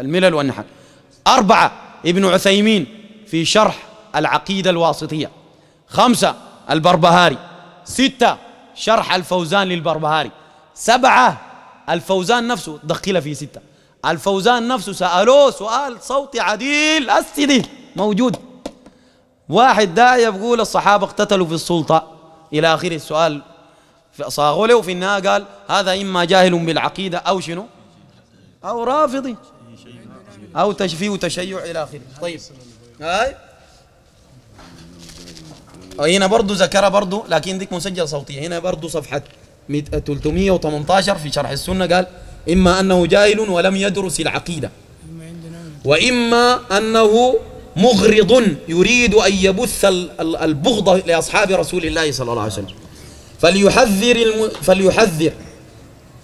الملل والنحل أربعة ابن عثيمين في شرح العقيدة الواسطية خمسة البربهاري ستة شرح الفوزان للبربهاري سبعة الفوزان نفسه دخل في ستة الفوزان نفسه سألوه سؤال صوتي عديل أستدي موجود واحد داعي يقول الصحابة اقتتلوا في السلطة إلى آخر السؤال صاغوا له في النهاية قال هذا إما جاهل بالعقيدة أو شنو أو رافضي أو تشفي وتشيع إلى آخره طيب هاي هنا برضو ذكرها برضو لكن ديك مسجلة صوتية هنا برضو صفحة 318 في شرح السنة قال إما أنه جاهل ولم يدرس العقيدة وإما أنه مغرض يريد أن يبث البغض لأصحاب رسول الله صلى الله عليه وسلم فليحذر الم... فليحذر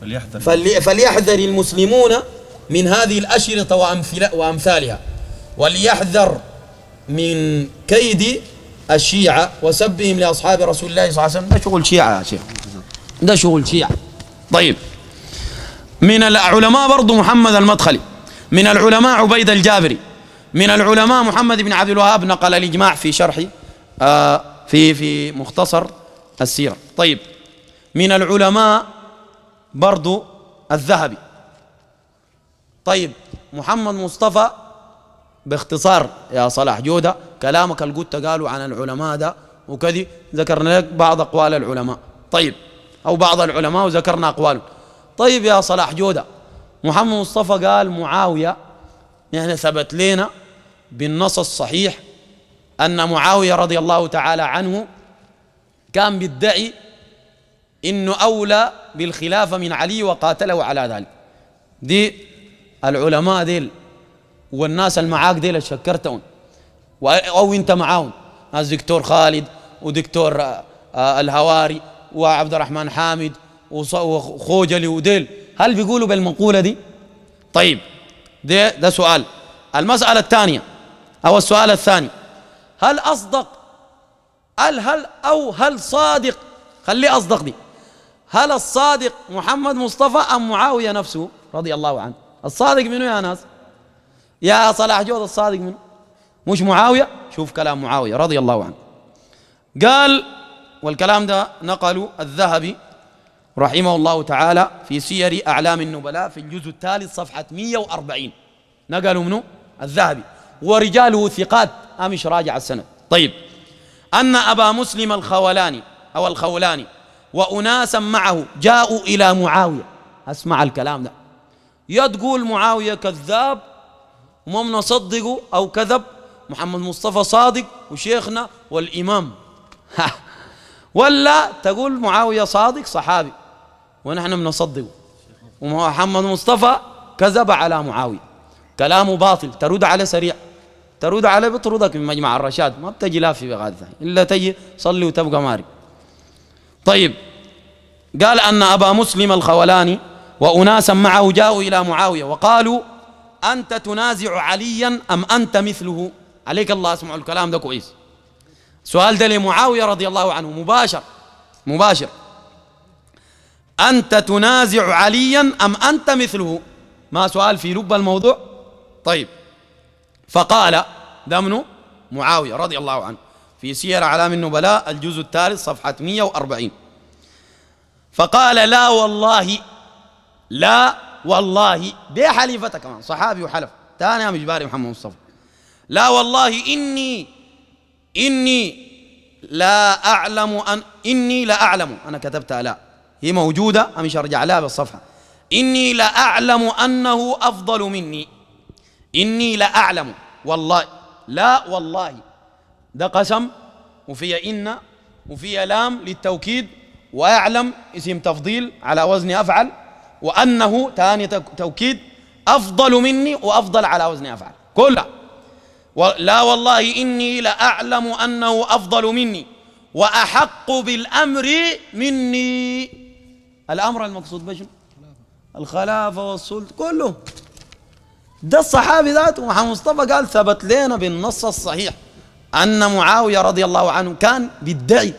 فليحذر, فليحذر المسلمون من هذه الأشرطة وأمثل وأمثالها وليحذر من كيد الشيعة وسبهم لأصحاب رسول الله صلى الله عليه وسلم ده شغل شيعة يا شيخ ده شغل شيعة طيب من العلماء برضو محمد المدخلي من العلماء عبيد الجابري من العلماء محمد بن عبد الوهاب نقل الإجماع في شرح آه في في مختصر السيرة طيب من العلماء برضو الذهبي طيب محمد مصطفى باختصار يا صلاح جودة كلامك اللي قالوا عن العلماء ده وكذي ذكرنا لك بعض أقوال العلماء طيب أو بعض العلماء وذكرنا أقوالهم طيب يا صلاح جودة محمد مصطفى قال معاوية يعني ثبت لنا بالنص الصحيح أن معاوية رضي الله تعالى عنه كان بيدعي إنه أولى بالخلافة من علي وقاتله على ذلك دي العلماء ديل والناس المعاك ديل شكرتهم أو أنت معاهم ناس دكتور خالد ودكتور آه، آه، الهواري وعبد الرحمن حامد وخوجلي وديل هل بيقولوا بالمقولة دي؟ طيب ده, ده سؤال المسألة الثانية أو السؤال الثاني هل أصدق هل هل أو هل صادق خليه أصدق دي هل الصادق محمد مصطفى أم معاوية نفسه رضي الله عنه الصادق منه يا ناس يا صلاح جود الصادق منه مش معاوية شوف كلام معاوية رضي الله عنه قال والكلام ده نقله الذهبي رحمه الله تعالى في سير أعلام النبلاء في الجزء الثالث صفحة 140 نقلوا منه الذهبي ورجاله ثقات أمش آه، راجع السنة طيب أن أبا مسلم الخولاني أو الخولاني وأناسا معه جاءوا إلى معاوية اسمع الكلام ده يا تقول معاوية كذاب وما بنصدقه أو كذب محمد مصطفى صادق وشيخنا والإمام ولا تقول معاوية صادق صحابي ونحن بنصدقه ومحمد مصطفى كذب على معاوية كلامه باطل ترد عليه سريع ترد عليه بطردك من مجمع الرشاد ما بتجي لا في بغادة إلا تجي صلي وتبقى ماري طيب قال أن أبا مسلم الخولاني وأناسا معه جاءوا إلى معاوية وقالوا أنت تنازع عليا أم أنت مثله عليك الله اسمع الكلام ده كويس سؤال ده لمعاوية رضي الله عنه مباشر مباشر أنت تنازع عليا أم أنت مثله ما سؤال في لب الموضوع طيب فقال ده معاوية رضي الله عنه في سير أعلام النبلاء الجزء الثالث صفحة 140 فقال لا والله لا والله دي حليفتك كمان صحابي وحلف تاني يا مجباري محمد مصطفى لا والله إني إني لا أعلم أن إني لا أعلم أنا كتبتها لا هي موجودة مش أرجع لها بالصفحة إني لا أعلم أنه أفضل مني إني لا أعلم والله لا والله ده قسم وفيها إن وفيها لام للتوكيد وأعلم اسم تفضيل على وزن أفعل وأنه تاني توكيد أفضل مني وأفضل على وزن أفعل كلها لا والله إني لأعلم أنه أفضل مني وأحق بالأمر مني الأمر المقصود بشنو الخلافة والسلطة كله ده الصحابي ذاته محمد مصطفى قال ثبت لنا بالنص الصحيح أن معاوية رضي الله عنه كان بيدعي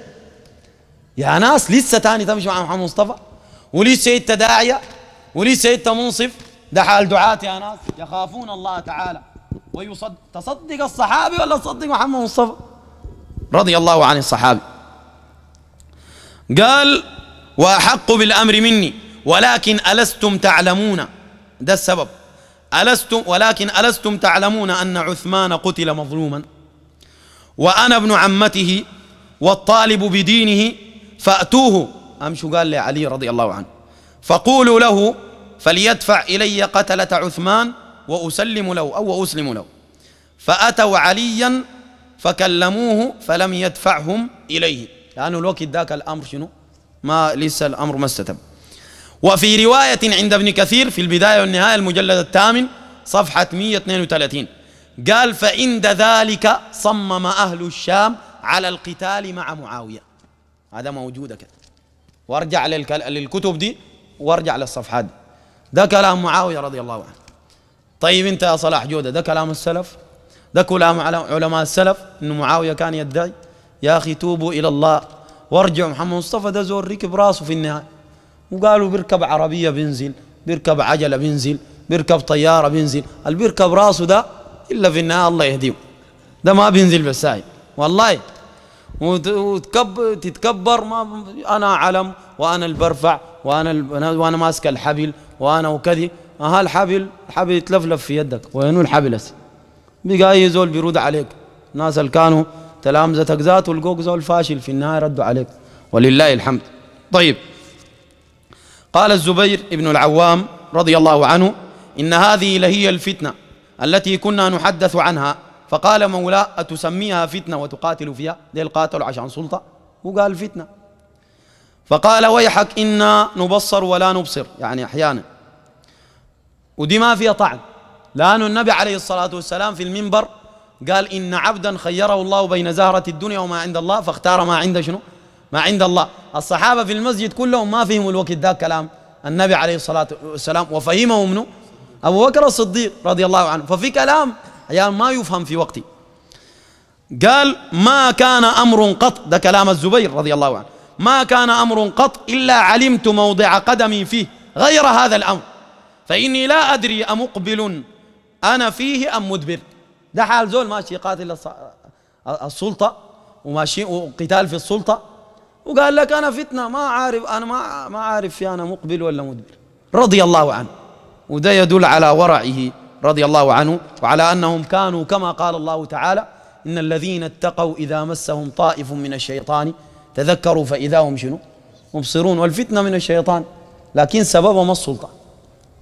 يا ناس لسه تاني تمشي مع محمد مصطفى ولسه انت داعية ولسه انت منصف ده حال دعاة يا ناس يخافون الله تعالى ويصدق تصدق الصحابي ولا تصدق محمد مصطفى رضي الله عن الصحابي قال وأحق بالأمر مني ولكن ألستم تعلمون ده السبب ألستم ولكن ألستم تعلمون أن عثمان قتل مظلوما وأنا ابن عمته والطالب بدينه فأتوه أمشوا قال لي علي رضي الله عنه فقولوا له فليدفع إلي قتلة عثمان وأسلم له أو وأسلم له فأتوا عليا فكلموه فلم يدفعهم إليه لأنه الوقت ذاك الأمر شنو ما لسه الأمر ما استتب وفي رواية عند ابن كثير في البداية والنهاية المجلد الثامن صفحة 132 قال فعند ذلك صمم أهل الشام على القتال مع معاوية هذا موجود كده وارجع للكتب دي وارجع للصفحات دي ده كلام معاوية رضي الله عنه طيب انت يا صلاح جودة ده كلام السلف ده كلام علماء السلف انه معاوية كان يدعي يا أخي توبوا إلى الله وارجعوا محمد مصطفى ده زور ركب راسه في النهاية وقالوا بيركب عربية بينزل بيركب عجلة بينزل بيركب طيارة بينزل البيركب راسه ده إلا في النهاية الله يهديهم ده ما بينزل بالساهل والله وتكبر تتكبر ما انا علم وانا اللي برفع وانا ال... وانا ماسك الحبل وانا وكذي ها الحبل الحبل يتلفلف في يدك وينو الحبل هسه بقى اي زول بيرد عليك الناس اللي كانوا تلامذتك ذات ولقوك زول فاشل في النهايه ردوا عليك ولله الحمد طيب قال الزبير بن العوام رضي الله عنه ان هذه لهي الفتنه التي كنا نحدث عنها فقال مولا أتسميها فتنة وتقاتل فيها ديل قاتلوا عشان سلطة وقال فتنة فقال ويحك إنا نبصر ولا نبصر يعني أحيانا ودي ما فيها طعن لأن النبي عليه الصلاة والسلام في المنبر قال إن عبدا خيره الله بين زهرة الدنيا وما عند الله فاختار ما عند شنو ما عند الله الصحابة في المسجد كلهم ما فهموا الوقت ذاك كلام النبي عليه الصلاة والسلام وفهمه منه أبو بكر الصديق رضي الله عنه ففي كلام يعني ما يفهم في وقتي قال ما كان أمر قط ده كلام الزبير رضي الله عنه ما كان أمر قط إلا علمت موضع قدمي فيه غير هذا الأمر فإني لا أدري أمقبل أنا فيه أم مدبر ده حال زول ماشي قاتل السلطة وماشي وقتال في السلطة وقال لك أنا فتنة ما عارف أنا ما ما عارف في أنا مقبل ولا مدبر رضي الله عنه وده يدل على ورعه رضي الله عنه وعلى أنهم كانوا كما قال الله تعالى إن الذين اتقوا إذا مسهم طائف من الشيطان تذكروا فإذا هم شنو مبصرون والفتنة من الشيطان لكن سببها ما السلطة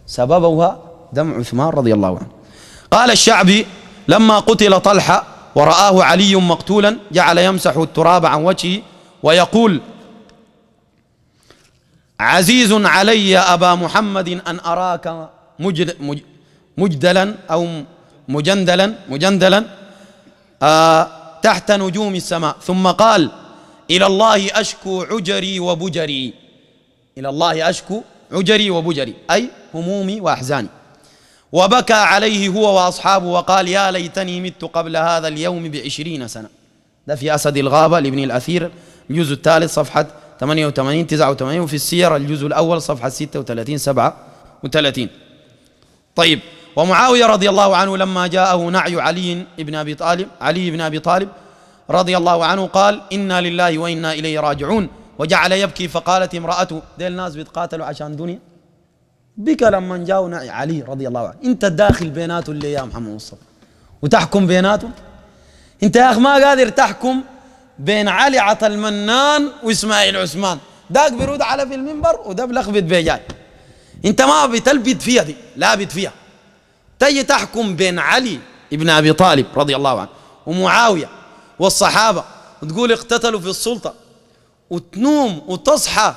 سببها دمع عثمان رضي الله عنه قال الشعبي لما قتل طلحة ورآه علي مقتولا جعل يمسح التراب عن وجهه ويقول عزيز علي أبا محمد أن أراك مجد مجدلا أو مجندلا مجندلا آه تحت نجوم السماء ثم قال إلى الله أشكو عجري وبجري إلى الله أشكو عجري وبجري أي همومي وأحزاني وبكى عليه هو وأصحابه وقال يا ليتني مت قبل هذا اليوم بعشرين سنة ده في أسد الغابة لابن الأثير الجزء الثالث صفحة 88 89 وفي السير الجزء الأول صفحة 36 37 طيب ومعاوية رضي الله عنه لما جاءه نعي علي بن أبي طالب علي بن أبي طالب رضي الله عنه قال إنا لله وإنا إليه راجعون وجعل يبكي فقالت امرأته ديل ناس بيتقاتلوا عشان دنيا بك لما جاءوا نعي علي رضي الله عنه انت داخل بيناتهم اللي يا محمد مصطفى وتحكم بيناتهم انت يا اخ ما قادر تحكم بين علي عطى المنان واسماعيل عثمان داك بيرد على في المنبر وده بلخبط بيجاي انت ما بتلبد فيها دي لابد فيها تجي تحكم بين علي ابن ابي طالب رضي الله عنه ومعاويه والصحابه وتقول اقتتلوا في السلطه وتنوم وتصحى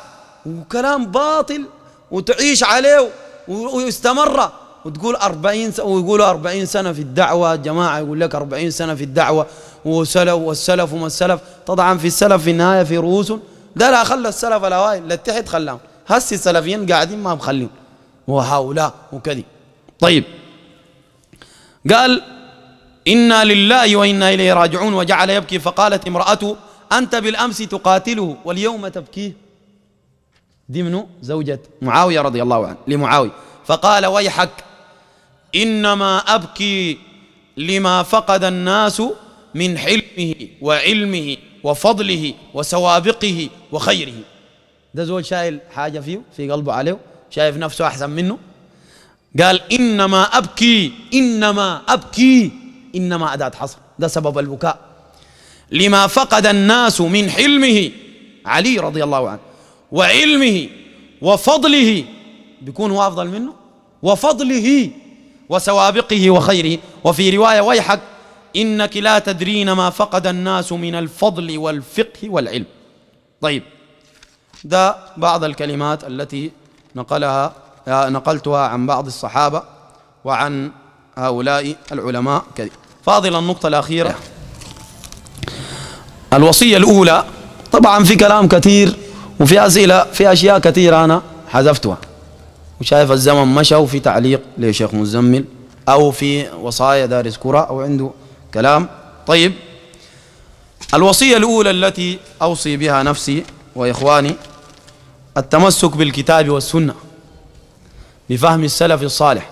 وكلام باطل وتعيش عليه ويستمر وتقول أربعين سنة ويقولوا أربعين سنة في الدعوة جماعة يقول لك أربعين سنة في الدعوة وسلف والسلف وما السلف طبعا في السلف في النهاية في رؤوس ده لا خلى السلف الأوائل لا اتحد خلاهم هسي السلفيين قاعدين ما مخلين وهؤلاء وكذي طيب قال إنا لله وإنا إليه راجعون وجعل يبكي فقالت امرأته أنت بالأمس تقاتله واليوم تبكيه دي منه زوجة معاوية رضي الله عنه لمعاوية فقال ويحك إنما أبكي لما فقد الناس من حلمه وعلمه وفضله وسوابقه وخيره ده زول شايل حاجة فيه في قلبه عليه شايف نفسه أحسن منه قال إنما أبكي إنما أبكي إنما أداة حصر ده سبب البكاء لما فقد الناس من حلمه علي رضي الله عنه وعلمه وفضله بيكون هو أفضل منه وفضله وسوابقه وخيره وفي رواية ويحك إنك لا تدرين ما فقد الناس من الفضل والفقه والعلم طيب ده بعض الكلمات التي نقلها آه، نقلتها عن بعض الصحابة وعن هؤلاء العلماء كذلك فاضل النقطة الأخيرة الوصية الأولى طبعا في كلام كثير وفي أسئلة في أشياء كثيرة أنا حذفتها وشايف الزمن مشى وفي تعليق لشيخ مزمل أو في وصايا دارس كرة أو عنده كلام طيب الوصية الأولى التي أوصي بها نفسي وإخواني التمسك بالكتاب والسنة بفهم السلف الصالح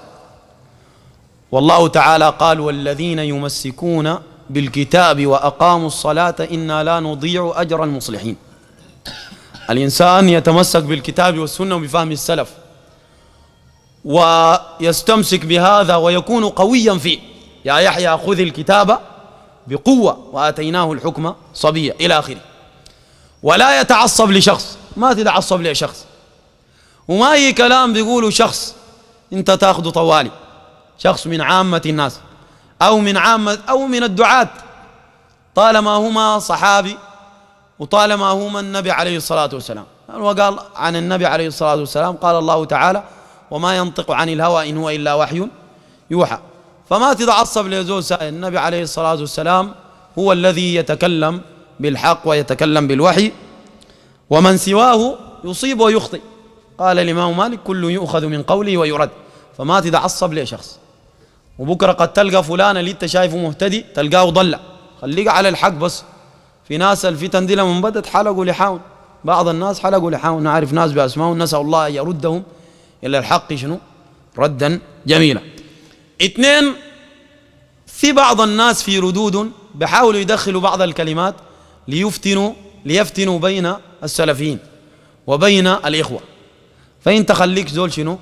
والله تعالى قال والذين يمسكون بالكتاب وأقاموا الصلاة إنا لا نضيع أجر المصلحين الإنسان يتمسك بالكتاب والسنة بفهم السلف ويستمسك بهذا ويكون قويا فيه يا يحيى خذ الكتاب بقوة وآتيناه الحكم صبيا إلى آخره ولا يتعصب لشخص ما تتعصب لشخص وما هي كلام بيقوله شخص أنت تاخذه طوالي شخص من عامة الناس أو من عامة أو من الدعاة طالما هما صحابي وطالما هما النبي عليه الصلاة والسلام وقال عن النبي عليه الصلاة والسلام قال الله تعالى وما ينطق عن الهوى إن هو إلا وحي يوحى فما تتعصب لزول سائل النبي عليه الصلاة والسلام هو الذي يتكلم بالحق ويتكلم بالوحي ومن سواه يصيب ويخطئ قال الإمام مالك كل يؤخذ من قوله ويرد فما تتعصب لشخص وبكرة قد تلقى فلان اللي انت شايفه مهتدي تلقاه ضل خليك على الحق بس في ناس الفتن دي لما بدت حلقوا لحاول بعض الناس حلقوا لحاول نعرف ناس بأسمائهم نسأل الله أن يردهم إلى الحق شنو ردا جميلا اثنين في بعض الناس في ردود بحاولوا يدخلوا بعض الكلمات ليفتنوا ليفتنوا بين السلفيين وبين الإخوة فأنت خليك زول شنو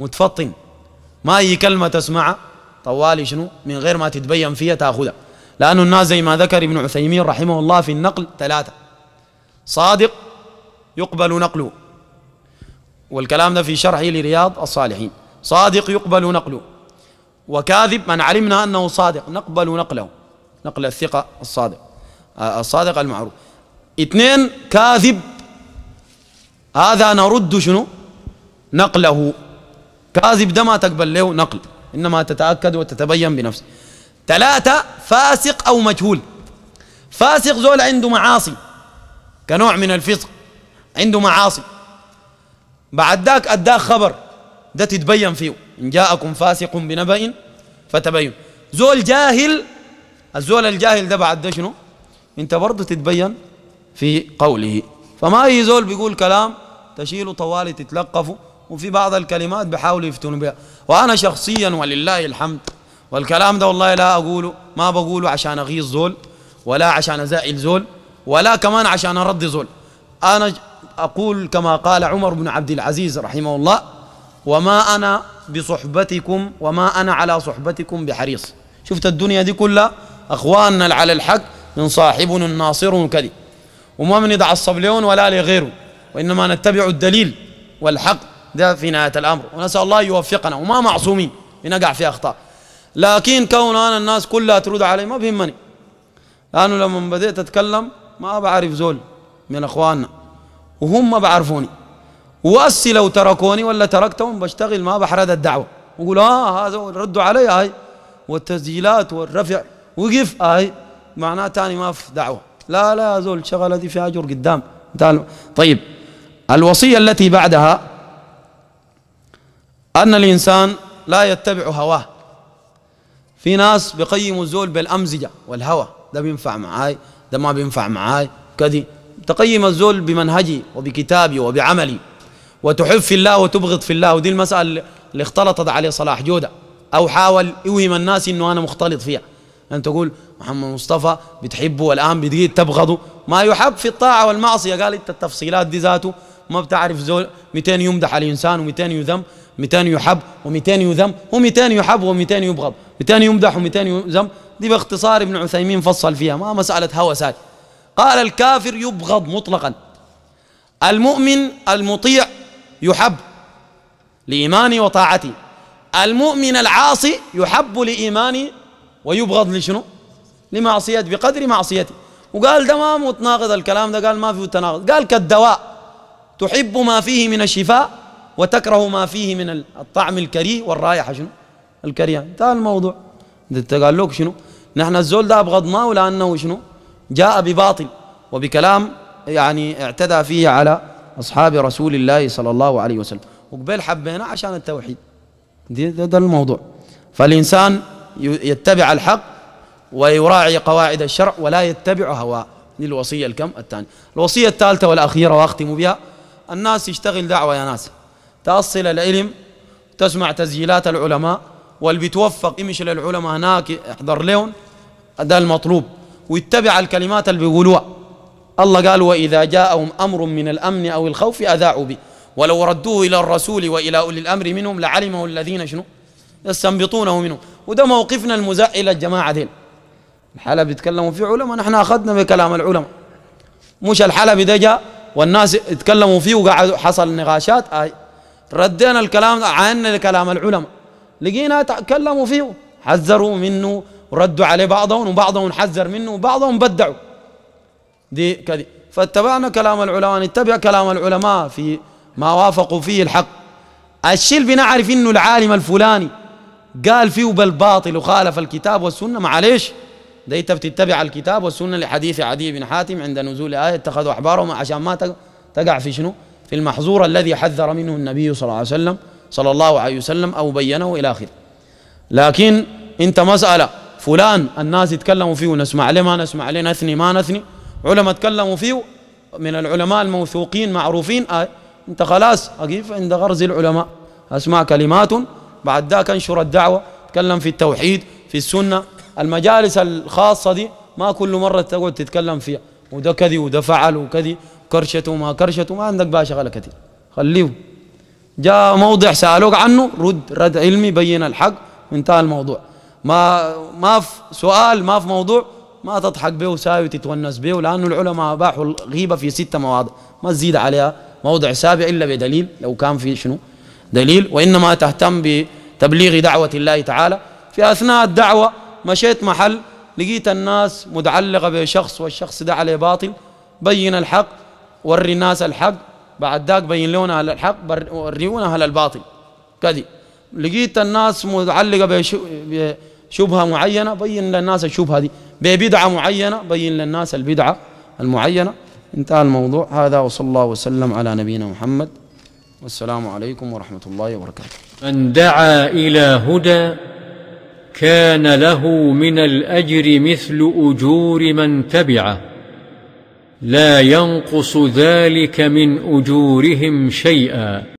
متفطن ما أي كلمة تسمعها طوالي شنو من غير ما تتبين فيها تأخذها لأن الناس زي ما ذكر ابن عثيمين رحمه الله في النقل ثلاثة صادق يقبل نقله والكلام ده في شرحه لرياض الصالحين صادق يقبل نقله وكاذب من علمنا أنه صادق نقبل نقله نقل الثقة الصادق آه، الصادق المعروف اثنين كاذب هذا نرد شنو نقله كاذب ده ما تقبل له نقل إنما تتأكد وتتبين بنفسك ثلاثة فاسق أو مجهول فاسق زول عنده معاصي كنوع من الفسق عنده معاصي بعد ذاك أداك خبر ده تتبين فيه إن جاءكم فاسق بنبأ فتبين زول جاهل الزول الجاهل ده بعد ده شنو انت برضه تتبين في قوله فما أي زول بيقول كلام تشيله طوالي تتلقفه وفي بعض الكلمات بحاولوا يفتنوا بها وأنا شخصيا ولله الحمد والكلام ده والله لا أقوله ما بقوله عشان أغيظ زول ولا عشان أزائل زول ولا كمان عشان أرد زول أنا أقول كما قال عمر بن عبد العزيز رحمه الله وما أنا بصحبتكم وما أنا على صحبتكم بحريص شفت الدنيا دي كلها أخواننا على الحق من صاحبنا الناصر كذب وما من يتعصب لون ولا لغيره وإنما نتبع الدليل والحق ده في نهاية الأمر ونسأل الله يوفقنا وما معصومين بنقع في أخطاء لكن كون أنا الناس كلها ترد علي ما بيهمني لأنه لما بدأت أتكلم ما بعرف زول من أخواننا وهم ما بعرفوني وأسي لو تركوني ولا تركتهم بشتغل ما بحرد الدعوة وقول آه هذا ردوا علي هاي والتسجيلات والرفع وقف هاي معناه تاني ما في دعوه لا لا يا زول شغلة دي فيها أجر قدام طيب الوصية التي بعدها أن الإنسان لا يتبع هواه في ناس بقيموا الزول بالأمزجة والهوى ده بينفع معاي ده ما بينفع معاي كذي تقيم الزول بمنهجي وبكتابي وبعملي وتحب في الله وتبغض في الله ودي المسألة اللي اختلطت عليه صلاح جودة أو حاول يوهم الناس إنه أنا مختلط فيها أن تقول محمد مصطفى بتحبه والآن بتجيد تبغضه ما يحب في الطاعة والمعصية قال أنت التفصيلات دي ذاته ما بتعرف زول 200 يمدح الانسان الإنسان و200 يذم 200 يحب و200 يذم و200 يحب و200 يبغض 200 يمدح و200 يذم دي باختصار ابن عثيمين فصل فيها ما مسألة هوسات قال الكافر يبغض مطلقا المؤمن المطيع يحب لإيماني وطاعتي المؤمن العاصي يحب لإيماني ويبغض لشنو لمعصيته بقدر معصيته وقال ده ما متناقض الكلام ده قال ما فيه تناقض قال كالدواء تحب ما فيه من الشفاء وتكره ما فيه من الطعم الكريه والرائحة شنو الكريهة انتهى الموضوع قال لك شنو نحن الزول ده أبغضناه لأنه شنو جاء بباطل وبكلام يعني اعتدى فيه على أصحاب رسول الله صلى الله عليه وسلم وقبل حبينا عشان التوحيد ده, ده, ده الموضوع فالإنسان يتبع الحق ويراعي قواعد الشرع ولا يتبع هواه للوصية الوصية الكم الثانية الوصية الثالثة والأخيرة وأختم بها الناس يشتغل دعوة يا ناس تأصل العلم تسمع تسجيلات العلماء واللي بيتوفق يمشي للعلماء هناك يحضر لهم ده المطلوب ويتبع الكلمات اللي بيقولوها الله قال وإذا جاءهم أمر من الأمن أو الخوف أذاعوا به ولو ردوه إلى الرسول وإلى أولي الأمر منهم لعلمه الذين شنو يستنبطونه منه وده موقفنا المزعل الجماعة دين الحلب بيتكلموا فيه علماء نحن أخذنا بكلام العلماء مش الحلبي ده جاء والناس يتكلموا فيه وقعدوا حصل نقاشات آي آه، ردينا الكلام عن كلام العلماء لقينا تكلموا فيه حذروا منه وردوا عليه بعضهم وبعضهم حذر منه وبعضهم بدعوا دي كذي فاتبعنا كلام العلماء نتبع كلام العلماء في ما وافقوا فيه الحق الشيء اللي بنعرف انه العالم الفلاني قال فيه بالباطل وخالف الكتاب والسنة معليش ده انت بتتبع الكتاب والسنة لحديث عدي بن حاتم عند نزول آية اتخذوا أحبارهم عشان ما تقع في شنو في المحظور الذي حذر منه النبي صلى الله عليه وسلم صلى الله عليه وسلم أو بينه إلى آخره لكن انت مسألة فلان الناس يتكلموا فيه نسمع ليه ما نسمع ليه نثني ما نثني علماء تكلموا فيه من العلماء الموثوقين معروفين آه انت خلاص اقف عند غرز العلماء أسمع كلمات بعد ذاك انشر الدعوه تكلم في التوحيد في السنه المجالس الخاصه دي ما كل مره تقعد تتكلم فيها وده كذي وده فعل وكذي كرشته وما كرشته ما عندك بقى شغله كثير خليه جاء موضع سالوك عنه رد رد علمي بين الحق وانتهى الموضوع ما ما في سؤال ما في موضوع ما تضحك به وساوي تتونس به لانه العلماء اباحوا الغيبه في ستة مواضع ما تزيد عليها موضع سابع الا بدليل لو كان في شنو دليل وإنما تهتم بتبليغ دعوة الله تعالى في أثناء الدعوة مشيت محل لقيت الناس متعلقة بشخص والشخص ده عليه باطل بين الحق وري الناس الحق بعد ذاك بين لون أهل الحق وريونا أهل الباطل كذي لقيت الناس متعلقة بشبهة معينة بين للناس الشبهة دي ببدعة معينة بين للناس البدعة المعينة انتهى الموضوع هذا وصلى الله وسلم على نبينا محمد والسلام عليكم ورحمة الله وبركاته من دعا إلى هدى كان له من الأجر مثل أجور من تبعه لا ينقص ذلك من أجورهم شيئا